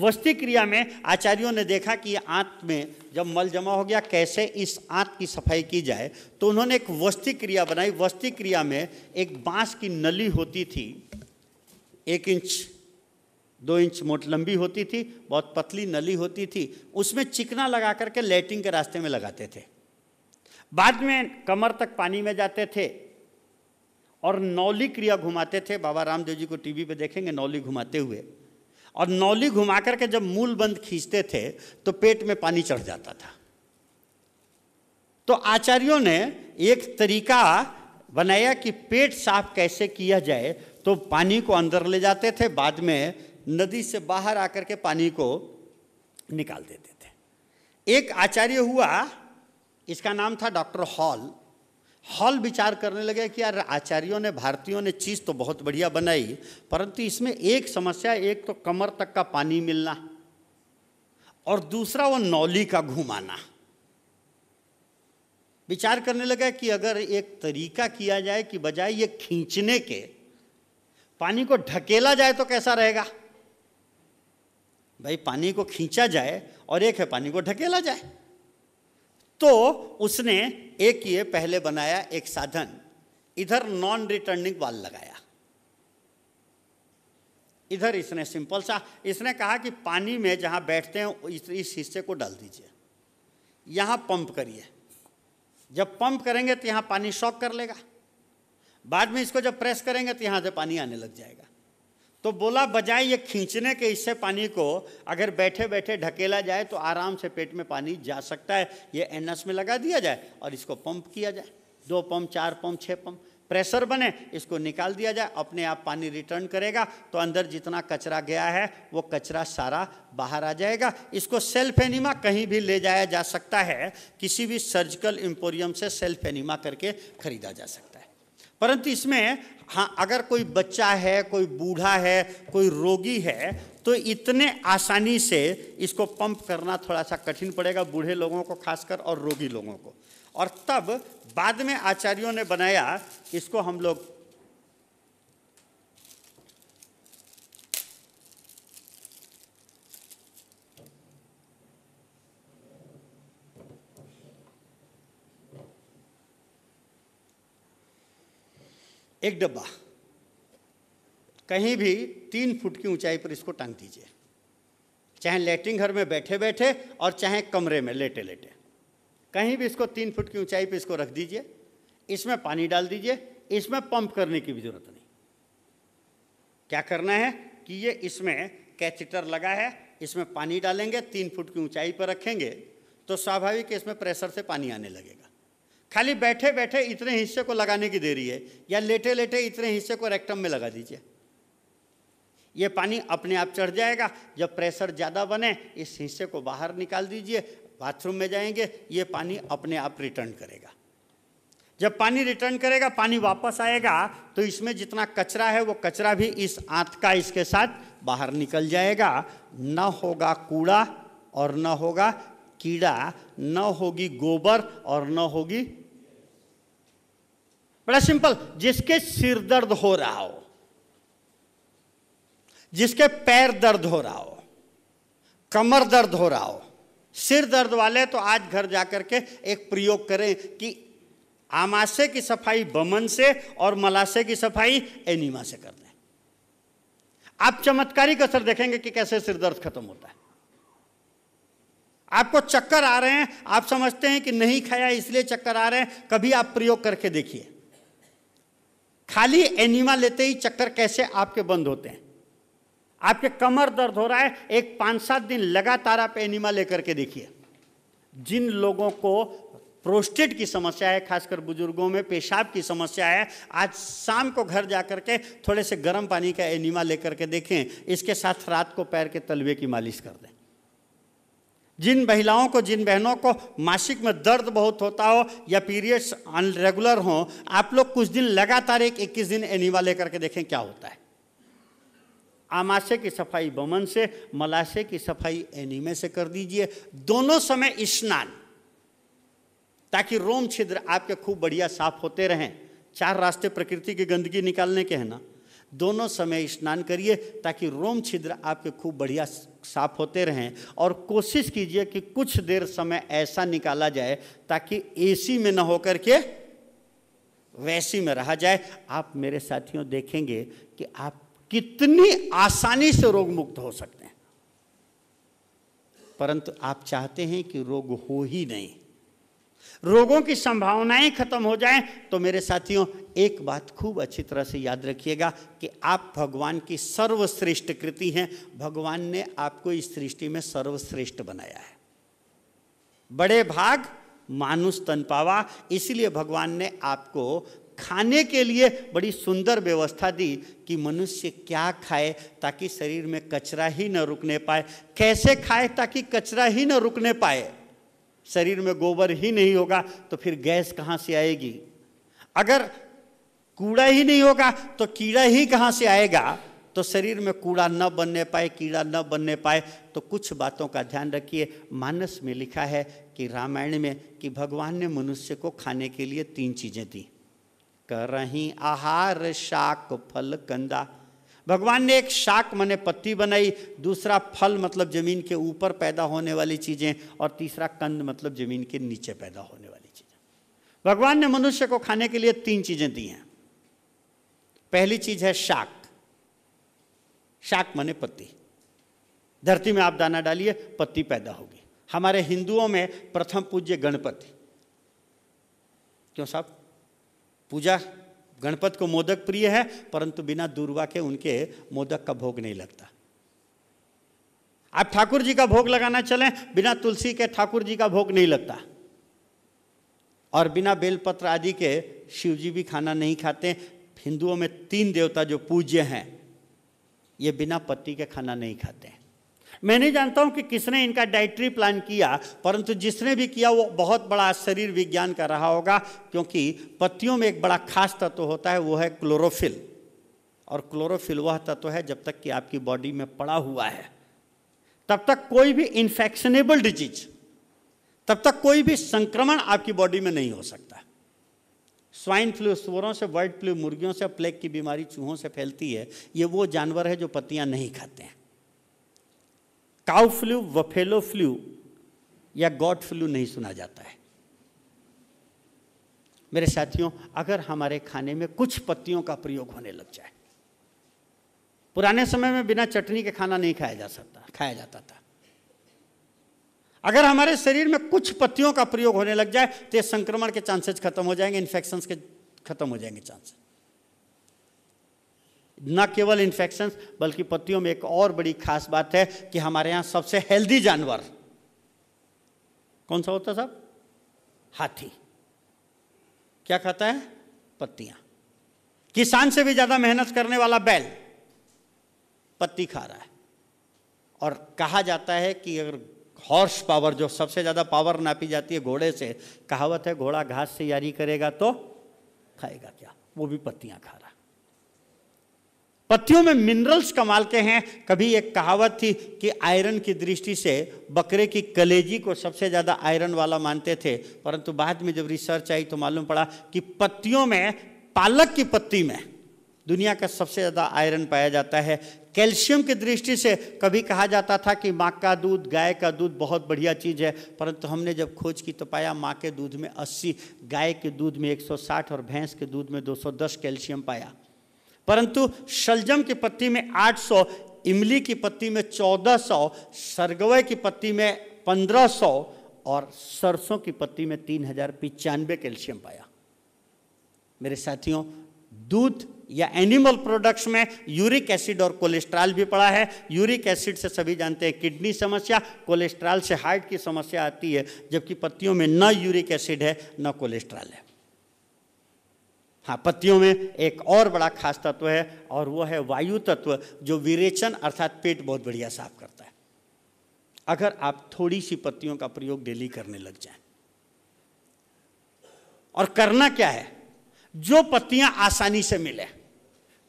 वस्ती क्रिया में आचार्यों ने देखा कि आंत में जब मल जमा हो गया कैसे इस आंत की सफाई की जाए तो उन्होंने एक वस्ती क्रिया बनाई वस्ती क्रिया में एक बांस की नली होती थी एक इंच दो इंच मोट लंबी होती थी बहुत पतली नली होती थी उसमें चिकना लगा करके लेटिंग के रास्ते में लगाते थे बाद में कमर तक पानी में जाते थे और नौली क्रिया घुमाते थे बाबा रामदेव जी को टीवी पे देखेंगे नौली घुमाते हुए और नौली घुमा करके जब मूल बंद खींचते थे तो पेट में पानी चढ़ जाता था तो आचार्यों ने एक तरीका बनाया कि पेट साफ कैसे किया जाए तो पानी को अंदर ले जाते थे बाद में नदी से बाहर आकर के पानी को निकाल देते थे एक आचार्य हुआ इसका नाम था डॉक्टर हॉल हॉल विचार करने लगे कि यार आचार्यों ने भारतीयों ने चीज़ तो बहुत बढ़िया बनाई परंतु इसमें एक समस्या एक तो कमर तक का पानी मिलना और दूसरा वो नौली का घुमाना विचार करने लगा कि अगर एक तरीका किया जाए कि बजाय ये खींचने के पानी को ढकेला जाए तो कैसा रहेगा भाई पानी को खींचा जाए और एक है पानी को ढकेला जाए तो उसने एक ये पहले बनाया एक साधन इधर नॉन रिटर्निंग वाल लगाया इधर इसने सिंपल सा इसने कहा कि पानी में जहां बैठते हैं इस, इस हिस्से को डाल दीजिए यहां पंप करिए जब पंप करेंगे तो यहां पानी शॉक कर लेगा बाद में इसको जब प्रेस करेंगे तो यहां से पानी आने लग जाएगा तो बोला बजाय ये खींचने के इससे पानी को अगर बैठे बैठे ढकेला जाए तो आराम से पेट में पानी जा सकता है ये एनएस में लगा दिया जाए और इसको पंप किया जाए दो पंप चार पंप छः पंप प्रेशर बने इसको निकाल दिया जाए अपने आप पानी रिटर्न करेगा तो अंदर जितना कचरा गया है वो कचरा सारा बाहर आ जाएगा इसको सेल्फ एनिमा कहीं भी ले जाया जा सकता है किसी भी सर्जिकल एम्पोरियम से सेल्फ एनिमा करके खरीदा जा सकता है परंतु इसमें हाँ अगर कोई बच्चा है कोई बूढ़ा है कोई रोगी है तो इतने आसानी से इसको पंप करना थोड़ा सा कठिन पड़ेगा बूढ़े लोगों को खासकर और रोगी लोगों को और तब बाद में आचार्यों ने बनाया इसको हम लोग एक डब्बा कहीं भी तीन फुट की ऊंचाई पर इसको टांग दीजिए चाहे लेटरिन घर में बैठे बैठे और चाहे कमरे में लेटे लेटे कहीं भी इसको तीन फुट की ऊंचाई पर इसको रख दीजिए इसमें पानी डाल दीजिए इसमें पंप करने की भी जरूरत नहीं क्या करना है कि ये इसमें कैथेटर लगा है इसमें पानी डालेंगे तीन फुट की ऊंचाई पर रखेंगे तो स्वाभाविक इसमें प्रेशर से पानी आने लगेगा खाली बैठे बैठे इतने हिस्से को लगाने की देरी है या लेटे लेटे इतने हिस्से को रेक्टम में लगा दीजिए ये पानी अपने आप चढ़ जाएगा जब प्रेशर ज़्यादा बने इस हिस्से को बाहर निकाल दीजिए बाथरूम में जाएंगे ये पानी अपने आप रिटर्न करेगा जब पानी रिटर्न करेगा पानी वापस आएगा तो इसमें जितना कचरा है वो कचरा भी इस आंत का इसके साथ बाहर निकल जाएगा न होगा कूड़ा और न होगा कीड़ा न होगी गोबर और न होगी बड़ा सिंपल जिसके सिर दर्द हो रहा हो जिसके पैर दर्द हो रहा हो कमर दर्द हो रहा हो सिर दर्द वाले तो आज घर जाकर के एक प्रयोग करें कि आमाशय की सफाई बमन से और मलाशय की सफाई एनिमा से कर दें आप चमत्कारी कसर देखेंगे कि कैसे सिर दर्द खत्म होता है आपको चक्कर आ रहे हैं आप समझते हैं कि नहीं खाया इसलिए चक्कर आ रहे हैं कभी आप प्रयोग करके देखिए खाली एनिमा लेते ही चक्कर कैसे आपके बंद होते हैं आपके कमर दर्द हो रहा है एक पाँच सात दिन लगातार आप एनिमा लेकर के देखिए जिन लोगों को प्रोस्टेट की समस्या है खासकर बुजुर्गों में पेशाब की समस्या है आज शाम को घर जा करके के थोड़े से गर्म पानी का एनिमा लेकर के देखें इसके साथ रात को पैर के तलवे की मालिश कर दें जिन महिलाओं को जिन बहनों को मासिक में दर्द बहुत होता हो या पीरियड्स अनरेगुलर हो आप लोग कुछ दिन लगातार एक इक्कीस दिन एनिवा लेकर के देखें क्या होता है आमाशय की सफाई बमन से मलाशय की सफाई एनीमे से कर दीजिए दोनों समय स्नान ताकि रोम छिद्र आपके खूब बढ़िया साफ होते रहें चार रास्ते प्रकृति की गंदगी निकालने के हैं ना दोनों समय स्नान करिए ताकि रोम छिद्र आपके खूब बढ़िया साफ होते रहें और कोशिश कीजिए कि कुछ देर समय ऐसा निकाला जाए ताकि एसी में न होकर के वैसी में रहा जाए आप मेरे साथियों देखेंगे कि आप कितनी आसानी से रोग मुक्त हो सकते हैं परंतु आप चाहते हैं कि रोग हो ही नहीं रोगों की संभावनाएं खत्म हो जाएं तो मेरे साथियों एक बात खूब अच्छी तरह से याद रखिएगा कि आप भगवान की सर्वश्रेष्ठ कृति हैं भगवान ने आपको इस सृष्टि में सर्वश्रेष्ठ बनाया है बड़े भाग मानुष तन पावा इसलिए भगवान ने आपको खाने के लिए बड़ी सुंदर व्यवस्था दी कि मनुष्य क्या खाए ताकि शरीर में कचरा ही न रुकने पाए कैसे खाए ताकि कचरा ही न रुकने पाए शरीर में गोबर ही नहीं होगा तो फिर गैस कहाँ से आएगी अगर कूड़ा ही नहीं होगा तो कीड़ा ही कहाँ से आएगा तो शरीर में कूड़ा न बनने पाए कीड़ा न बनने पाए तो कुछ बातों का ध्यान रखिए मानस में लिखा है कि रामायण में कि भगवान ने मनुष्य को खाने के लिए तीन चीज़ें दी कर रही आहार शाक फल कंदा भगवान ने एक शाक मैंने पत्ती बनाई दूसरा फल मतलब ज़मीन के ऊपर पैदा होने वाली चीज़ें और तीसरा कंद मतलब ज़मीन के नीचे पैदा होने वाली चीज़ें भगवान ने मनुष्य को खाने के लिए तीन चीज़ें दी हैं पहली चीज़ है शाक शाक मने पत्ती धरती में आप दाना डालिए पत्ती पैदा होगी हमारे हिंदुओं में प्रथम पूज्य गणपति क्यों साहब पूजा गणपत को मोदक प्रिय है परंतु बिना दूरवा के उनके मोदक का भोग नहीं लगता आप ठाकुर जी का भोग लगाना चलें बिना तुलसी के ठाकुर जी का भोग नहीं लगता और बिना बेलपत्र आदि के शिव जी भी खाना नहीं खाते हिंदुओं में तीन देवता जो पूज्य हैं ये बिना पत्ती के खाना नहीं खाते मैं नहीं जानता हूं कि किसने इनका डाइट्री प्लान किया परंतु जिसने भी किया वो बहुत बड़ा शरीर विज्ञान का रहा होगा क्योंकि पत्तियों में एक बड़ा खास तत्व होता है वो है क्लोरोफिल और क्लोरोफिल वह तत्व है जब तक कि आपकी बॉडी में पड़ा हुआ है तब तक कोई भी इन्फेक्शनेबल डिजीज तब तक कोई भी संक्रमण आपकी बॉडी में नहीं हो सकता स्वाइन फ्लू सुअरों से बर्ड फ्लू मुर्गियों से प्लेग की बीमारी चूहों से फैलती है ये वो जानवर है जो पत्तियां नहीं खाते हैं काउ फ्लू वफेलो फ्लू या गॉड फ्लू नहीं सुना जाता है मेरे साथियों अगर हमारे खाने में कुछ पत्तियों का प्रयोग होने लग जाए पुराने समय में बिना चटनी के खाना नहीं खाया जा सकता खाया जाता था अगर हमारे शरीर में कुछ पत्तियों का प्रयोग होने लग जाए तो संक्रमण के चांसेस खत्म हो जाएंगे इन्फेक्शन के खत्म हो जाएंगे चांसेस न केवल इन्फेक्शन बल्कि पत्तियों में एक और बड़ी खास बात है कि हमारे यहाँ सबसे हेल्दी जानवर कौन सा होता साहब हाथी क्या खाता है पत्तियां किसान से भी ज़्यादा मेहनत करने वाला बैल पत्ती खा रहा है और कहा जाता है कि अगर हॉर्स पावर जो सबसे ज़्यादा पावर नापी जाती है घोड़े से कहावत है घोड़ा घास से यारी करेगा तो खाएगा क्या वो भी पत्तियां खा रहा पत्तियों में मिनरल्स कमाल के हैं कभी एक कहावत थी कि आयरन की दृष्टि से बकरे की कलेजी को सबसे ज़्यादा आयरन वाला मानते थे परंतु बाद में जब रिसर्च आई तो मालूम पड़ा कि पत्तियों में पालक की पत्ती में दुनिया का सबसे ज़्यादा आयरन पाया जाता है कैल्शियम की दृष्टि से कभी कहा जाता था कि माँ का दूध गाय का दूध बहुत बढ़िया चीज़ है परंतु हमने जब खोज की तो पाया माँ के दूध में 80 गाय के दूध में 160 और भैंस के दूध में 210 कैल्शियम पाया परंतु शलजम की पत्ती में 800, इमली की पत्ती में 1400, सरगवे की पत्ती में 1500 और सरसों की पत्ती में तीन हजार पिचानवे कैल्शियम पाया मेरे साथियों दूध या एनिमल प्रोडक्ट्स में यूरिक एसिड और कोलेस्ट्रॉल भी पड़ा है यूरिक एसिड से सभी जानते हैं किडनी समस्या कोलेस्ट्रॉल से हार्ट की समस्या आती है जबकि पत्तियों में न यूरिक एसिड है न कोलेस्ट्रॉल है हाँ पत्तियों में एक और बड़ा खास तत्व है और वो है वायु तत्व जो विरेचन अर्थात पेट बहुत बढ़िया साफ करता है अगर आप थोड़ी सी पत्तियों का प्रयोग डेली करने लग जाए और करना क्या है जो पत्तियां आसानी से मिले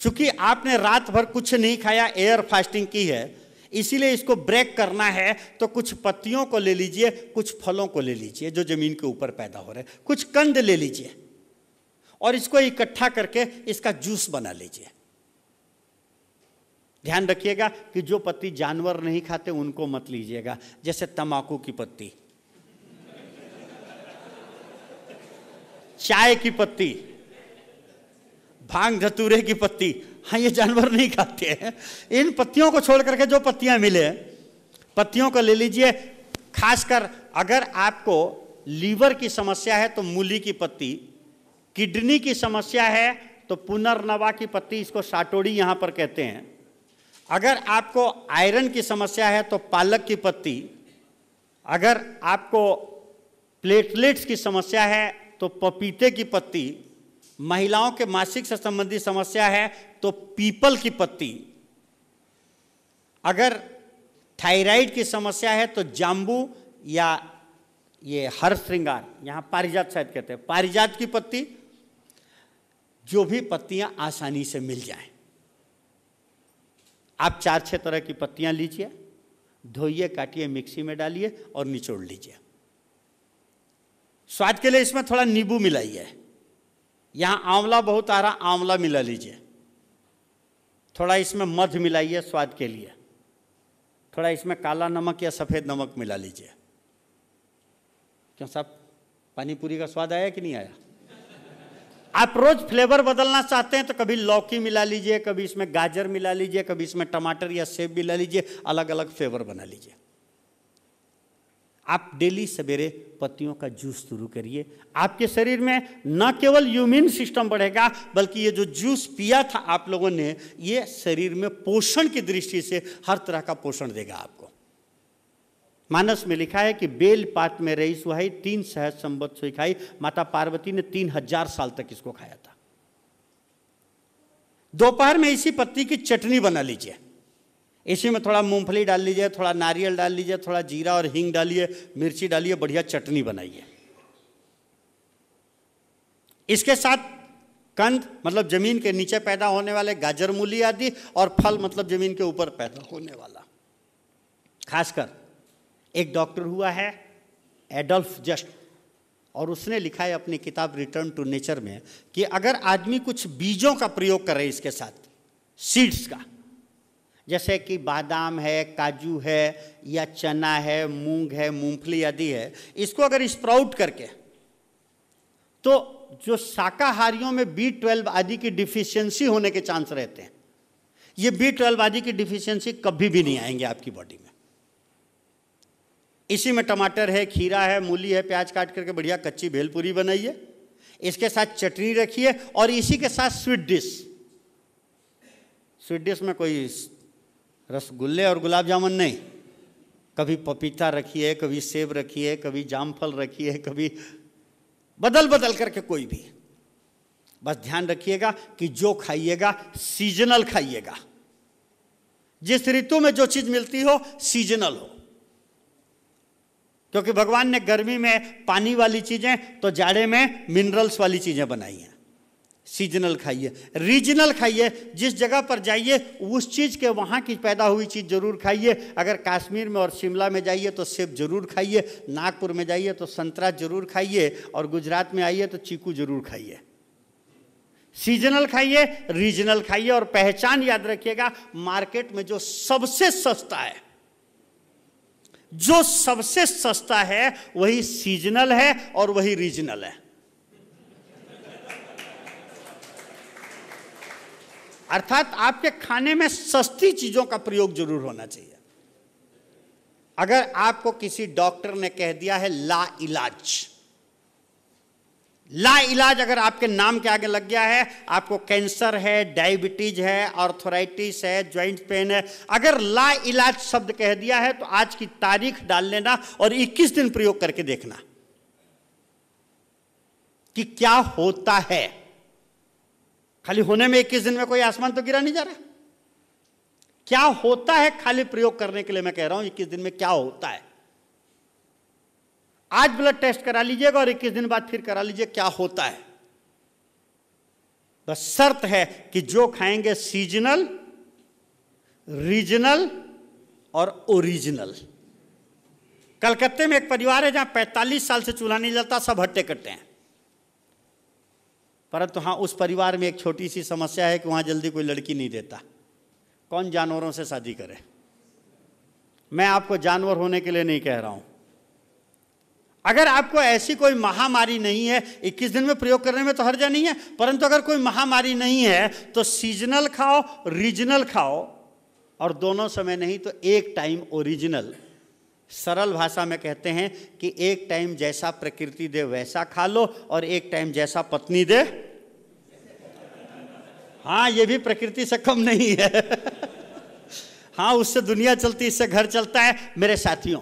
चूंकि आपने रात भर कुछ नहीं खाया एयर फास्टिंग की है इसीलिए इसको ब्रेक करना है तो कुछ पत्तियों को ले लीजिए कुछ फलों को ले लीजिए जो जमीन के ऊपर पैदा हो रहे हैं कुछ कंद ले लीजिए और इसको इकट्ठा करके इसका जूस बना लीजिए ध्यान रखिएगा कि जो पत्ती जानवर नहीं खाते उनको मत लीजिएगा जैसे तंबाकू की पत्ती चाय की पत्ती भांग धतूरे की पत्ती हाँ ये जानवर नहीं खाते हैं इन पत्तियों को छोड़ करके जो पत्तियां मिले पत्तियों को ले लीजिए खासकर अगर आपको लीवर की समस्या है तो मूली की पत्ती किडनी की समस्या है तो पुनर्नवा की पत्ती इसको साटोड़ी यहाँ पर कहते हैं अगर आपको आयरन की समस्या है तो पालक की पत्ती अगर आपको प्लेटलेट्स की समस्या है तो पपीते की पत्ती महिलाओं के मासिक से संबंधित समस्या है तो पीपल की पत्ती अगर थायराइड की समस्या है तो जाम्बू या ये हर श्रृंगार यहाँ पारिजात शायद कहते हैं पारिजात की पत्ती जो भी पत्तियां आसानी से मिल जाएं। आप चार छः तरह की पत्तियां लीजिए धोइए काटिए मिक्सी में डालिए और निचोड़ लीजिए स्वाद के लिए इसमें थोड़ा नींबू मिलाइए यहाँ आंवला बहुत आ रहा आंवला मिला लीजिए थोड़ा इसमें मध मिलाइए स्वाद के लिए थोड़ा इसमें काला नमक या सफ़ेद नमक मिला लीजिए क्यों साहब पानीपुरी का स्वाद आया कि नहीं आया आप रोज फ्लेवर बदलना चाहते हैं तो कभी लौकी मिला लीजिए कभी इसमें गाजर मिला लीजिए कभी इसमें टमाटर या सेब मिला लीजिए अलग अलग फ्लेवर बना लीजिए आप डेली सवेरे पत्तियों का जूस शुरू करिए आपके शरीर में न केवल यूम्यून सिस्टम बढ़ेगा बल्कि ये जो जूस पिया था आप लोगों ने ये शरीर में पोषण की दृष्टि से हर तरह का पोषण देगा आपको मानस में लिखा है कि बेल पात में रही सुहाई तीन सहज संबत सुई खाई माता पार्वती ने तीन हजार साल तक इसको खाया था दोपहर में इसी पत्ती की चटनी बना लीजिए इसी में थोड़ा मूंगफली डाल लीजिए थोड़ा नारियल डाल लीजिए थोड़ा जीरा और हींग डालिए मिर्ची डालिए बढ़िया चटनी बनाइए इसके साथ कंद मतलब जमीन के नीचे पैदा होने वाले गाजर मूली आदि और फल मतलब जमीन के ऊपर पैदा होने वाला खासकर एक डॉक्टर हुआ है एडल्फ जस्ट और उसने लिखा है अपनी किताब रिटर्न टू नेचर में कि अगर आदमी कुछ बीजों का प्रयोग करे इसके साथ सीड्स का जैसे कि बादाम है काजू है या चना है मूंग है मूंगफली आदि है इसको अगर स्प्राउट करके तो जो शाकाहारियों में बी ट्वेल्व आदि की डिफिशियंसी होने के चांस रहते हैं ये बी ट्वेल्व आदि की डिफिशियंसी कभी भी नहीं आएंगे आपकी बॉडी में इसी में टमाटर है खीरा है मूली है प्याज काट करके बढ़िया कच्ची भेलपूरी बनाइए इसके साथ चटनी रखिए और इसी के साथ स्वीट डिश स्वीट डिश में कोई रसगुल्ले और गुलाब जामुन नहीं कभी पपीता रखिए कभी सेब रखिए कभी जामफल रखिए कभी बदल बदल करके कोई भी बस ध्यान रखिएगा कि जो खाइएगा सीजनल खाइएगा जिस ऋतु में जो चीज़ मिलती हो सीजनल हो क्योंकि भगवान ने गर्मी में पानी वाली चीज़ें तो जाड़े में मिनरल्स वाली चीज़ें बनाई हैं सीजनल खाइए रीजनल खाइए जिस जगह पर जाइए उस चीज़ के वहाँ की पैदा हुई चीज़ ज़रूर खाइए अगर कश्मीर में और शिमला में जाइए तो सेब ज़रूर खाइए नागपुर में जाइए तो संतरा ज़रूर खाइए और गुजरात में आइए तो चीकू ज़रूर खाइए सीजनल खाइए रीजनल खाइए और पहचान याद रखिएगा मार्केट में जो सबसे सस्ता है जो सबसे सस्ता है वही सीजनल है और वही रीजनल है अर्थात आपके खाने में सस्ती चीजों का प्रयोग जरूर होना चाहिए अगर आपको किसी डॉक्टर ने कह दिया है ला इलाज लाइलाज अगर आपके नाम के आगे लग गया है आपको कैंसर है डायबिटीज है ऑर्थोराइटिस है ज्वाइंट पेन है अगर ला इलाज शब्द कह दिया है तो आज की तारीख डाल लेना और 21 दिन प्रयोग करके देखना कि क्या होता है खाली होने में 21 दिन में कोई आसमान तो गिरा नहीं जा रहा क्या होता है खाली प्रयोग करने के लिए मैं कह रहा हूं इक्कीस दिन में क्या होता है आज ब्लड टेस्ट करा लीजिएगा और 21 दिन बाद फिर करा लीजिए क्या होता है बस तो शर्त है कि जो खाएंगे सीजनल रीजनल और ओरिजिनल कलकत्ते में एक परिवार है जहां 45 साल से चूल्हा नहीं जलता सब हट्टे कट्टे हैं परंतु हाँ उस परिवार में एक छोटी सी समस्या है कि वहां जल्दी कोई लड़की नहीं देता कौन जानवरों से शादी करे मैं आपको जानवर होने के लिए नहीं कह रहा हूं अगर आपको ऐसी कोई महामारी नहीं है 21 दिन में प्रयोग करने में तो हर्जा नहीं है परंतु अगर कोई महामारी नहीं है तो सीजनल खाओ रीजनल खाओ और दोनों समय नहीं तो एक टाइम ओरिजिनल सरल भाषा में कहते हैं कि एक टाइम जैसा प्रकृति दे वैसा खा लो और एक टाइम जैसा पत्नी दे हाँ ये भी प्रकृति से कम नहीं है हाँ उससे दुनिया चलती इससे घर चलता है मेरे साथियों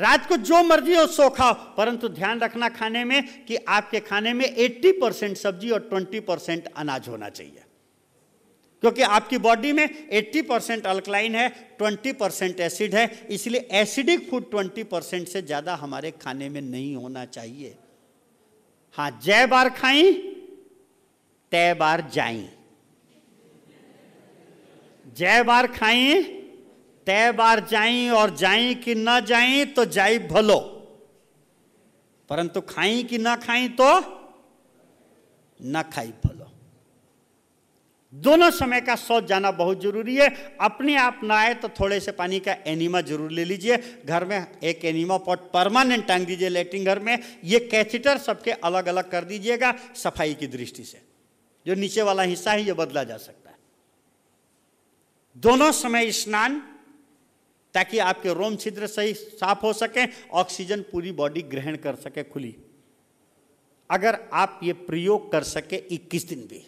रात को जो मर्जी हो सो खाओ परंतु ध्यान रखना खाने में कि आपके खाने में 80 परसेंट सब्जी और 20 परसेंट अनाज होना चाहिए क्योंकि आपकी बॉडी में 80 परसेंट अल्कलाइन है 20 परसेंट एसिड है इसलिए एसिडिक फूड 20 परसेंट से ज़्यादा हमारे खाने में नहीं होना चाहिए हाँ जय बार खाई तय बार जाई जय बार खाई ते बार जाई और जाई कि न जाई तो जाई भलो परंतु खाई कि न खाई तो न खाई भलो दोनों समय का शौच जाना बहुत जरूरी है अपने आप ना आए तो थोड़े से पानी का एनिमा जरूर ले लीजिए घर में एक एनिमा पॉट परमानेंट टांग दीजिए लेटिन घर में ये कैथेटर सबके अलग अलग कर दीजिएगा सफाई की दृष्टि से जो नीचे वाला हिस्सा है ये बदला जा सकता है दोनों समय स्नान ताकि आपके रोम छिद्र सही साफ हो सके ऑक्सीजन पूरी बॉडी ग्रहण कर सके खुली अगर आप ये प्रयोग कर सके 21 दिन भी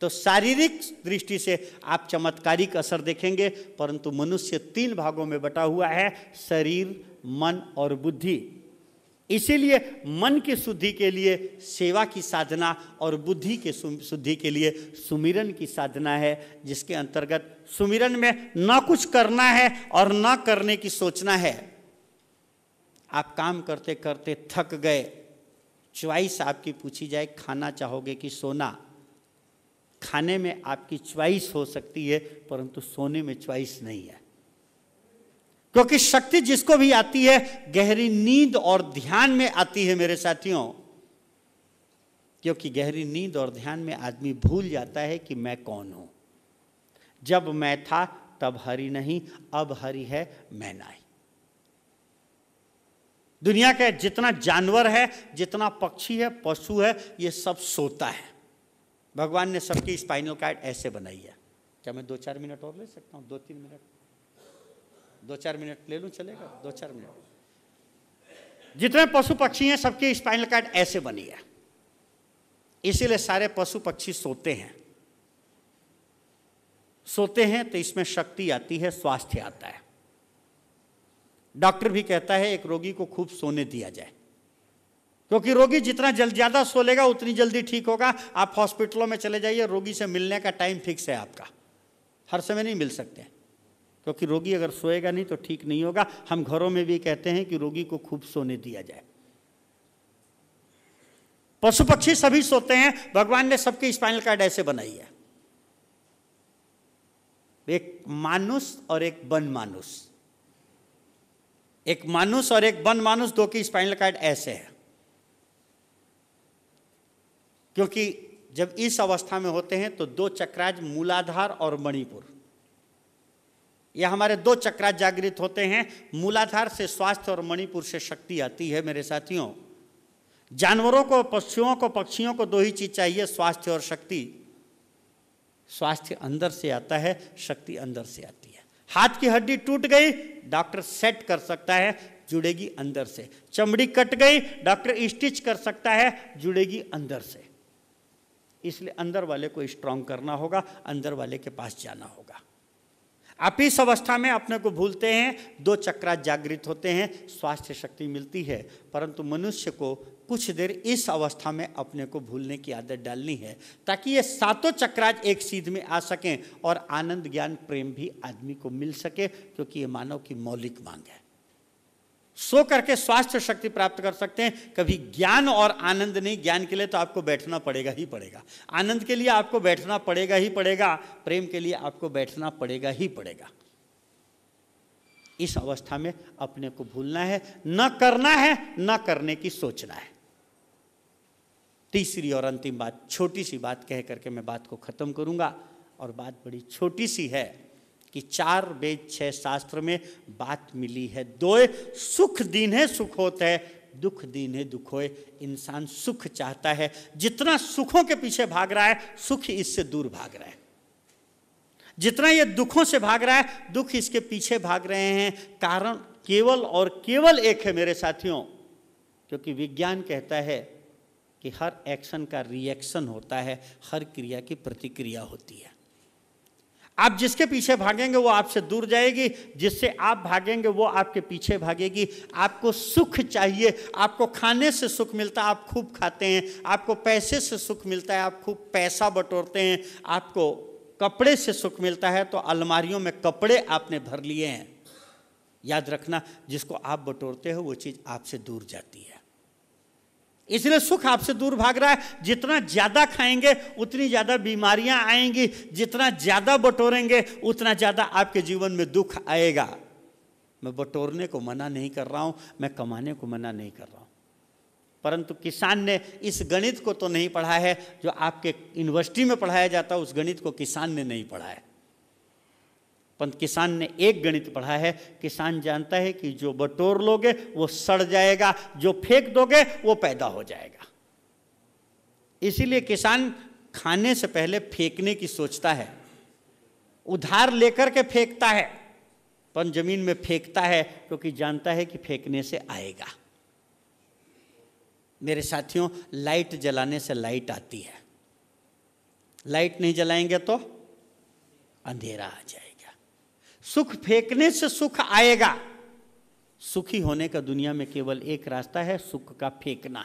तो शारीरिक दृष्टि से आप चमत्कारिक असर देखेंगे परंतु मनुष्य तीन भागों में बटा हुआ है शरीर मन और बुद्धि इसीलिए मन की शुद्धि के लिए सेवा की साधना और बुद्धि के शुद्धि के लिए सुमिरन की साधना है जिसके अंतर्गत सुमिरन में ना कुछ करना है और ना करने की सोचना है आप काम करते करते थक गए च्वाइस आपकी पूछी जाए खाना चाहोगे कि सोना खाने में आपकी च्वाइस हो सकती है परंतु सोने में च्वाइस नहीं है क्योंकि शक्ति जिसको भी आती है गहरी नींद और ध्यान में आती है मेरे साथियों क्योंकि गहरी नींद और ध्यान में आदमी भूल जाता है कि मैं कौन हूं जब मैं था तब हरि नहीं अब हरि है मैं नहीं दुनिया का जितना जानवर है जितना पक्षी है पशु है ये सब सोता है भगवान ने सबकी स्पाइनल कार्ड ऐसे बनाई है क्या मैं दो चार मिनट और ले सकता हूं दो तीन मिनट दो चार मिनट ले लूँ चलेगा दो चार मिनट जितने पशु पक्षी हैं सबके स्पाइनल कार्ड ऐसे बनी है इसीलिए सारे पशु पक्षी सोते हैं सोते हैं तो इसमें शक्ति आती है स्वास्थ्य आता है डॉक्टर भी कहता है एक रोगी को खूब सोने दिया जाए क्योंकि रोगी जितना जल्द ज़्यादा सो लेगा उतनी जल्दी ठीक होगा आप हॉस्पिटलों में चले जाइए रोगी से मिलने का टाइम फिक्स है आपका हर समय नहीं मिल सकते क्योंकि रोगी अगर सोएगा नहीं तो ठीक नहीं होगा हम घरों में भी कहते हैं कि रोगी को खूब सोने दिया जाए पशु पक्षी सभी सोते हैं भगवान ने सबके स्पाइनल कार्ड ऐसे बनाई है एक मानुष और एक वन मानुष एक मानुष और एक वन मानुष दो की स्पाइनल कार्ड ऐसे है क्योंकि जब इस अवस्था में होते हैं तो दो चक्राज मूलाधार और मणिपुर यह हमारे दो चक्रा जागृत होते हैं मूलाधार से स्वास्थ्य और मणिपुर से शक्ति आती है मेरे साथियों जानवरों को पशुओं को पक्षियों को दो ही चीज़ चाहिए स्वास्थ्य और शक्ति स्वास्थ्य अंदर से आता है शक्ति अंदर से आती है हाथ की हड्डी टूट गई डॉक्टर सेट कर सकता है जुड़ेगी अंदर से चमड़ी कट गई डॉक्टर स्टिच कर सकता है जुड़ेगी अंदर से इसलिए अंदर वाले को स्ट्रांग करना होगा अंदर वाले के पास जाना होगा आप इस अवस्था में अपने को भूलते हैं दो चक्रा जागृत होते हैं स्वास्थ्य शक्ति मिलती है परंतु मनुष्य को कुछ देर इस अवस्था में अपने को भूलने की आदत डालनी है ताकि ये सातों चक्राज एक सीध में आ सकें और आनंद ज्ञान प्रेम भी आदमी को मिल सके क्योंकि ये मानव की मौलिक मांग है सो करके स्वास्थ्य शक्ति प्राप्त कर सकते हैं कभी ज्ञान और आनंद नहीं ज्ञान के लिए तो आपको बैठना पड़ेगा ही पड़ेगा आनंद के लिए आपको बैठना पड़ेगा ही पड़ेगा प्रेम के लिए आपको बैठना पड़ेगा ही पड़ेगा इस अवस्था में अपने को भूलना है न करना है न करने की सोचना है तीसरी और अंतिम बात छोटी सी बात कह करके मैं बात को खत्म करूंगा और बात बड़ी छोटी सी है कि चार वेद छह शास्त्र में बात मिली है दोए सुख दीन है सुख होते है दुख दीन है दुख होए इंसान सुख चाहता है जितना सुखों के पीछे भाग रहा है सुख इससे दूर भाग रहा है जितना ये दुखों से भाग रहा है दुख इसके पीछे भाग रहे हैं कारण केवल और केवल एक है मेरे साथियों क्योंकि विज्ञान कहता है कि हर एक्शन का रिएक्शन होता है हर क्रिया की प्रतिक्रिया होती है आप जिसके पीछे भागेंगे वो आपसे दूर जाएगी जिससे आप भागेंगे वो आपके पीछे भागेगी आपको सुख चाहिए आपको खाने से सुख मिलता है आप खूब खाते हैं आपको पैसे से सुख मिलता है आप खूब पैसा बटोरते हैं आपको कपड़े से सुख मिलता है तो अलमारियों में कपड़े आपने भर लिए हैं याद रखना जिसको आप बटोरते हो वो चीज़ आपसे दूर जाती है इसलिए सुख आपसे दूर भाग रहा है जितना ज़्यादा खाएंगे उतनी ज़्यादा बीमारियां आएंगी जितना ज़्यादा बटोरेंगे उतना ज़्यादा आपके जीवन में दुख आएगा मैं बटोरने को मना नहीं कर रहा हूँ मैं कमाने को मना नहीं कर रहा हूँ परंतु किसान ने इस गणित को तो नहीं पढ़ा है जो आपके यूनिवर्सिटी में पढ़ाया जाता उस गणित को किसान ने नहीं पढ़ा है पंत किसान ने एक गणित पढ़ा है किसान जानता है कि जो बटोर लोगे वो सड़ जाएगा जो फेंक दोगे वो पैदा हो जाएगा इसीलिए किसान खाने से पहले फेंकने की सोचता है उधार लेकर के फेंकता है पंत जमीन में फेंकता है क्योंकि तो जानता है कि फेंकने से आएगा मेरे साथियों लाइट जलाने से लाइट आती है लाइट नहीं जलाएंगे तो अंधेरा आ जाएगा सुख फेंकने से सुख आएगा सुखी होने का दुनिया में केवल एक रास्ता है सुख का फेंकना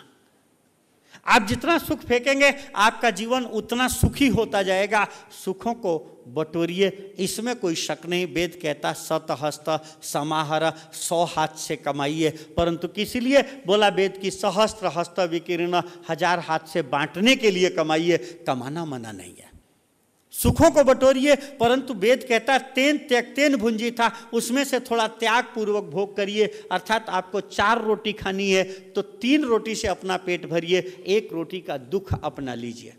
आप जितना सुख फेंकेंगे आपका जीवन उतना सुखी होता जाएगा सुखों को बटोरिए इसमें कोई शक नहीं वेद कहता सत हस्त समाहर सौ हाथ से कमाइए परंतु किस लिए बोला वेद की सहस्त्र हस्त विकीर्ण हजार हाथ से बांटने के लिए कमाइए कमाना मना नहीं है सुखों को बटोरिए परंतु वेद कहता है तेन त्याग तेन भुंजी था उसमें से थोड़ा त्याग पूर्वक भोग करिए अर्थात आपको चार रोटी खानी है तो तीन रोटी से अपना पेट भरिए एक रोटी का दुख अपना लीजिए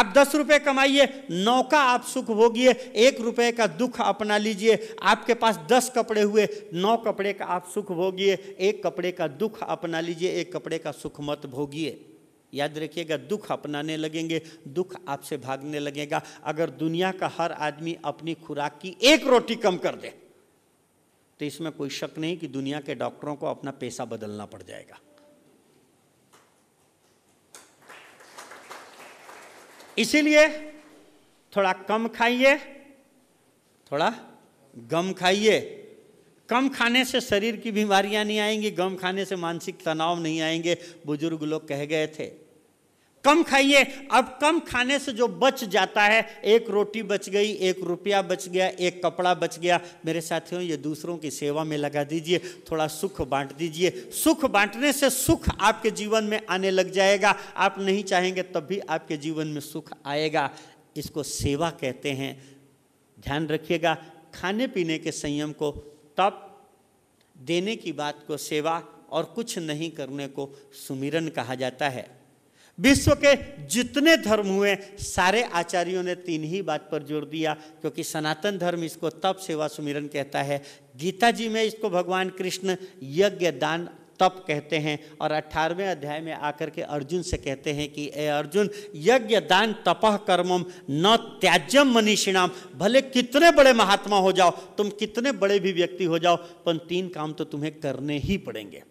आप दस रुपए कमाइए नौ का आप सुख भोगिए एक रुपए का दुख अपना लीजिए आपके पास दस कपड़े हुए नौ कपड़े का आप सुख भोगिए एक कपड़े का दुख अपना लीजिए एक कपड़े का सुख मत भोगिए याद रखिएगा दुख अपनाने लगेंगे दुख आपसे भागने लगेगा अगर दुनिया का हर आदमी अपनी खुराक की एक रोटी कम कर दे तो इसमें कोई शक नहीं कि दुनिया के डॉक्टरों को अपना पैसा बदलना पड़ जाएगा इसीलिए थोड़ा कम खाइए थोड़ा गम खाइए कम खाने से शरीर की बीमारियां नहीं आएंगी गम खाने से मानसिक तनाव नहीं आएंगे बुजुर्ग लोग कह गए थे कम खाइए अब कम खाने से जो बच जाता है एक रोटी बच गई एक रुपया बच गया एक कपड़ा बच गया मेरे साथियों ये दूसरों की सेवा में लगा दीजिए थोड़ा सुख बांट दीजिए सुख बांटने से सुख आपके जीवन में आने लग जाएगा आप नहीं चाहेंगे तब भी आपके जीवन में सुख आएगा इसको सेवा कहते हैं ध्यान रखिएगा खाने पीने के संयम को तप देने की बात को सेवा और कुछ नहीं करने को सुमिरन कहा जाता है विश्व के जितने धर्म हुए सारे आचार्यों ने तीन ही बात पर जोर दिया क्योंकि सनातन धर्म इसको तप सेवा सुमिरन कहता है गीता जी में इसको भगवान कृष्ण यज्ञ दान तप कहते हैं और अठारहवें अध्याय में आकर के अर्जुन से कहते हैं कि ए अर्जुन यज्ञ दान तपह कर्मम न त्याज्यम मनीषिणाम भले कितने बड़े महात्मा हो जाओ तुम कितने बड़े भी व्यक्ति हो जाओ पर तीन काम तो तुम्हें करने ही पड़ेंगे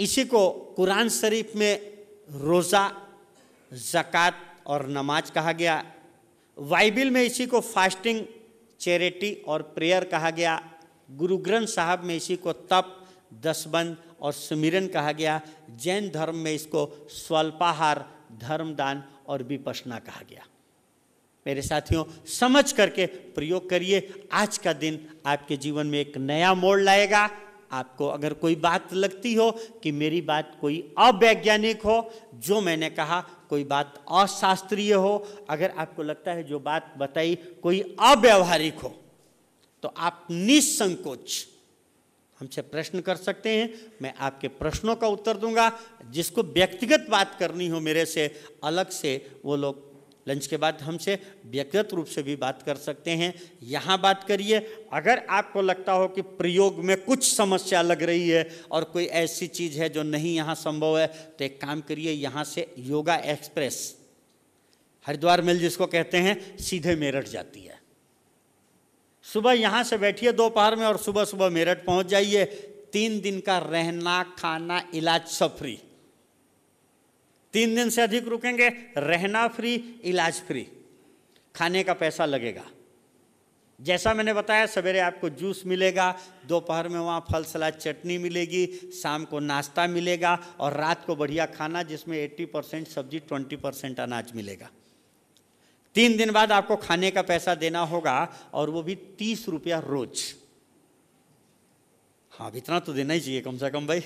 इसी को कुरान शरीफ में रोज़ा ज़क़़त और नमाज कहा गया बाइबिल में इसी को फास्टिंग चैरिटी और प्रेयर कहा गया गुरु ग्रंथ साहब में इसी को तप दसबंद और सुमिरन कहा गया जैन धर्म में इसको स्वल्पाहार धर्मदान और विपसना कहा गया मेरे साथियों समझ करके प्रयोग करिए आज का दिन आपके जीवन में एक नया मोड़ लाएगा आपको अगर कोई बात लगती हो कि मेरी बात कोई अवैज्ञानिक हो जो मैंने कहा कोई बात अशास्त्रीय हो अगर आपको लगता है जो बात बताई कोई अव्यवहारिक हो तो आप निसंकोच हमसे प्रश्न कर सकते हैं मैं आपके प्रश्नों का उत्तर दूंगा जिसको व्यक्तिगत बात करनी हो मेरे से अलग से वो लोग लंच के बाद हमसे व्यक्तिगत रूप से भी बात कर सकते हैं यहाँ बात करिए अगर आपको लगता हो कि प्रयोग में कुछ समस्या लग रही है और कोई ऐसी चीज़ है जो नहीं यहाँ संभव है तो एक काम करिए यहाँ से योगा एक्सप्रेस हरिद्वार मिल जिसको कहते हैं सीधे मेरठ जाती है सुबह यहाँ से बैठिए दोपहर में और सुबह सुबह मेरठ पहुँच जाइए तीन दिन का रहना खाना इलाज सफरी तीन दिन से अधिक रुकेंगे रहना फ्री इलाज फ्री खाने का पैसा लगेगा जैसा मैंने बताया सवेरे आपको जूस मिलेगा दोपहर में वहाँ फल सलाद चटनी मिलेगी शाम को नाश्ता मिलेगा और रात को बढ़िया खाना जिसमें 80 परसेंट सब्जी 20 परसेंट अनाज मिलेगा तीन दिन बाद आपको खाने का पैसा देना होगा और वो भी तीस रुपया रोज़ हाँ अब इतना तो देना ही चाहिए कम से कम भाई (laughs)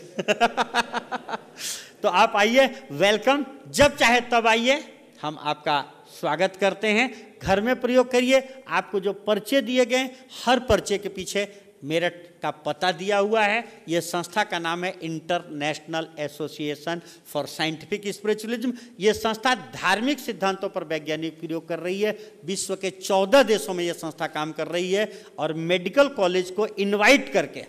तो आप आइए वेलकम जब चाहे तब आइए हम आपका स्वागत करते हैं घर में प्रयोग करिए आपको जो पर्चे दिए गए हर पर्चे के पीछे मेरठ का पता दिया हुआ है यह संस्था का नाम है international association for scientific spiritualism यह संस्था धार्मिक सिद्धांतों पर वैज्ञानिक प्रयोग कर रही है विश्व के चौदह देशों में यह संस्था काम कर रही है और मेडिकल कॉलेज को इनवाइट करके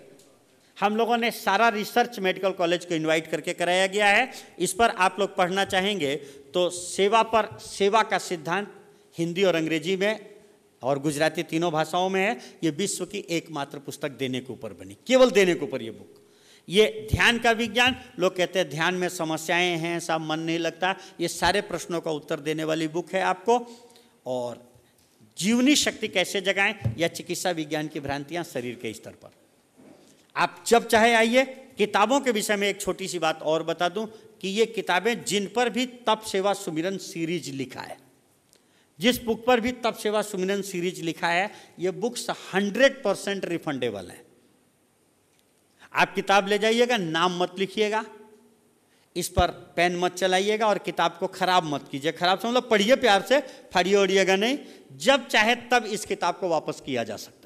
हम लोगों ने सारा रिसर्च मेडिकल कॉलेज को इनवाइट करके कराया गया है इस पर आप लोग पढ़ना चाहेंगे तो सेवा पर सेवा का सिद्धांत हिंदी और अंग्रेजी में और गुजराती तीनों भाषाओं में है ये विश्व की एकमात्र पुस्तक देने के ऊपर बनी केवल देने के ऊपर ये बुक ये ध्यान का विज्ञान लोग कहते हैं ध्यान में समस्याएं हैं सब मन नहीं लगता ये सारे प्रश्नों का उत्तर देने वाली बुक है आपको और जीवनी शक्ति कैसे जगाएं या चिकित्सा विज्ञान की भ्रांतियां शरीर के स्तर पर आप जब चाहे आइए किताबों के विषय में एक छोटी सी बात और बता दूं कि ये किताबें जिन पर भी तप सेवा सुमिरन सीरीज लिखा है जिस बुक पर भी तप सेवा सुमिरन सीरीज लिखा है ये बुक्स हंड्रेड परसेंट रिफंडेबल हैं आप किताब ले जाइएगा नाम मत लिखिएगा इस पर पेन मत चलाइएगा और किताब को खराब मत कीजिए खराब से मतलब पढ़िए प्यार से फाड़िए ओढ़िएगा नहीं जब चाहे तब इस किताब को वापस किया जा सकता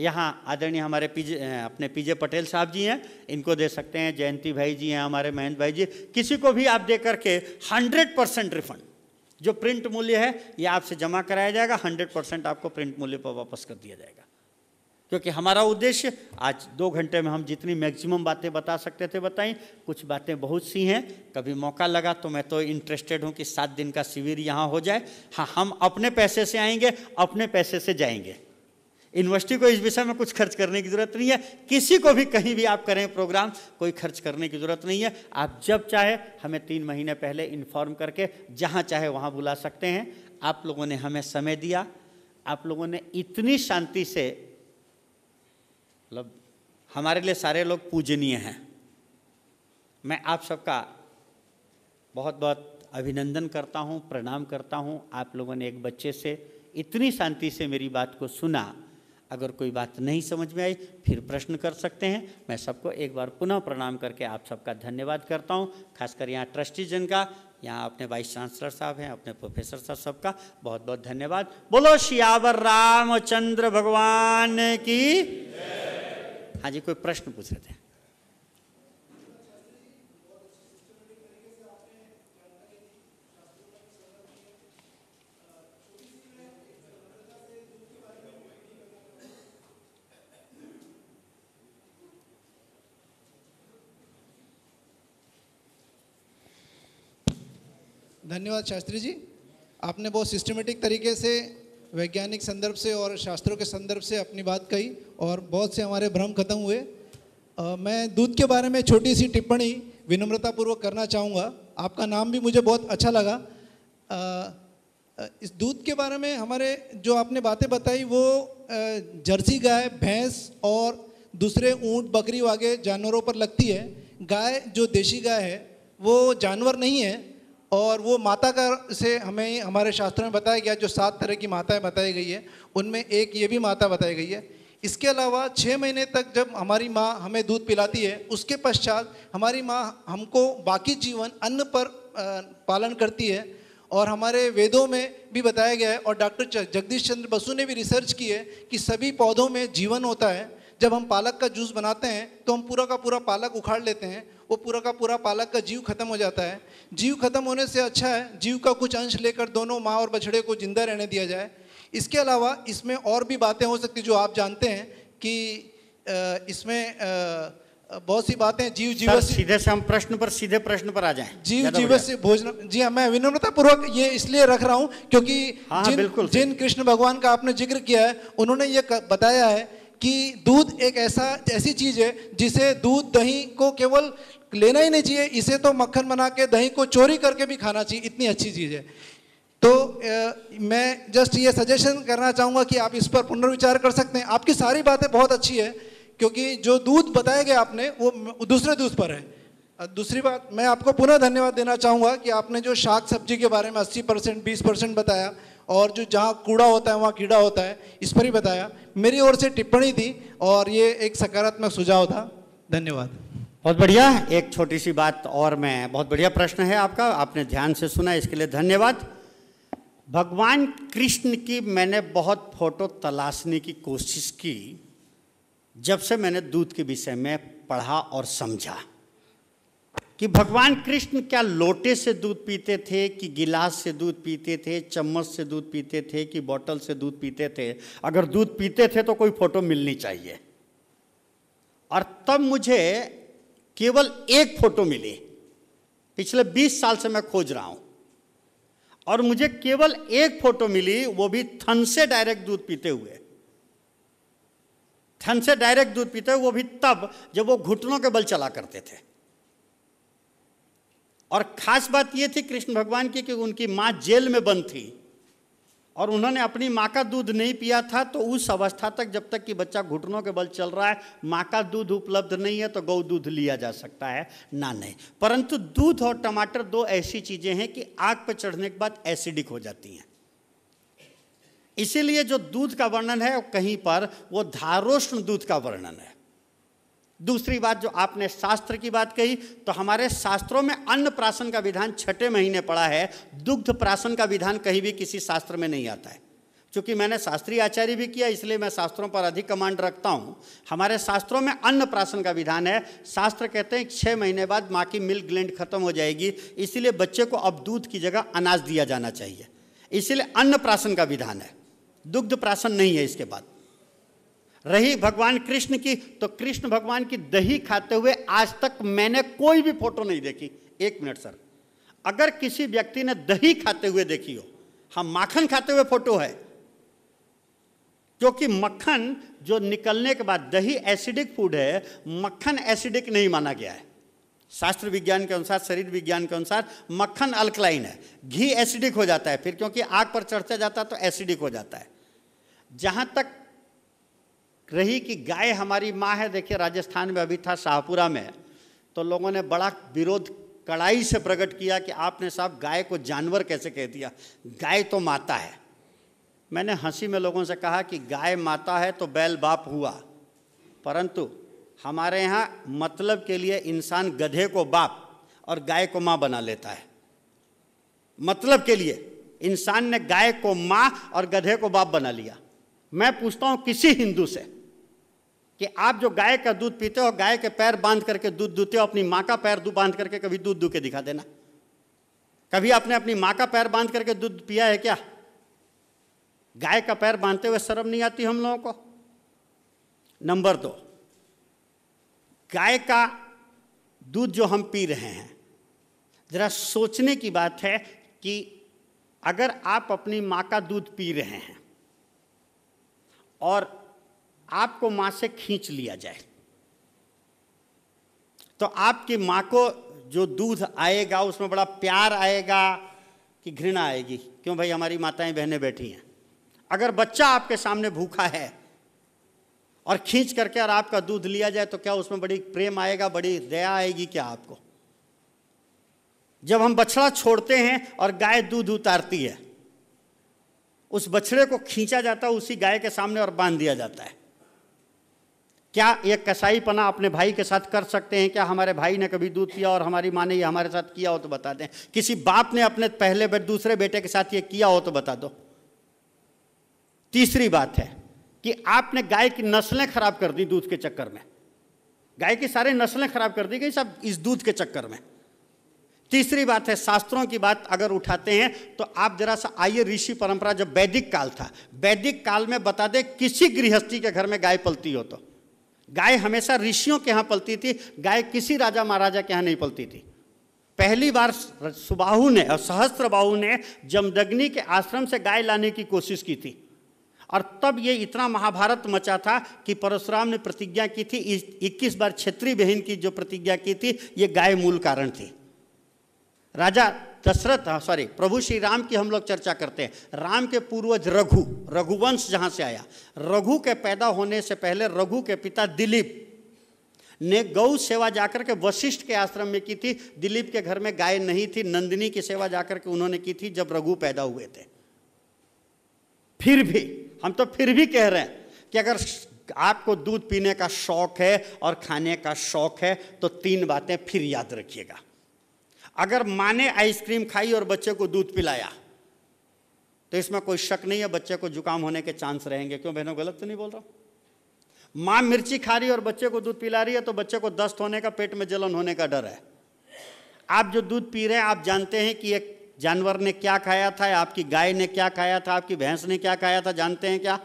यहाँ आदरणीय हमारे पीजे अपने पीजे पटेल साहब जी हैं इनको दे सकते हैं जयंती भाई जी हैं हमारे महेंद्र भाई जी किसी को भी आप दे करके हंड्रेड परसेंट रिफंड जो प्रिंट मूल्य है ये आपसे जमा कराया जाएगा हंड्रेड परसेंट आपको प्रिंट मूल्य पर वापस कर दिया जाएगा क्योंकि हमारा उद्देश्य आज दो घंटे में हम जितनी मैक्सिमम बातें बता सकते थे बताएं कुछ बातें बहुत सी हैं कभी मौका लगा तो मैं तो इंटरेस्टेड हूँ कि सात दिन का शिविर यहाँ हो जाए हाँ हम अपने पैसे से आएंगे अपने पैसे से जाएंगे यूनिवर्सिटी को इस विषय में कुछ खर्च करने की ज़रूरत नहीं है किसी को भी कहीं भी आप करें प्रोग्राम कोई खर्च करने की ज़रूरत नहीं है आप जब चाहे हमें तीन महीने पहले इन्फॉर्म करके जहाँ चाहे वहाँ बुला सकते हैं आप लोगों ने हमें समय दिया आप लोगों ने इतनी शांति से मतलब हमारे लिए सारे लोग पूजनीय हैं मैं आप सबका बहुत बहुत अभिनंदन करता हूँ प्रणाम करता हूँ आप लोगों ने एक बच्चे से इतनी शांति से मेरी बात को सुना अगर कोई बात नहीं समझ में आई फिर प्रश्न कर सकते हैं मैं सबको एक बार पुनः प्रणाम करके आप सबका धन्यवाद करता हूँ खासकर यहाँ ट्रस्टीजन का यहाँ अपने वाइस चांसलर साहब हैं अपने प्रोफेसर साहब सबका बहुत बहुत धन्यवाद बोलो श्यावर रामचंद्र भगवान की हाँ जी कोई प्रश्न पूछ रहे थे धन्यवाद शास्त्री जी आपने बहुत सिस्टमेटिक तरीके से वैज्ञानिक संदर्भ से और शास्त्रों के संदर्भ से अपनी बात कही और बहुत से हमारे भ्रम खत्म हुए आ, मैं दूध के बारे में छोटी सी टिप्पणी विनम्रतापूर्वक करना चाहूँगा आपका नाम भी मुझे बहुत अच्छा लगा आ, इस दूध के बारे में हमारे जो आपने बातें बताई वो जर्सी गाय भैंस और दूसरे ऊँट बकरी वागे जानवरों पर लगती है गाय जो देशी गाय है वो जानवर नहीं है और वो माता का से हमें हमारे शास्त्रों में बताया गया जो सात तरह की माताएं बताई गई है उनमें एक ये भी माता बताई गई है इसके अलावा छः महीने तक जब हमारी माँ हमें दूध पिलाती है उसके पश्चात हमारी माँ हमको बाकी जीवन अन्न पर पालन करती है और हमारे वेदों में भी बताया गया है और डॉक्टर जगदीश चंद्र बसु ने भी रिसर्च की है कि सभी पौधों में जीवन होता है जब हम पालक का जूस बनाते हैं तो हम पूरा का पूरा पालक उखाड़ लेते हैं वो पूरा का पूरा पालक का जीव खत्म हो जाता है जीव खत्म होने से अच्छा है जीव का कुछ अंश लेकर दोनों माँ और बछड़े को जिंदा रहने दिया जाए इसके अलावा इसमें और भी बातें हो सकती जो आप जानते हैं कि इसमें बहुत सी बातें जीव जीव सीधे से हम प्रश्न पर सीधे प्रश्न पर आ जाएं जीव जीव से भोजन जी हाँ मैं विनम्रता पूर्वक ये इसलिए रख रहा हूँ क्योंकि हाँ, हाँ, जिन बिल्कुल जिन कृष्ण भगवान का आपने जिक्र किया है उन्होंने ये बताया है कि दूध एक ऐसा ऐसी चीज है जिसे दूध दही को केवल लेना ही नहीं चाहिए इसे तो मक्खन बना के दही को चोरी करके भी खाना चाहिए इतनी अच्छी चीज़ है तो ए, मैं जस्ट ये सजेशन करना चाहूँगा कि आप इस पर पुनर्विचार कर सकते हैं आपकी सारी बातें बहुत अच्छी है क्योंकि जो दूध बताया गया आपने वो दूसरे दूध पर है दूसरी बात मैं आपको पुनः धन्यवाद देना चाहूँगा कि आपने जो शाक सब्जी के बारे में 80 परसेंट बीस परसेंट बताया और जो जहाँ कूड़ा होता है वहाँ कीड़ा होता है इस पर ही बताया मेरी ओर से टिप्पणी थी और ये एक सकारात्मक सुझाव था धन्यवाद बहुत बढ़िया एक छोटी सी बात और मैं बहुत बढ़िया प्रश्न है आपका आपने ध्यान से सुना इसके लिए धन्यवाद भगवान कृष्ण की मैंने बहुत फोटो तलाशने की कोशिश की जब से मैंने दूध के विषय में पढ़ा और समझा कि भगवान कृष्ण क्या लोटे से दूध पीते थे कि गिलास से दूध पीते थे चम्मच से दूध पीते थे कि बॉटल से दूध पीते थे अगर दूध पीते थे तो कोई फोटो मिलनी चाहिए और तब मुझे केवल एक फोटो मिली पिछले 20 साल से मैं खोज रहा हूं और मुझे केवल एक फोटो मिली वो भी थन से डायरेक्ट दूध पीते हुए थन से डायरेक्ट दूध पीते हुए वो भी तब जब वो घुटनों के बल चला करते थे और खास बात ये थी कृष्ण भगवान की कि उनकी मां जेल में बंद थी और उन्होंने अपनी माँ का दूध नहीं पिया था तो उस अवस्था तक जब तक कि बच्चा घुटनों के बल चल रहा है माँ का दूध उपलब्ध नहीं है तो गौ दूध लिया जा सकता है ना नहीं परंतु दूध और टमाटर दो ऐसी चीज़ें हैं कि आग पर चढ़ने के बाद एसिडिक हो जाती हैं इसीलिए जो दूध का वर्णन है कहीं पर वो धारोष्ण दूध का वर्णन है दूसरी बात जो आपने शास्त्र की बात कही तो हमारे शास्त्रों में अन्न प्राशन का विधान छठे महीने पड़ा है दुग्ध प्राशन का विधान कहीं भी किसी शास्त्र में नहीं आता है क्योंकि मैंने शास्त्रीय आचार्य भी किया इसलिए मैं शास्त्रों पर अधिक कमांड रखता हूँ हमारे शास्त्रों में अन्न प्राशन का विधान है शास्त्र कहते हैं छः महीने बाद माँ की मिल्क ग्लैंड खत्म हो जाएगी इसीलिए बच्चे को अब दूध की जगह अनाज दिया जाना चाहिए इसीलिए अन्न प्राशन का विधान है दुग्ध प्राशन नहीं है इसके बाद रही भगवान कृष्ण की तो कृष्ण भगवान की दही खाते हुए आज तक मैंने कोई भी फोटो नहीं देखी एक मिनट सर अगर किसी व्यक्ति ने दही खाते हुए देखी हो हम हाँ, माखन खाते हुए फोटो है क्योंकि मक्खन जो निकलने के बाद दही एसिडिक फूड है मक्खन एसिडिक नहीं माना गया है शास्त्र विज्ञान के अनुसार शरीर विज्ञान के अनुसार मक्खन अल्कलाइन है घी एसिडिक हो जाता है फिर क्योंकि आग पर चढ़ता जाता है तो एसिडिक हो जाता है जहां तक रही कि गाय हमारी माँ है देखिए राजस्थान में अभी था शाहपुरा में तो लोगों ने बड़ा विरोध कड़ाई से प्रकट किया कि आपने साहब गाय को जानवर कैसे कह दिया गाय तो माता है मैंने हंसी में लोगों से कहा कि गाय माता है तो बैल बाप हुआ परंतु हमारे यहाँ मतलब के लिए इंसान गधे को बाप और गाय को माँ बना लेता है मतलब के लिए इंसान ने गाय को माँ और गधे को बाप बना लिया मैं पूछता हूँ किसी हिंदू से कि आप जो गाय का दूध पीते हो गाय के पैर बांध करके दूध दूते हो अपनी माँ का पैर दूध बांध करके कभी दूध दू के दिखा देना कभी आपने अपनी माँ का पैर बांध करके दूध पिया है क्या गाय का पैर बांधते हुए शर्म नहीं आती हम लोगों को नंबर दो गाय का दूध जो हम पी रहे हैं ज़रा सोचने की बात है कि अगर आप अपनी माँ का दूध पी रहे हैं और आपको माँ से खींच लिया जाए तो आपकी माँ को जो दूध आएगा उसमें बड़ा प्यार आएगा कि घृणा आएगी क्यों भाई हमारी माताएं बहनें बैठी हैं अगर बच्चा आपके सामने भूखा है और खींच करके और आपका दूध लिया जाए तो क्या उसमें बड़ी प्रेम आएगा बड़ी दया आएगी क्या आपको जब हम बछड़ा छोड़ते हैं और गाय दूध उतारती है उस बछड़े को खींचा जाता है उसी गाय के सामने और बांध दिया जाता है क्या ये कसाईपना अपने भाई के साथ कर सकते हैं क्या हमारे भाई ने कभी दूध पिया और हमारी माँ ने ये हमारे साथ किया हो तो बता दें किसी बाप ने अपने पहले बेट दूसरे बेटे के साथ ये किया हो तो बता दो तीसरी बात है कि आपने गाय की नस्लें खराब कर दी दूध के चक्कर में गाय की सारी नस्लें खराब कर दी गई सब इस दूध के चक्कर में तीसरी बात है शास्त्रों की बात अगर उठाते हैं तो आप जरा सा आइए ऋषि परंपरा जब वैदिक काल था वैदिक काल में बता दे किसी गृहस्थी के घर में गाय पलती हो तो गाय हमेशा ऋषियों के यहाँ पलती थी गाय किसी राजा महाराजा के यहाँ नहीं पलती थी पहली बार सुबाहु ने और सहस्त्रबाहु ने जमदग्नि के आश्रम से गाय लाने की कोशिश की थी और तब ये इतना महाभारत मचा था कि परशुराम ने प्रतिज्ञा की थी 21 बार क्षेत्रीय बहन की जो प्रतिज्ञा की थी ये गाय मूल कारण थी राजा दशरथ सॉरी हाँ, प्रभु श्री राम की हम लोग चर्चा करते हैं राम के पूर्वज रघु रघुवंश जहाँ से आया रघु के पैदा होने से पहले रघु के पिता दिलीप ने गौ सेवा जाकर के वशिष्ठ के आश्रम में की थी दिलीप के घर में गाय नहीं थी नंदिनी की सेवा जाकर के उन्होंने की थी जब रघु पैदा हुए थे फिर भी हम तो फिर भी कह रहे हैं कि अगर आपको दूध पीने का शौक है और खाने का शौक है तो तीन बातें फिर याद रखिएगा अगर माँ ने आइसक्रीम खाई और बच्चे को दूध पिलाया तो इसमें कोई शक नहीं है बच्चे को जुकाम होने के चांस रहेंगे क्यों बहनों गलत तो नहीं बोल रहा हूँ माँ मिर्ची खा रही है और बच्चे को दूध पिला रही है तो बच्चे को दस्त होने का पेट में जलन होने का डर है आप जो दूध पी रहे हैं आप जानते हैं कि एक जानवर ने क्या खाया था आपकी गाय ने क्या खाया था आपकी भैंस ने क्या खाया था जानते हैं क्या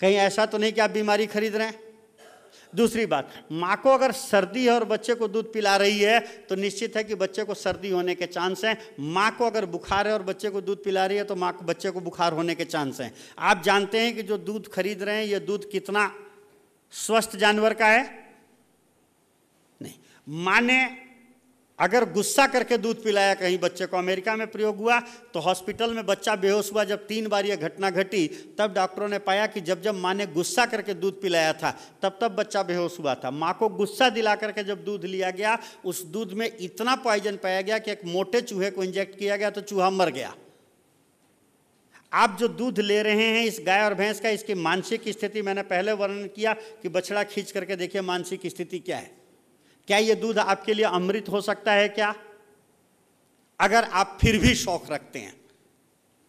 कहीं ऐसा तो नहीं कि आप बीमारी खरीद रहे हैं दूसरी बात माँ को अगर सर्दी है और बच्चे को दूध पिला रही है तो निश्चित है कि बच्चे को सर्दी होने के चांस हैं माँ को अगर बुखार है और बच्चे को दूध पिला रही है तो माँ को बच्चे को बुखार होने के चांस हैं आप जानते हैं कि जो दूध खरीद रहे हैं ये दूध कितना स्वस्थ जानवर का है नहीं माँ ने अगर गुस्सा करके दूध पिलाया कहीं बच्चे को अमेरिका में प्रयोग हुआ तो हॉस्पिटल में बच्चा बेहोश हुआ जब तीन बार यह घटना घटी तब डॉक्टरों ने पाया कि जब जब माँ ने गुस्सा करके दूध पिलाया था तब तब बच्चा बेहोश हुआ था माँ को गुस्सा दिला करके जब दूध लिया गया उस दूध में इतना पॉइजन पाया गया कि एक मोटे चूहे को इंजेक्ट किया गया तो चूहा मर गया आप जो दूध ले रहे हैं इस गाय और भैंस का इसकी मानसिक स्थिति मैंने पहले वर्णन किया कि बछड़ा खींच करके देखिए मानसिक स्थिति क्या है क्या ये दूध आपके लिए अमृत हो सकता है क्या अगर आप फिर भी शौक रखते हैं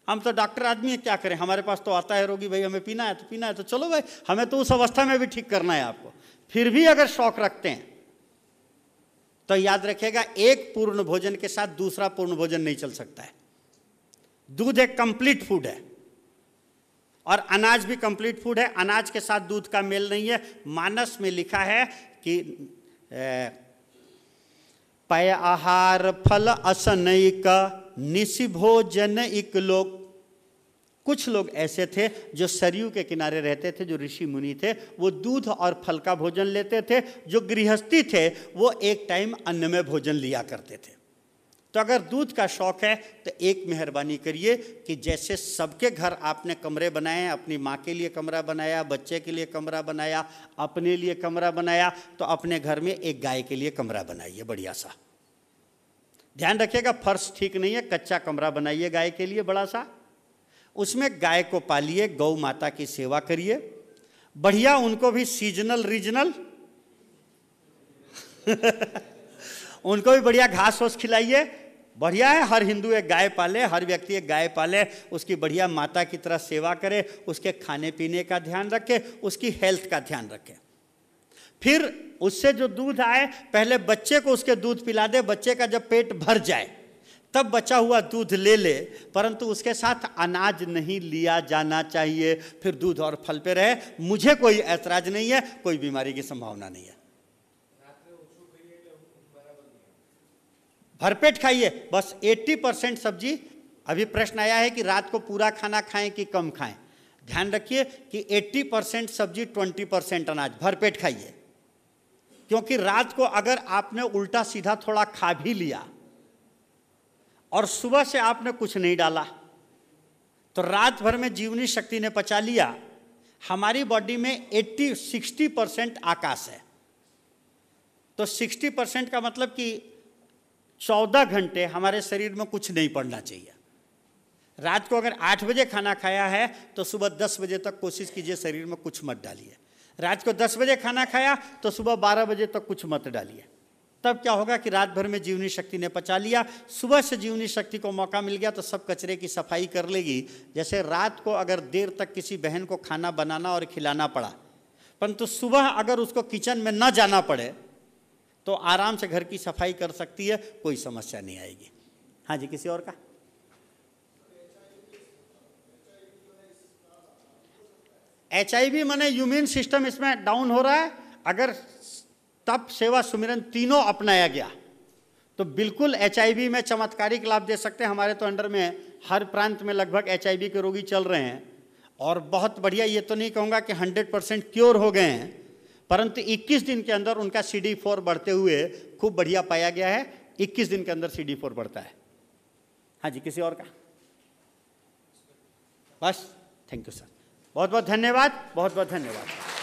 हम तो डॉक्टर आदमी है क्या करें हमारे पास तो आता है रोगी भाई हमें पीना है तो पीना है तो चलो भाई हमें तो उस अवस्था में भी ठीक करना है आपको फिर भी अगर शौक रखते हैं तो याद रखेगा एक पूर्ण भोजन के साथ दूसरा पूर्ण भोजन नहीं चल सकता है दूध एक कंप्लीट फूड है और अनाज भी कंप्लीट फूड है अनाज के साथ दूध का मेल नहीं है मानस में लिखा है कि पय आहार फल असनयिक निशिभोजन इक लोग कुछ लोग ऐसे थे जो सरयू के किनारे रहते थे जो ऋषि मुनि थे वो दूध और फल का भोजन लेते थे जो गृहस्थी थे वो एक टाइम अन्न में भोजन लिया करते थे तो अगर दूध का शौक है तो एक मेहरबानी करिए कि जैसे सबके घर आपने कमरे बनाए अपनी माँ के लिए कमरा बनाया बच्चे के लिए कमरा बनाया अपने लिए कमरा बनाया तो अपने घर में एक गाय के लिए कमरा बनाइए बढ़िया सा ध्यान रखिएगा फर्श ठीक नहीं है कच्चा कमरा बनाइए गाय के लिए बड़ा सा उसमें गाय को पालिए गौ माता की सेवा करिए बढ़िया उनको भी सीजनल रीजनल (laughs) उनको भी बढ़िया घास वास खिलाइए बढ़िया है हर हिंदू एक गाय पाले हर व्यक्ति एक गाय पाले उसकी बढ़िया माता की तरह सेवा करे उसके खाने पीने का ध्यान रखे उसकी हेल्थ का ध्यान रखे फिर उससे जो दूध आए पहले बच्चे को उसके दूध पिला दे बच्चे का जब पेट भर जाए तब बचा हुआ दूध ले ले परंतु उसके साथ अनाज नहीं लिया जाना चाहिए फिर दूध और फल पे रहे मुझे कोई ऐतराज नहीं है कोई बीमारी की संभावना नहीं है भरपेट खाइए बस 80 परसेंट सब्जी अभी प्रश्न आया है कि रात को पूरा खाना खाएं कि कम खाएं ध्यान रखिए कि 80 परसेंट सब्जी 20 परसेंट अनाज भरपेट खाइए क्योंकि रात को अगर आपने उल्टा सीधा थोड़ा खा भी लिया और सुबह से आपने कुछ नहीं डाला तो रात भर में जीवनी शक्ति ने पचा लिया हमारी बॉडी में 80 60 परसेंट आकाश है तो 60 परसेंट का मतलब कि चौदह घंटे हमारे शरीर में कुछ नहीं पड़ना चाहिए रात को अगर आठ बजे खाना खाया है तो सुबह दस बजे तक कोशिश कीजिए शरीर में कुछ मत डालिए रात को दस बजे खाना खाया तो सुबह बारह बजे तक कुछ मत डालिए तब क्या होगा कि रात भर में जीवनी शक्ति ने पचा लिया सुबह से जीवनी शक्ति को मौका मिल गया तो सब कचरे की सफाई कर लेगी जैसे रात को अगर देर तक किसी बहन को खाना बनाना और खिलाना पड़ा परंतु सुबह अगर उसको किचन में न जाना पड़े तो आराम से घर की सफाई कर सकती है कोई समस्या नहीं आएगी हाँ जी किसी और का एच आई वी मैंने यूम्यून सिस्टम इसमें डाउन हो रहा है अगर तप सेवा सुमिरन तीनों अपनाया गया तो बिल्कुल एच में चमत्कारिक लाभ दे सकते हैं हमारे तो अंडर में हर प्रांत में लगभग एच के रोगी चल रहे हैं और बहुत बढ़िया ये तो नहीं कहूँगा कि 100 परसेंट क्योर हो गए हैं परंतु 21 दिन के अंदर उनका सी डी फोर बढ़ते हुए खूब बढ़िया पाया गया है 21 दिन के अंदर सी डी फोर बढ़ता है हाँ जी किसी और का बस थैंक यू सर बहुत बहुत धन्यवाद बहुत बहुत धन्यवाद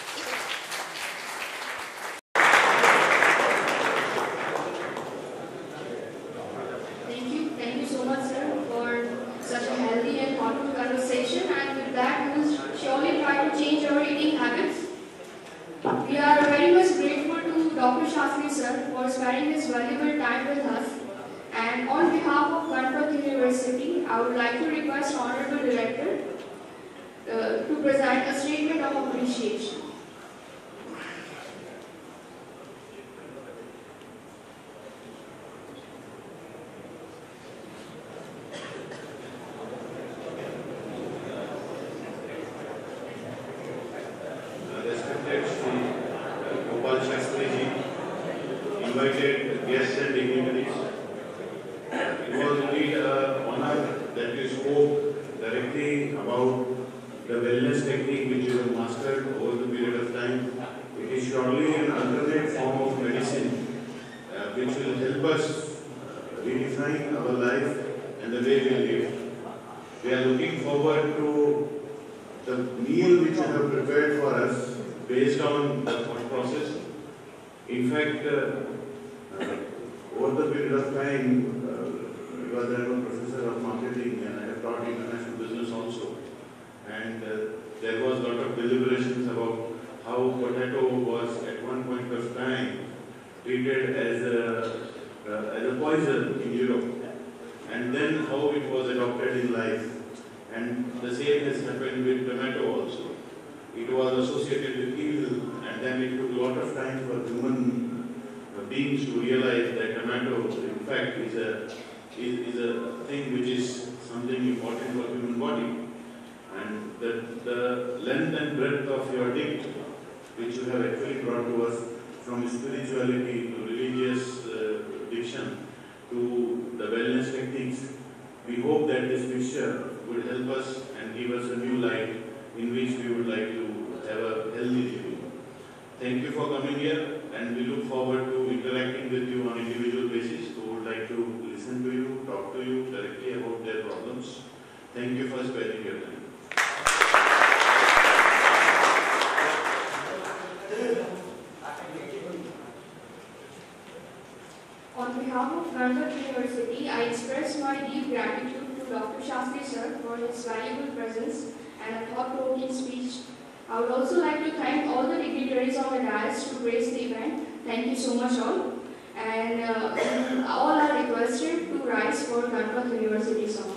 for his valuable presence and a thought-provoking speech. I would also like to thank all the dignitaries of the dais to grace the event. Thank you so much all. And uh, all are requested to rise for Kanpat University song.